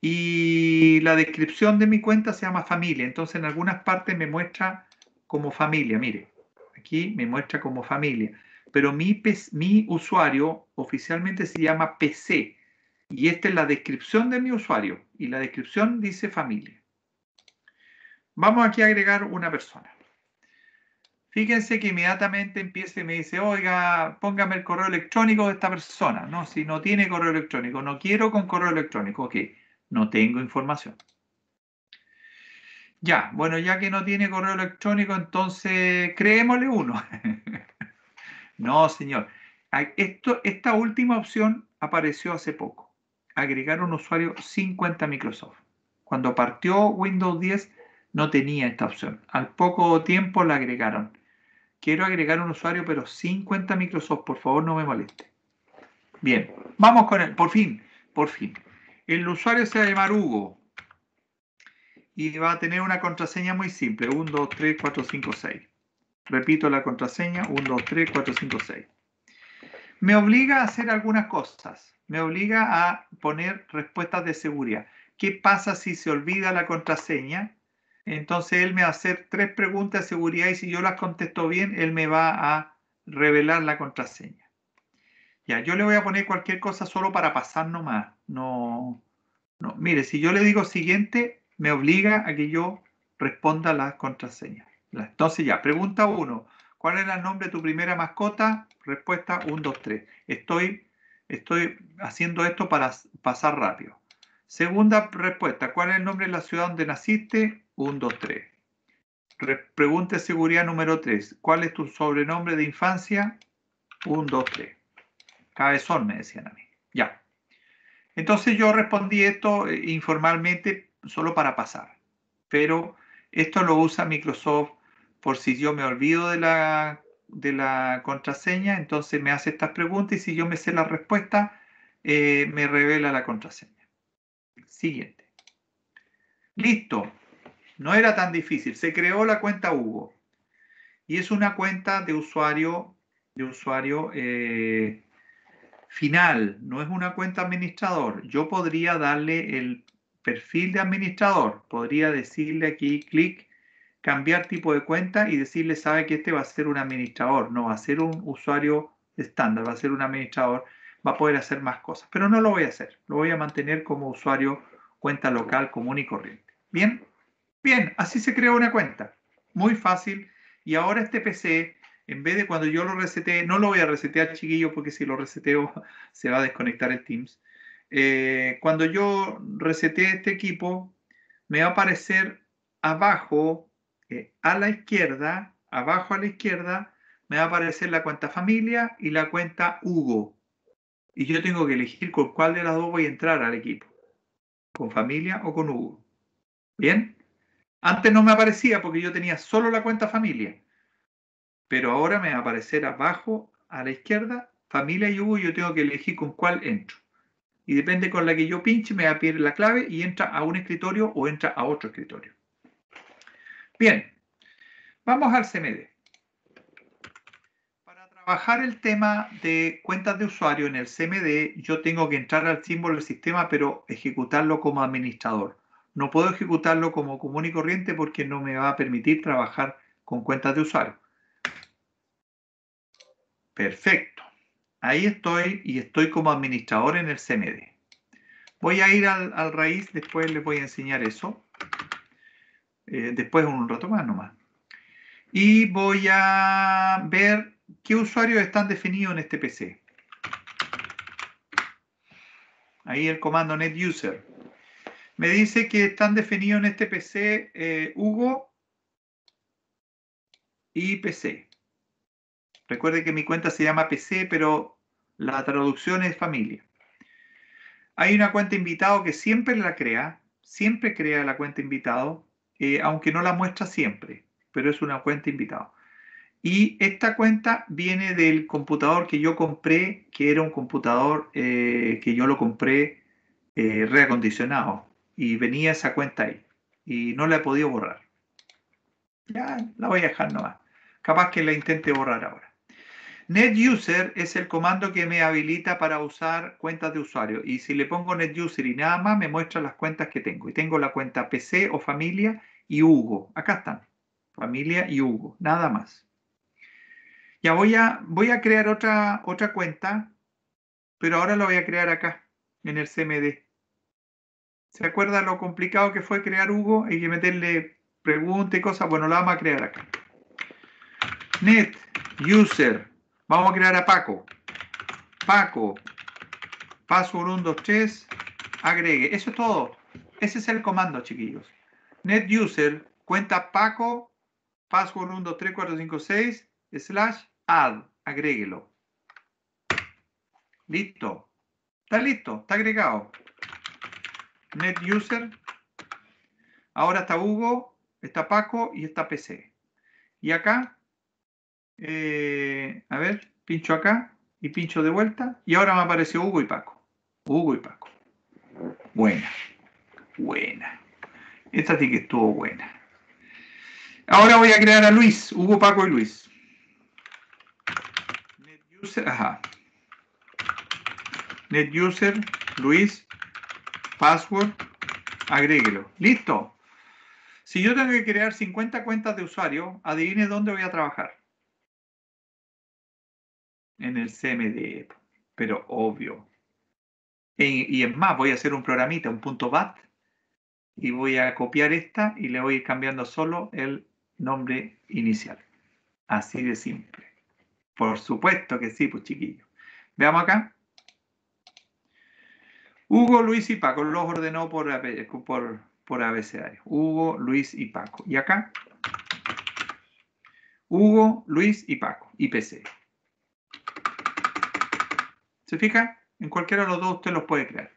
y la descripción de mi cuenta se llama familia. Entonces en algunas partes me muestra como familia, mire, aquí me muestra como familia. Pero mi, mi usuario oficialmente se llama PC. Y esta es la descripción de mi usuario. Y la descripción dice familia. Vamos aquí a agregar una persona fíjense que inmediatamente empieza y me dice, oiga, póngame el correo electrónico de esta persona. No, si no tiene correo electrónico, no quiero con correo electrónico. Ok, no tengo información. Ya, bueno, ya que no tiene correo electrónico, entonces creémosle uno. no, señor. Esto, esta última opción apareció hace poco. Agregar un usuario 50 Microsoft. Cuando partió Windows 10 no tenía esta opción. Al poco tiempo la agregaron quiero agregar un usuario, pero sin cuenta Microsoft, por favor no me moleste. Bien, vamos con él, por fin, por fin. El usuario se va a llamar Hugo y va a tener una contraseña muy simple, 1, 2, 3, 4, 5, 6. Repito la contraseña, 1, 2, 3, 4, 5, 6. Me obliga a hacer algunas cosas, me obliga a poner respuestas de seguridad. ¿Qué pasa si se olvida la contraseña? Entonces él me va a hacer tres preguntas de seguridad y si yo las contesto bien, él me va a revelar la contraseña. Ya, yo le voy a poner cualquier cosa solo para pasar nomás. No, no. Mire, si yo le digo siguiente, me obliga a que yo responda la contraseña. Entonces ya, pregunta uno. ¿Cuál era el nombre de tu primera mascota? Respuesta 1, 2, 3. Estoy, estoy haciendo esto para pasar rápido. Segunda respuesta, ¿cuál es el nombre de la ciudad donde naciste? 1, 2, 3. Pregunta de seguridad número 3. ¿Cuál es tu sobrenombre de infancia? 1, 2, 3. Cabezón, me decían a mí. Ya. Entonces yo respondí esto eh, informalmente solo para pasar. Pero esto lo usa Microsoft por si yo me olvido de la, de la contraseña, entonces me hace estas preguntas y si yo me sé la respuesta, eh, me revela la contraseña. Siguiente. Listo. No era tan difícil. Se creó la cuenta Hugo. Y es una cuenta de usuario, de usuario eh, final. No es una cuenta administrador. Yo podría darle el perfil de administrador. Podría decirle aquí, clic, cambiar tipo de cuenta y decirle, sabe que este va a ser un administrador. No va a ser un usuario estándar, va a ser un administrador. Va a poder hacer más cosas. Pero no lo voy a hacer. Lo voy a mantener como usuario cuenta local común y corriente. Bien. Bien, así se creó una cuenta. Muy fácil. Y ahora este PC, en vez de cuando yo lo resete, no lo voy a resetear chiquillo porque si lo reseteo se va a desconectar el Teams. Eh, cuando yo resete este equipo, me va a aparecer abajo, eh, a la izquierda, abajo a la izquierda, me va a aparecer la cuenta familia y la cuenta Hugo. Y yo tengo que elegir con cuál de las dos voy a entrar al equipo, con familia o con Hugo. ¿Bien? Antes no me aparecía porque yo tenía solo la cuenta familia, pero ahora me va a aparecer abajo a la izquierda familia y yo tengo que elegir con cuál entro. Y depende con la que yo pinche, me va a pedir la clave y entra a un escritorio o entra a otro escritorio. Bien, vamos al CMD. Para trabajar el tema de cuentas de usuario en el CMD, yo tengo que entrar al símbolo del sistema, pero ejecutarlo como administrador no puedo ejecutarlo como común y corriente porque no me va a permitir trabajar con cuentas de usuario. Perfecto. Ahí estoy y estoy como administrador en el CMD. Voy a ir al, raíz, después les voy a enseñar eso. Eh, después un rato más nomás. Y voy a ver qué usuarios están definidos en este PC. Ahí el comando net user. Me dice que están definidos en este PC eh, Hugo y PC. Recuerde que mi cuenta se llama PC, pero la traducción es familia. Hay una cuenta invitado que siempre la crea, siempre crea la cuenta invitado, eh, aunque no la muestra siempre, pero es una cuenta invitado. Y esta cuenta viene del computador que yo compré, que era un computador eh, que yo lo compré reacondicionado y venía esa cuenta ahí y no la he podido borrar. Ya la voy a dejar nomás. Capaz que la intente borrar ahora. NetUser es el comando que me habilita para usar cuentas de usuario. Y si le pongo NetUser y nada más, me muestra las cuentas que tengo. Y tengo la cuenta PC o familia y Hugo. Acá están. Familia y Hugo. Nada más. Ya voy a, voy a crear otra, otra cuenta, pero ahora la voy a crear acá, en el CMD. ¿Se acuerda lo complicado que fue crear Hugo? Hay que meterle preguntas y cosas. Bueno, la vamos a crear acá. Net user. Vamos a crear a Paco. Paco. Password 1, 2, 3. Agregue. Eso es todo. Ese es el comando, chiquillos. Net user. Cuenta Paco. Password 1, 2, 3, 4, 5, 6. Slash add. Agréguelo. Listo. Está listo. Está agregado. Net User. Ahora está Hugo, está Paco y está PC. Y acá, eh, a ver, pincho acá y pincho de vuelta. Y ahora me apareció Hugo y Paco. Hugo y Paco. Buena, buena. Esta sí que estuvo buena. Ahora voy a crear a Luis, Hugo, Paco y Luis. Net user, ajá. Net user, Luis, password, agréguelo. Listo. Si yo tengo que crear 50 cuentas de usuario, adivine dónde voy a trabajar. En el CMD, pero obvio. y es más, voy a hacer un programita, un punto bat, y voy a copiar esta y le voy a ir cambiando solo el nombre inicial. Así de simple. Por supuesto que sí, pues chiquillo. Veamos acá. Hugo, Luis y Paco, los ordenó por, por, por Hugo, Luis y Paco. Y acá, Hugo, Luis y Paco, IPC. ¿Se fija? En cualquiera de los dos usted los puede crear.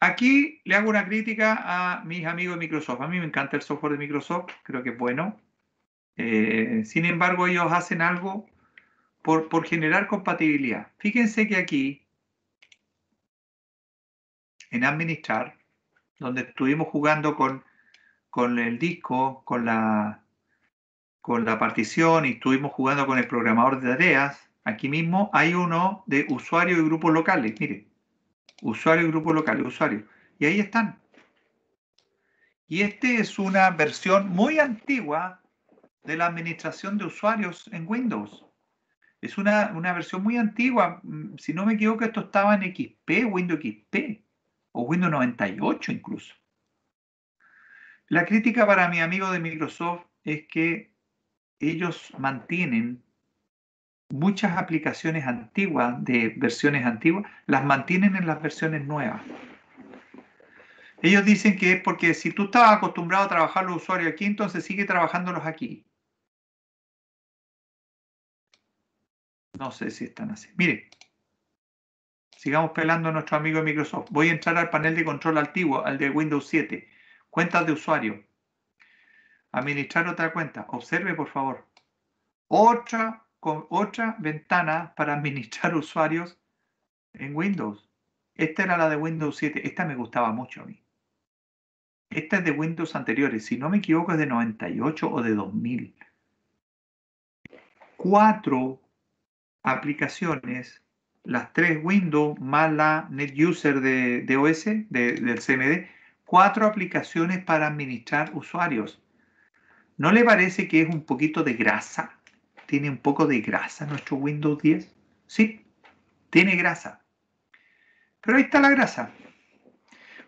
Aquí le hago una crítica a mis amigos de Microsoft. A mí me encanta el software de Microsoft, creo que es bueno. Eh, sin embargo, ellos hacen algo por, por generar compatibilidad. Fíjense que aquí en Administrar, donde estuvimos jugando con, con el disco, con la, con la partición y estuvimos jugando con el programador de tareas. Aquí mismo hay uno de usuarios y grupos locales, mire. Usuario y grupos locales, usuario. Y ahí están. Y este es una versión muy antigua de la administración de usuarios en Windows. Es una, una versión muy antigua. Mm, si no me equivoco, esto estaba en XP, Windows XP o Windows 98 incluso. La crítica para mi amigo de Microsoft es que ellos mantienen muchas aplicaciones antiguas, de versiones antiguas, las mantienen en las versiones nuevas. Ellos dicen que es porque si tú estás acostumbrado a trabajar los usuarios aquí, entonces sigue trabajándolos aquí. No sé si están así. Mire, Sigamos pelando a nuestro amigo de Microsoft. Voy a entrar al panel de control antiguo, al de Windows 7. Cuentas de usuario. Administrar otra cuenta. Observe, por favor. Otra, otra ventana para administrar usuarios en Windows. Esta era la de Windows 7. Esta me gustaba mucho a mí. Esta es de Windows anteriores. Si no me equivoco, es de 98 o de 2000. Cuatro aplicaciones las tres Windows más la NetUser de, de OS, del CMD, cuatro aplicaciones para administrar usuarios. ¿No le parece que es un poquito de grasa? ¿Tiene un poco de grasa nuestro Windows 10? Sí, tiene grasa. Pero ahí está la grasa.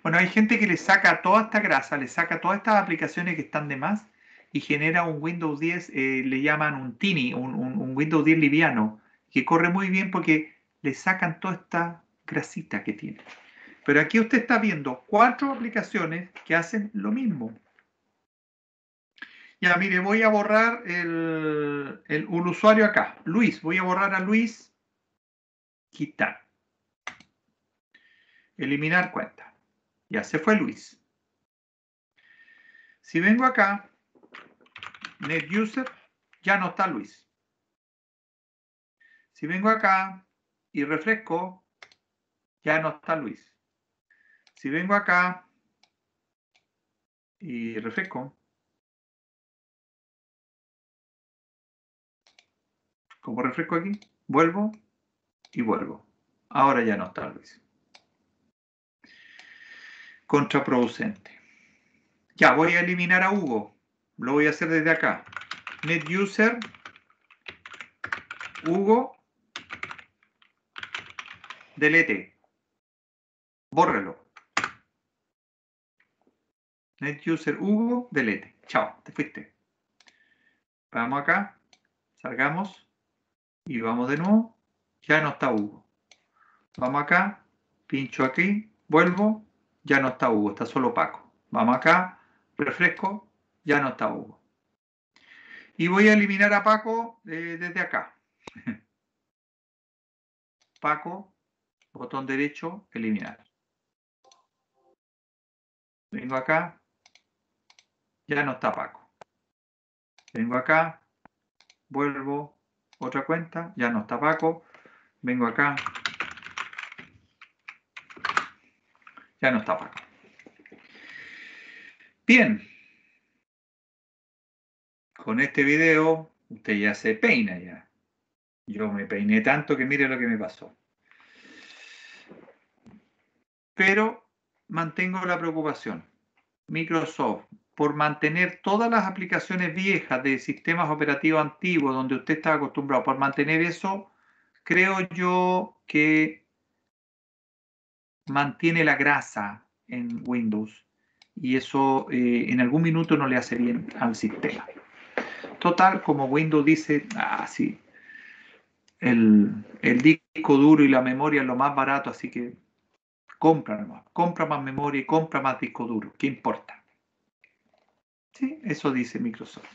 Bueno, hay gente que le saca toda esta grasa, le saca todas estas aplicaciones que están de más y genera un Windows 10, eh, le llaman un Tini, un, un Windows 10 liviano, que corre muy bien porque le sacan toda esta grasita que tiene. Pero aquí usted está viendo cuatro aplicaciones que hacen lo mismo. Ya, mire, voy a borrar el, un usuario acá. Luis, voy a borrar a Luis. Quitar. Eliminar cuenta. Ya se fue Luis. Si vengo acá, User, ya no está Luis. Si vengo acá, y refresco, ya no está Luis. Si vengo acá y refresco, como refresco aquí, vuelvo y vuelvo. Ahora ya no está Luis. Contraproducente. Ya, voy a eliminar a Hugo. Lo voy a hacer desde acá. Net user. Hugo, delete, bórrelo. NetUser Hugo, delete. Chao, te fuiste. Vamos acá, salgamos y vamos de nuevo. Ya no está Hugo. Vamos acá, pincho aquí, vuelvo, ya no está Hugo, está solo Paco. Vamos acá, refresco, ya no está Hugo. Y voy a eliminar a Paco eh, desde acá. Paco, botón derecho, eliminar. Vengo acá, ya no está Paco. Vengo acá, vuelvo, otra cuenta, ya no está Paco. Vengo acá, ya no está Paco. Bien, con este video usted ya se peina ya. Yo me peiné tanto que mire lo que me pasó pero mantengo la preocupación. Microsoft, por mantener todas las aplicaciones viejas de sistemas operativos antiguos donde usted está acostumbrado, por mantener eso, creo yo que mantiene la grasa en Windows y eso eh, en algún minuto no le hace bien al sistema. Total, como Windows dice, ah, el, el disco duro y la memoria es lo más barato, así que compra más, compra más memoria y compra más disco duro, ¿qué importa? ¿Sí? Eso dice Microsoft.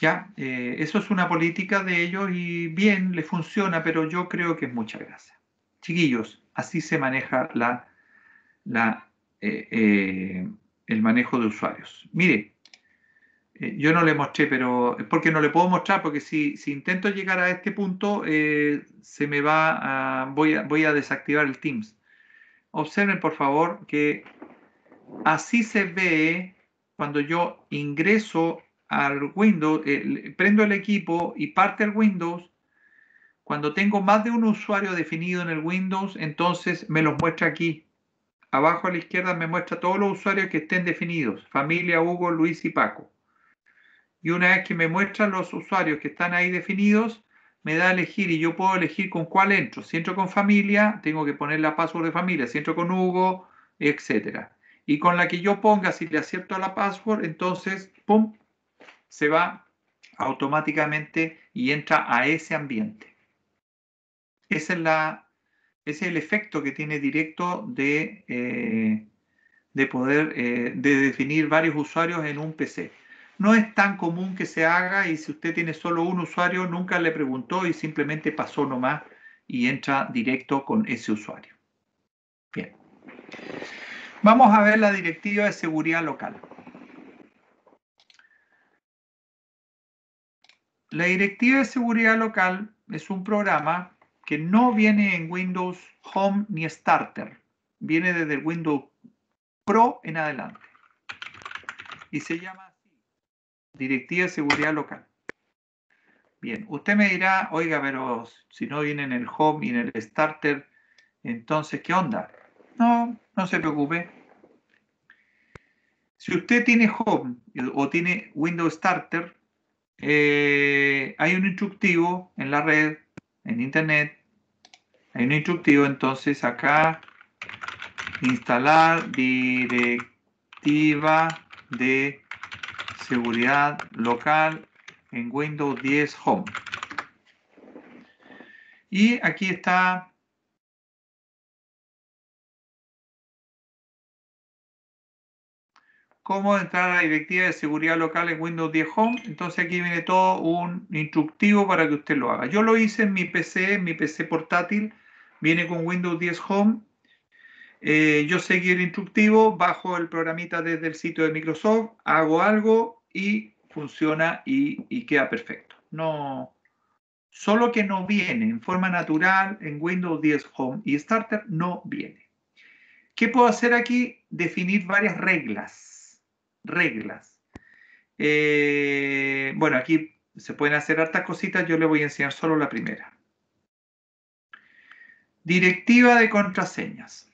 Ya, eh, eso es una política de ellos y bien, le funciona, pero yo creo que es mucha gracia. Chiquillos, así se maneja la, la, eh, eh, el manejo de usuarios. Mire, yo no le mostré, pero es porque no le puedo mostrar, porque si, intento llegar a este punto, se me va voy, a, voy a desactivar el Teams. Observen, por favor, que así se ve cuando yo ingreso al Windows, prendo el equipo y parte el Windows. Cuando tengo más de un usuario definido en el Windows, entonces me los muestra aquí. Abajo a la izquierda me muestra todos los usuarios que estén definidos. Familia, Hugo, Luis y Paco. Y una vez que me muestran los usuarios que están ahí definidos, me da a elegir y yo puedo elegir con cuál entro. Si entro con familia, tengo que poner la password de familia. Si entro con Hugo, etc. Y con la que yo ponga, si le acierto a la password, entonces, ¡pum!, se va automáticamente y entra a ese ambiente. es la, ese es el efecto que tiene directo de, eh, de poder eh, de definir varios usuarios en un PC no es tan común que se haga y si usted tiene solo un usuario, nunca le preguntó y simplemente pasó nomás y entra directo con ese usuario. Bien. Vamos a ver la directiva de seguridad local. La directiva de seguridad local es un programa que no viene en Windows Home ni Starter. Viene desde Windows Pro en adelante. Y se llama Directiva de Seguridad Local. Bien, usted me dirá, oiga, pero si no viene en el home y en el starter, entonces, ¿qué onda? No, no se preocupe. Si usted tiene home o tiene Windows Starter, eh, hay un instructivo en la red, en internet. Hay un instructivo, entonces acá, instalar directiva de seguridad local en Windows 10 Home. Y aquí está cómo entrar a la directiva de seguridad local en Windows 10 Home. Entonces aquí viene todo un instructivo para que usted lo haga. Yo lo hice en mi PC, mi PC portátil. Viene con Windows 10 Home. Eh, yo seguí el instructivo, bajo el programita desde el sitio de Microsoft, hago algo, y funciona y, queda perfecto. No, solo que no viene en forma natural en Windows 10 Home y Starter, no viene. ¿Qué puedo hacer aquí? Definir varias reglas. Reglas. Eh, bueno, aquí se pueden hacer hartas cositas, yo le voy a enseñar solo la primera. Directiva de contraseñas.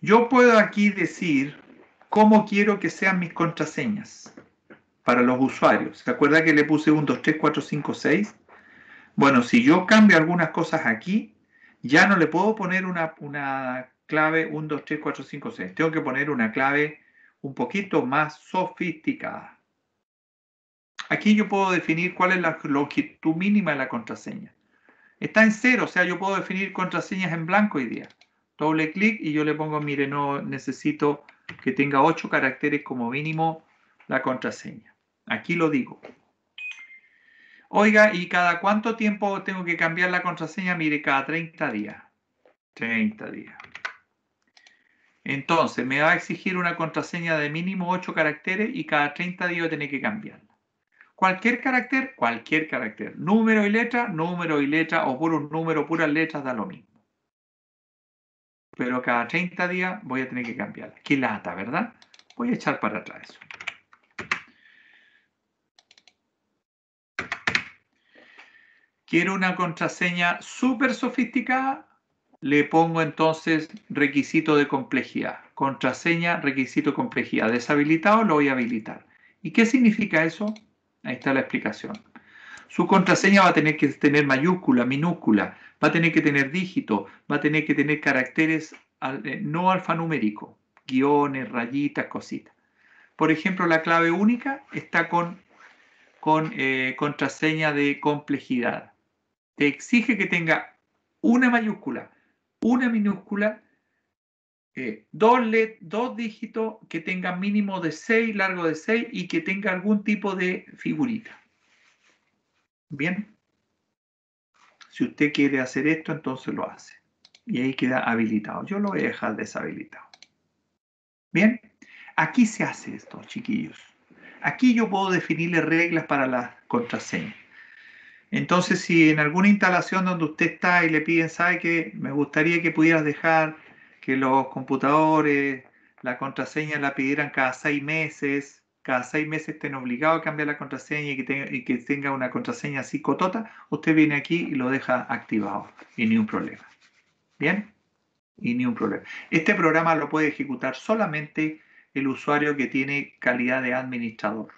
Yo puedo aquí decir cómo quiero que sean mis contraseñas para los usuarios. ¿Se acuerda que le puse un 2, 3, 4, 5, 6? Bueno, si yo cambio algunas cosas aquí, ya no le puedo poner una, una clave 1, 2, 3, 4, 5, 6. Tengo que poner una clave un poquito más sofisticada. Aquí yo puedo definir cuál es la longitud mínima de la contraseña. Está en cero, o sea, yo puedo definir contraseñas en blanco hoy día. Doble clic y yo le pongo, mire, no necesito que tenga 8 caracteres como mínimo la contraseña. Aquí lo digo. Oiga, ¿y cada cuánto tiempo tengo que cambiar la contraseña? Mire, cada 30 días. 30 días. Entonces, me va a exigir una contraseña de mínimo 8 caracteres y cada 30 días voy a tener que cambiarla. Cualquier carácter, cualquier carácter. Número y letra, número y letra, o un número, puras letras, da lo mismo pero cada 30 días voy a tener que cambiarla. Qué lata, ¿verdad? Voy a echar para atrás eso. Quiero una contraseña súper sofisticada. Le pongo entonces requisito de complejidad. Contraseña, requisito de complejidad. Deshabilitado lo voy a habilitar. ¿Y qué significa eso? Ahí está la explicación. Su contraseña va a tener que tener mayúscula, minúscula, va a tener que tener dígito, va a tener que tener caracteres eh, no alfanuméricos, guiones, rayitas, cositas. Por ejemplo, la clave única está con, con eh, contraseña de complejidad. Te exige que tenga una mayúscula, una minúscula, eh, dos, dos dígitos, que tenga mínimo de 6, largo de 6 y que tenga algún tipo de figurita. Bien. Si usted quiere hacer esto, entonces lo hace. Y ahí queda habilitado. Yo lo voy a dejar deshabilitado. Bien. Aquí se hace esto, chiquillos. Aquí yo puedo definirle reglas para las contraseña. Entonces, si en alguna instalación donde usted está y le piden, sabe que me gustaría que pudieras dejar que los computadores, la contraseña la pidieran cada seis meses, cada seis meses estén obligados a cambiar la contraseña y que, que tenga una contraseña así cotota, usted viene aquí y lo deja activado y ni un problema. ¿Bien? Y ni un problema. Este programa lo puede ejecutar solamente el usuario que tiene calidad de administrador.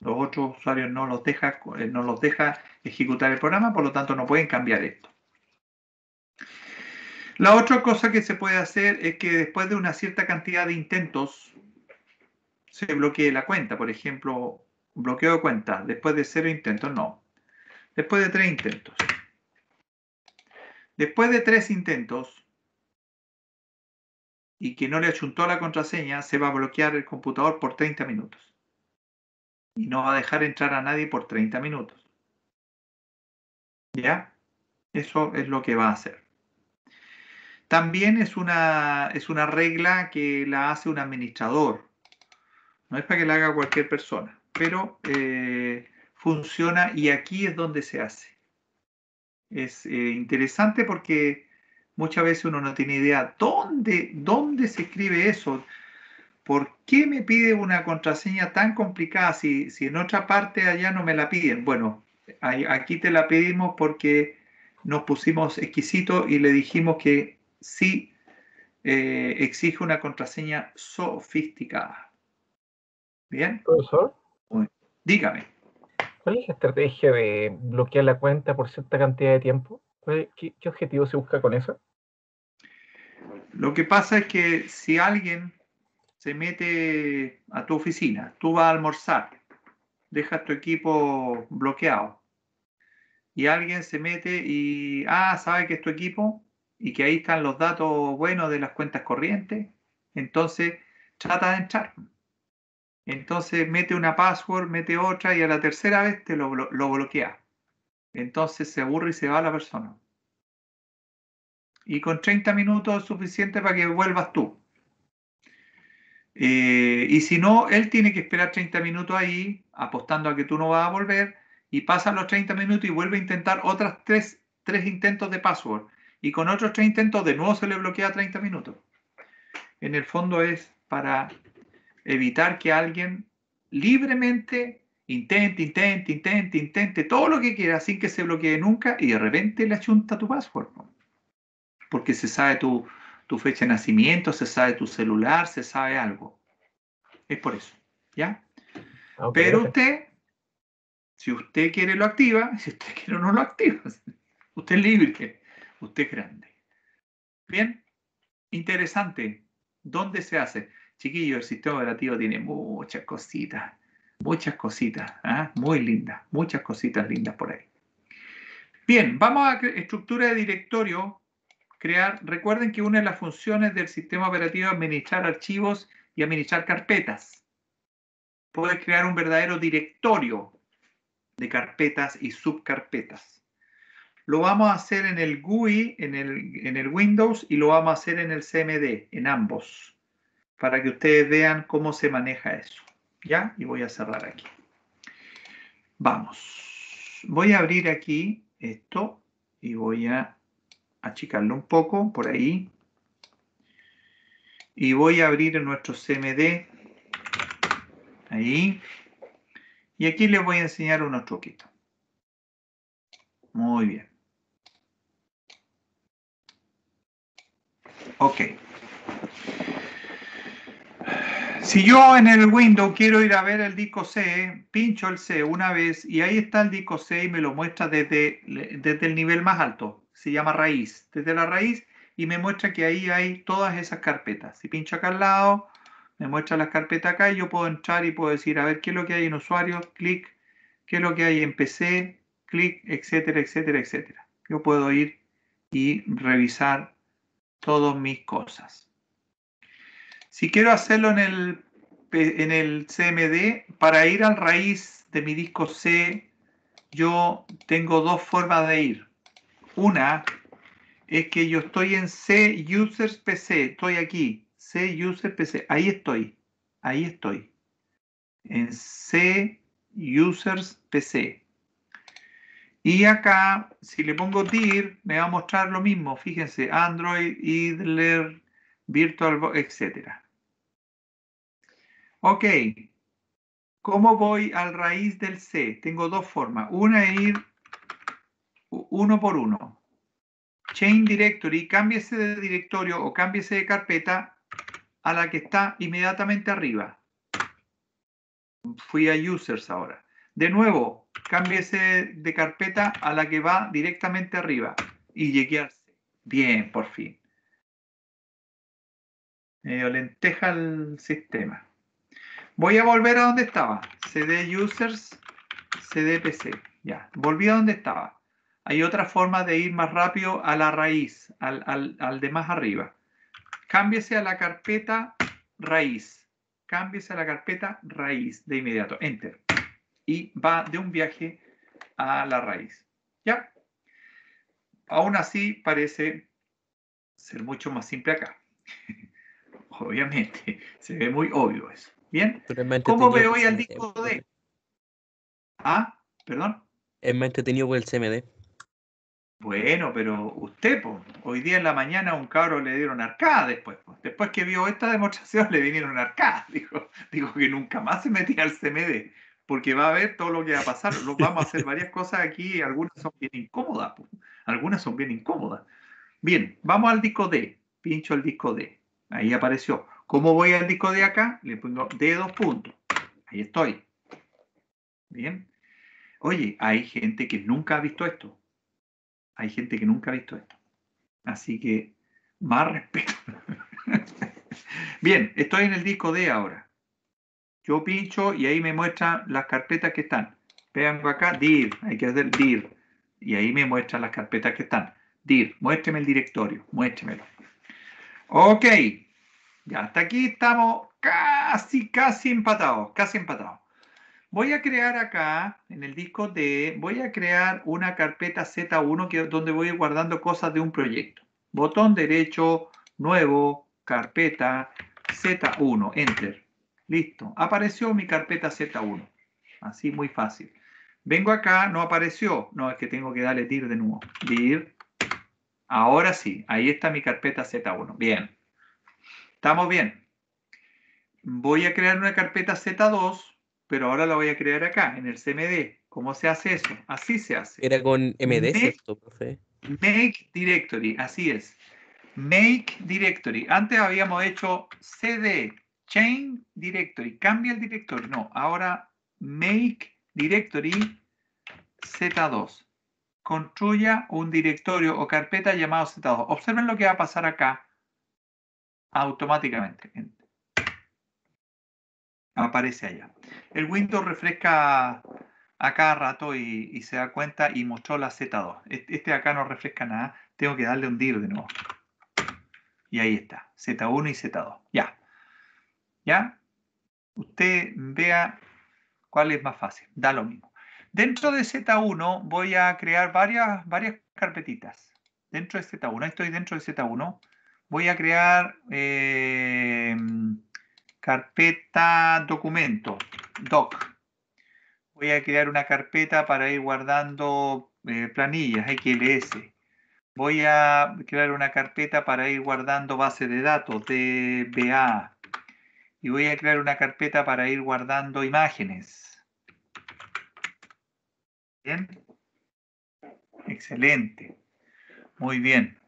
Los otros usuarios no los deja, eh, no los deja ejecutar el programa, por lo tanto no pueden cambiar esto. La otra cosa que se puede hacer es que después de una cierta cantidad de intentos, se bloquee la cuenta. Por ejemplo, bloqueo de cuenta. Después de cero intentos, no. Después de tres intentos. Después de tres intentos y que no le achuntó la contraseña, se va a bloquear el computador por 30 minutos. Y no va a dejar entrar a nadie por 30 minutos. ¿Ya? Eso es lo que va a hacer. También es una, es una regla que la hace un administrador no es para que la haga cualquier persona, pero eh, funciona y aquí es donde se hace. Es eh, interesante porque muchas veces uno no tiene idea dónde, dónde se escribe eso. ¿Por qué me pide una contraseña tan complicada si, si en otra parte allá no me la piden? Bueno, aquí te la pedimos porque nos pusimos exquisito y le dijimos que sí eh, exige una contraseña sofisticada. Bien. Profesor. dígame. ¿Cuál es la estrategia de bloquear la cuenta por cierta cantidad de tiempo? ¿Qué, objetivo se busca con eso? Lo que pasa es que si alguien se mete a tu oficina, tú vas a almorzar, dejas tu equipo bloqueado y alguien se mete y, ah, sabe que es tu equipo y que ahí están los datos buenos de las cuentas corrientes, entonces trata de entrar. Entonces mete una password, mete otra y a la tercera vez te lo, bloquea. Entonces se aburre y se va la persona. Y con 30 minutos es suficiente para que vuelvas tú. Eh, y si no, él tiene que esperar 30 minutos ahí, apostando a que tú no vas a volver, y pasan los 30 minutos y vuelve a intentar otras tres, tres intentos de password. Y con otros tres intentos de nuevo se le bloquea 30 minutos. En el fondo es para evitar que alguien libremente intente, intente, intente, intente, todo lo que quiera sin que se bloquee nunca y de repente le achunta tu password. Porque se sabe tu, tu fecha de nacimiento, se sabe tu celular, se sabe algo. Es por eso, ¿ya? Pero usted, si usted quiere lo activa, si usted quiere no lo activa. Usted es libre, usted es grande. Bien, interesante. ¿Dónde se hace? Chiquillo, el sistema operativo tiene muchas cositas, muchas cositas, ¿ah? muy lindas, muchas cositas lindas por ahí. Bien, vamos a estructura de directorio, crear. Recuerden que una de las funciones del sistema operativo es administrar archivos y administrar carpetas. Puedes crear un verdadero directorio de carpetas y subcarpetas. Lo vamos a hacer en el GUI, en el Windows, y lo vamos a hacer en el CMD, en ambos para que ustedes vean cómo se maneja eso. ¿Ya? Y voy a cerrar aquí. Vamos. Voy a abrir aquí esto y voy a achicarlo un poco por ahí. Y voy a abrir nuestro CMD. Ahí. Y aquí les voy a enseñar unos truquitos. Muy bien. Ok. Si yo en el Windows quiero ir a ver el disco C, pincho el C una vez y ahí está el disco C y me lo muestra desde, desde el nivel más alto. Se llama raíz. Desde la raíz y me muestra que ahí hay todas esas carpetas. Si pincho acá al lado, me muestra las carpetas acá y yo puedo entrar y puedo decir, a ver, ¿qué es lo que hay en usuarios? Clic. ¿Qué es lo que hay en PC? Clic, etcétera, etcétera, etcétera. Yo puedo ir y revisar todas mis cosas. Si quiero hacerlo en el, en el CMD, para ir al raíz de mi disco C, yo tengo dos formas de ir. Una es que yo estoy en C Users PC, estoy aquí, C PC, ahí estoy, ahí estoy, en C Users PC. Y acá, si le pongo dir, me va a mostrar lo mismo, fíjense, Android, Idler, Virtual, etc. Ok, ¿cómo voy al raíz del C? Tengo dos formas. Una es ir uno por uno. Chain directory, cámbiese de directorio o cámbiese de carpeta a la que está inmediatamente arriba. Fui a users ahora. De nuevo, cámbiese de carpeta a la que va directamente arriba y llegué a C. Bien, por fin. Medio lenteja el sistema. Voy a volver a donde estaba. CD users, CD PC. Ya, volví a donde estaba. Hay otra forma de ir más rápido a la raíz, al, al de más arriba. Cámbiese a la carpeta raíz. Cámbiese a la carpeta raíz de inmediato. Enter. Y va de un viaje a la raíz. ¿Ya? Aún así parece ser mucho más simple acá. Obviamente, se ve muy obvio eso. ¿Bien? ¿Cómo me voy al disco D? Ah, perdón. ¿En más entretenido por el CMD. Bueno, pero usted, hoy día en la mañana a un cabro le dieron arcada después. Después que vio esta demostración le vinieron arcada. Dijo, que nunca más se metía al CMD, porque va a ver todo lo que va a pasar. Vamos a hacer varias cosas aquí, algunas son bien incómodas. Algunas son bien incómodas. Bien, vamos al disco D. Pincho el disco D. Ahí apareció. ¿Cómo voy al disco de acá? Le pongo D dos puntos. Ahí estoy. Bien. Oye, hay gente que nunca ha visto esto. Hay gente que nunca ha visto esto. Así que, más respeto. Bien, estoy en el disco D ahora. Yo pincho y ahí me muestra las carpetas que están. Vean acá, dir, hay que hacer dir. Y ahí me muestra las carpetas que están. Dir, muéstreme el directorio, muéstremelo. Ok, ya, hasta aquí estamos casi, casi empatados, casi empatados. Voy a crear acá, en el disco D, voy a crear una carpeta Z1 que, donde voy guardando cosas de un proyecto. Botón derecho, nuevo, carpeta, Z1, Enter. Listo, apareció mi carpeta Z1. Así, muy fácil. Vengo acá, no apareció. No, es que tengo que darle dir de nuevo. Dir. Ahora sí, ahí está mi carpeta Z1. Bien. Estamos bien. Voy a crear una carpeta Z2, pero ahora la voy a crear acá, en el CMD. ¿Cómo se hace eso? Así se hace. Era con MD, ¿cierto, profe? Make Directory, así es. Make Directory. Antes habíamos hecho CD, Chain Directory. Cambia el directorio. No, ahora Make Directory Z2. Construya un directorio o carpeta llamado Z2. Observen lo que va a pasar acá automáticamente. Aparece allá. El Windows refresca a cada rato y, se da cuenta y mostró la Z2. Este, este acá no refresca nada. Tengo que darle un DIR de nuevo. Y ahí está. Z1 y Z2. Ya. ¿Ya? Usted vea cuál es más fácil. Da lo mismo. Dentro de Z1 voy a crear varias, varias carpetitas. Dentro de Z1. Estoy dentro de Z1 voy a crear eh, carpeta documento, doc. Voy a crear una carpeta para ir guardando eh, planillas, XLS. Voy a crear una carpeta para ir guardando base de datos, DBA. Y voy a crear una carpeta para ir guardando imágenes. Bien. Excelente. Muy bien.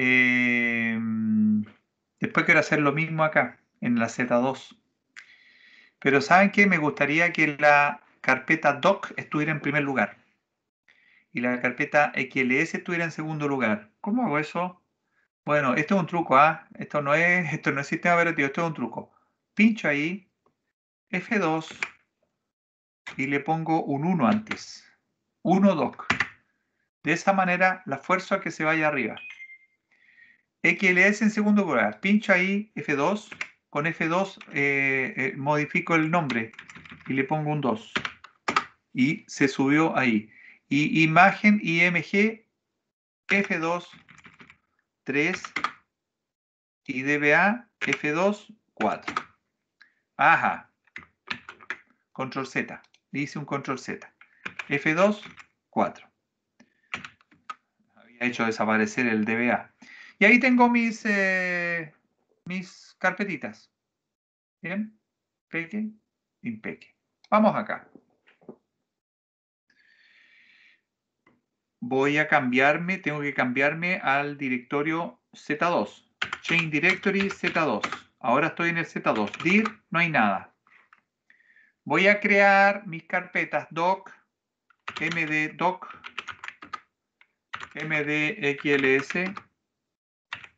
Eh, después quiero hacer lo mismo acá, en la Z2. Pero ¿saben que Me gustaría que la carpeta doc estuviera en primer lugar y la carpeta XLS estuviera en segundo lugar. ¿Cómo hago eso? Bueno, esto es un truco, ¿ah? Esto no es, esto no es sistema operativo, esto es un truco. Pincho ahí, F2, y le pongo un 1 antes. 1 doc. De esa manera la fuerza que se vaya arriba. XLS en segundo lugar. pincha ahí F2. Con F2 eh, eh, modifico el nombre y le pongo un 2. Y se subió ahí. Y imagen IMG F2 3 y DBA F2 4. Ajá. Control Z. dice un control Z. F2 4. Había hecho desaparecer el DBA. Y ahí tengo mis, eh, mis carpetitas. Bien, peque, impeque. Vamos acá. Voy a cambiarme, tengo que cambiarme al directorio Z2. Chain Directory Z2. Ahora estoy en el Z2. Dir, no hay nada. Voy a crear mis carpetas doc, md doc, md xls.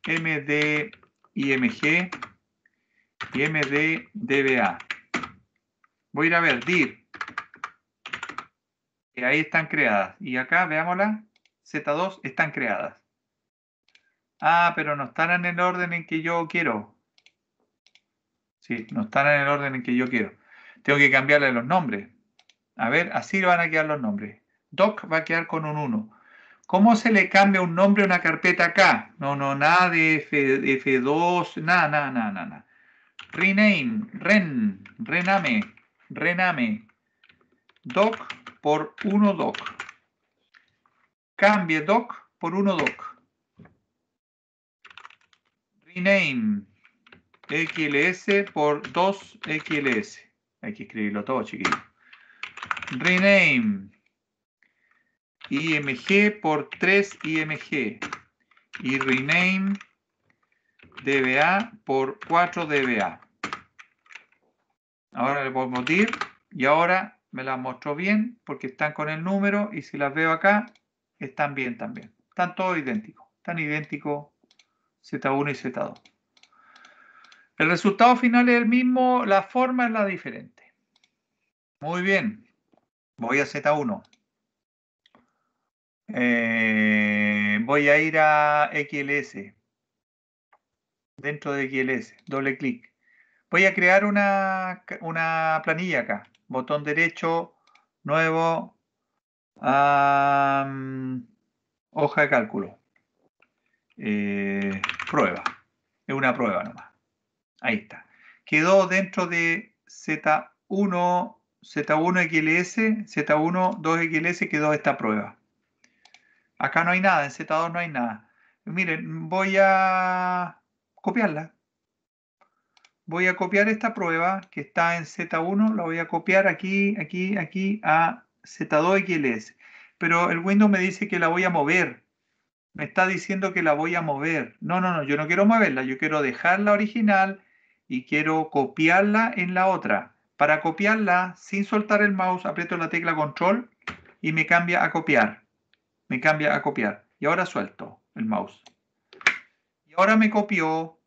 MDIMG y MDDBA. Voy a ir a ver DIR. Y eh, ahí están creadas. Y acá, veámosla, Z2 están creadas. Ah, pero no están en el orden en que yo quiero. Sí, no están en el orden en que yo quiero. Tengo que cambiarle los nombres. A ver, así van a quedar los nombres. Doc va a quedar con un 1. ¿Cómo se le cambia un nombre a una carpeta acá? No, no, nada de F, 2 nada, nada, nada, nada. Rename, ren, rename, rename. Doc por 1 doc. Cambie doc por 1 doc. Rename XLS por 2 XLS. Hay que escribirlo todo, chiquito. Rename IMG por 3 IMG y rename DBA por 4 DBA. Ahora le podemos ir y ahora me las mostró bien porque están con el número y si las veo acá están bien también. Están todos idénticos. Están idénticos Z1 y Z2. El resultado final es el mismo, la forma es la diferente. Muy bien. Voy a Z1. Eh, voy a ir a XLS. Dentro de XLS, doble clic. Voy a crear una, planilla acá. Botón derecho, nuevo, hoja de cálculo. Eh, prueba. Es una prueba nomás. Ahí está. Quedó dentro de Z1, Z1 XLS, Z1 2XLS quedó esta prueba. Acá no hay nada, en Z2 no hay nada. Miren, voy a copiarla. Voy a copiar esta prueba que está en Z1, la voy a copiar aquí, aquí, aquí a Z2XLS. Pero el Windows me dice que la voy a mover. Me está diciendo que la voy a mover. No, no, no, yo no quiero moverla, yo quiero dejar la original y quiero copiarla en la otra. Para copiarla, sin soltar el mouse, aprieto la tecla control y me cambia a copiar me cambia a copiar. Y ahora suelto el mouse. Y ahora me copió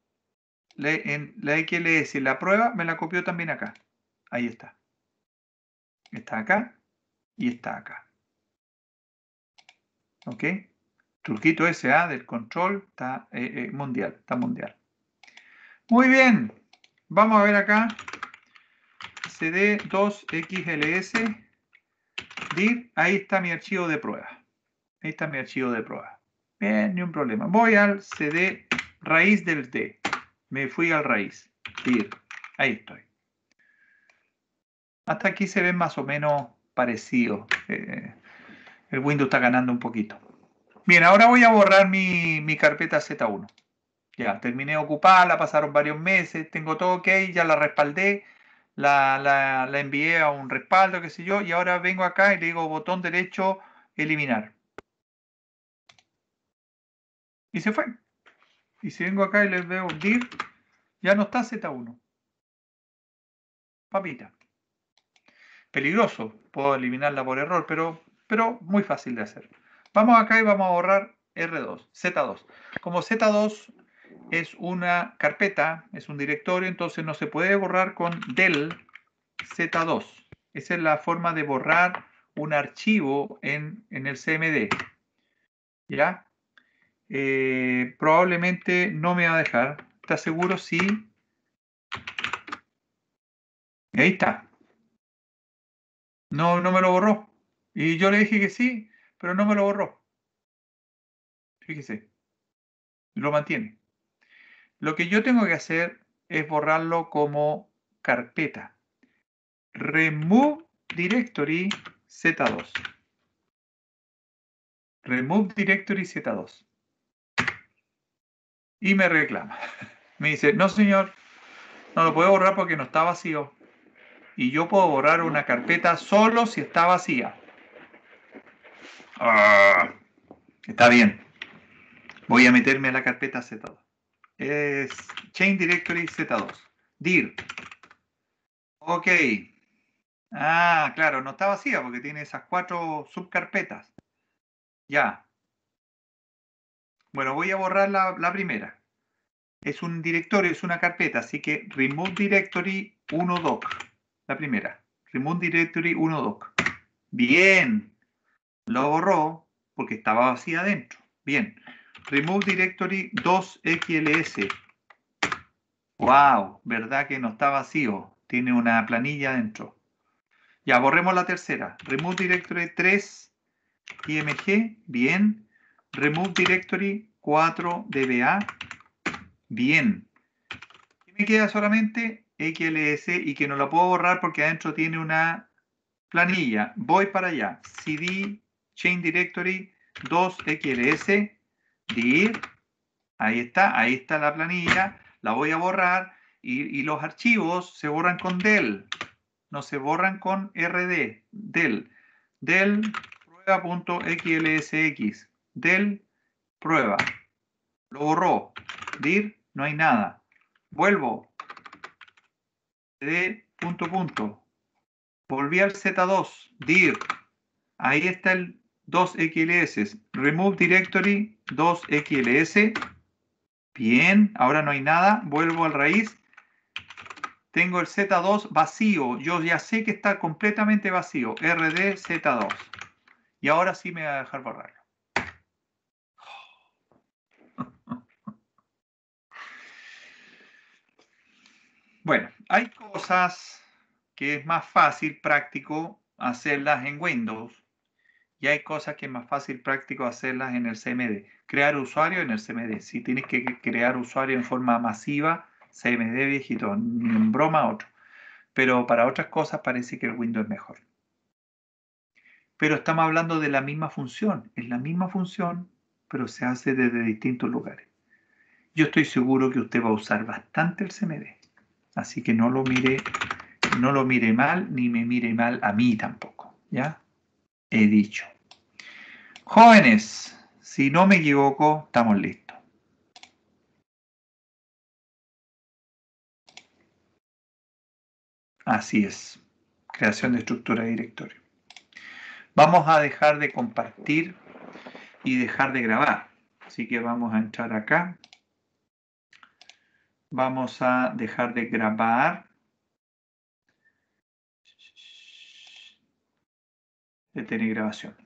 la XLS, la prueba me la copió también acá. Ahí está. Está acá y está acá. ¿Ok? Truquito SA ¿ah? del control está eh, eh, mundial, está mundial. Muy bien. Vamos a ver acá. CD2XLS. DIR. Ahí está mi archivo de prueba. Ahí está mi archivo de prueba. Bien, ni un problema. Voy al CD raíz del T. Me fui al raíz. Ahí estoy. Hasta aquí se ve más o menos parecido. Eh, el Windows está ganando un poquito. Bien, ahora voy a borrar mi, carpeta Z1. Ya, terminé ocupada, ocuparla, pasaron varios meses, tengo todo ok, ya la respaldé, la envié a un respaldo, qué sé yo, y ahora vengo acá y le digo botón derecho, eliminar y se fue. Y si vengo acá y les veo div, ya no está Z1. Papita. Peligroso, puedo eliminarla por error, pero, pero muy fácil de hacer. Vamos acá y vamos a borrar R2, Z2. Como Z2 es una carpeta, es un directorio, entonces no se puede borrar con del Z2. Esa es la forma de borrar un archivo en, en el CMD. ¿Ya? Eh, probablemente no me va a dejar. ¿Estás seguro? Sí. Ahí está. No, no me lo borró. Y yo le dije que sí, pero no me lo borró. Fíjese. Lo mantiene. Lo que yo tengo que hacer es borrarlo como carpeta. Remove directory Z2. Remove directory Z2 y me reclama. Me dice, no señor, no lo puedo borrar porque no está vacío. Y yo puedo borrar una carpeta solo si está vacía. Ah, está bien. Voy a meterme a la carpeta Z2. Es Chain Directory Z2. DIR. Ok. Ah, claro, no está vacía porque tiene esas cuatro subcarpetas. Ya. Bueno, voy a borrar la, primera. Es un directorio, es una carpeta, así que remove directory 1doc, la primera. Remove directory 1doc. Bien, lo borró porque estaba vacía adentro. Bien, remove directory 2xls. Wow, verdad que no está vacío, tiene una planilla adentro. Ya, borremos la tercera. Remove directory 3 img, bien. Remove Directory 4DBA. Bien. me queda solamente XLS y que no la puedo borrar porque adentro tiene una planilla. Voy para allá. CD Chain Directory 2XLS. DIR. Ahí está. Ahí está la planilla. La voy a borrar. Y, y los archivos se borran con DEL. No se borran con RD. DEL. DEL prueba.xlsx del prueba. Lo borró. Dir, no hay nada. Vuelvo. De punto punto. Volví al Z2. Dir. Ahí está el 2XLS. Remove directory 2XLS. Bien, ahora no hay nada. Vuelvo al raíz. Tengo el Z2 vacío. Yo ya sé que está completamente vacío. RD Z2. Y ahora sí me va a dejar borrarlo. Bueno, hay cosas que es más fácil práctico hacerlas en Windows y hay cosas que es más fácil práctico hacerlas en el CMD. Crear usuario en el CMD. Si tienes que crear usuario en forma masiva, CMD viejito, ni en broma otro. Pero para otras cosas parece que el Windows es mejor. Pero estamos hablando de la misma función. Es la misma función, pero se hace desde distintos lugares. Yo estoy seguro que usted va a usar bastante el CMD Así que no lo mire, no lo mire mal, ni me mire mal a mí tampoco. ¿Ya? He dicho. Jóvenes, si no me equivoco, estamos listos. Así es. Creación de estructura de directorio. Vamos a dejar de compartir y dejar de grabar. Así que vamos a entrar acá. Vamos a dejar de grabar. Detener grabación.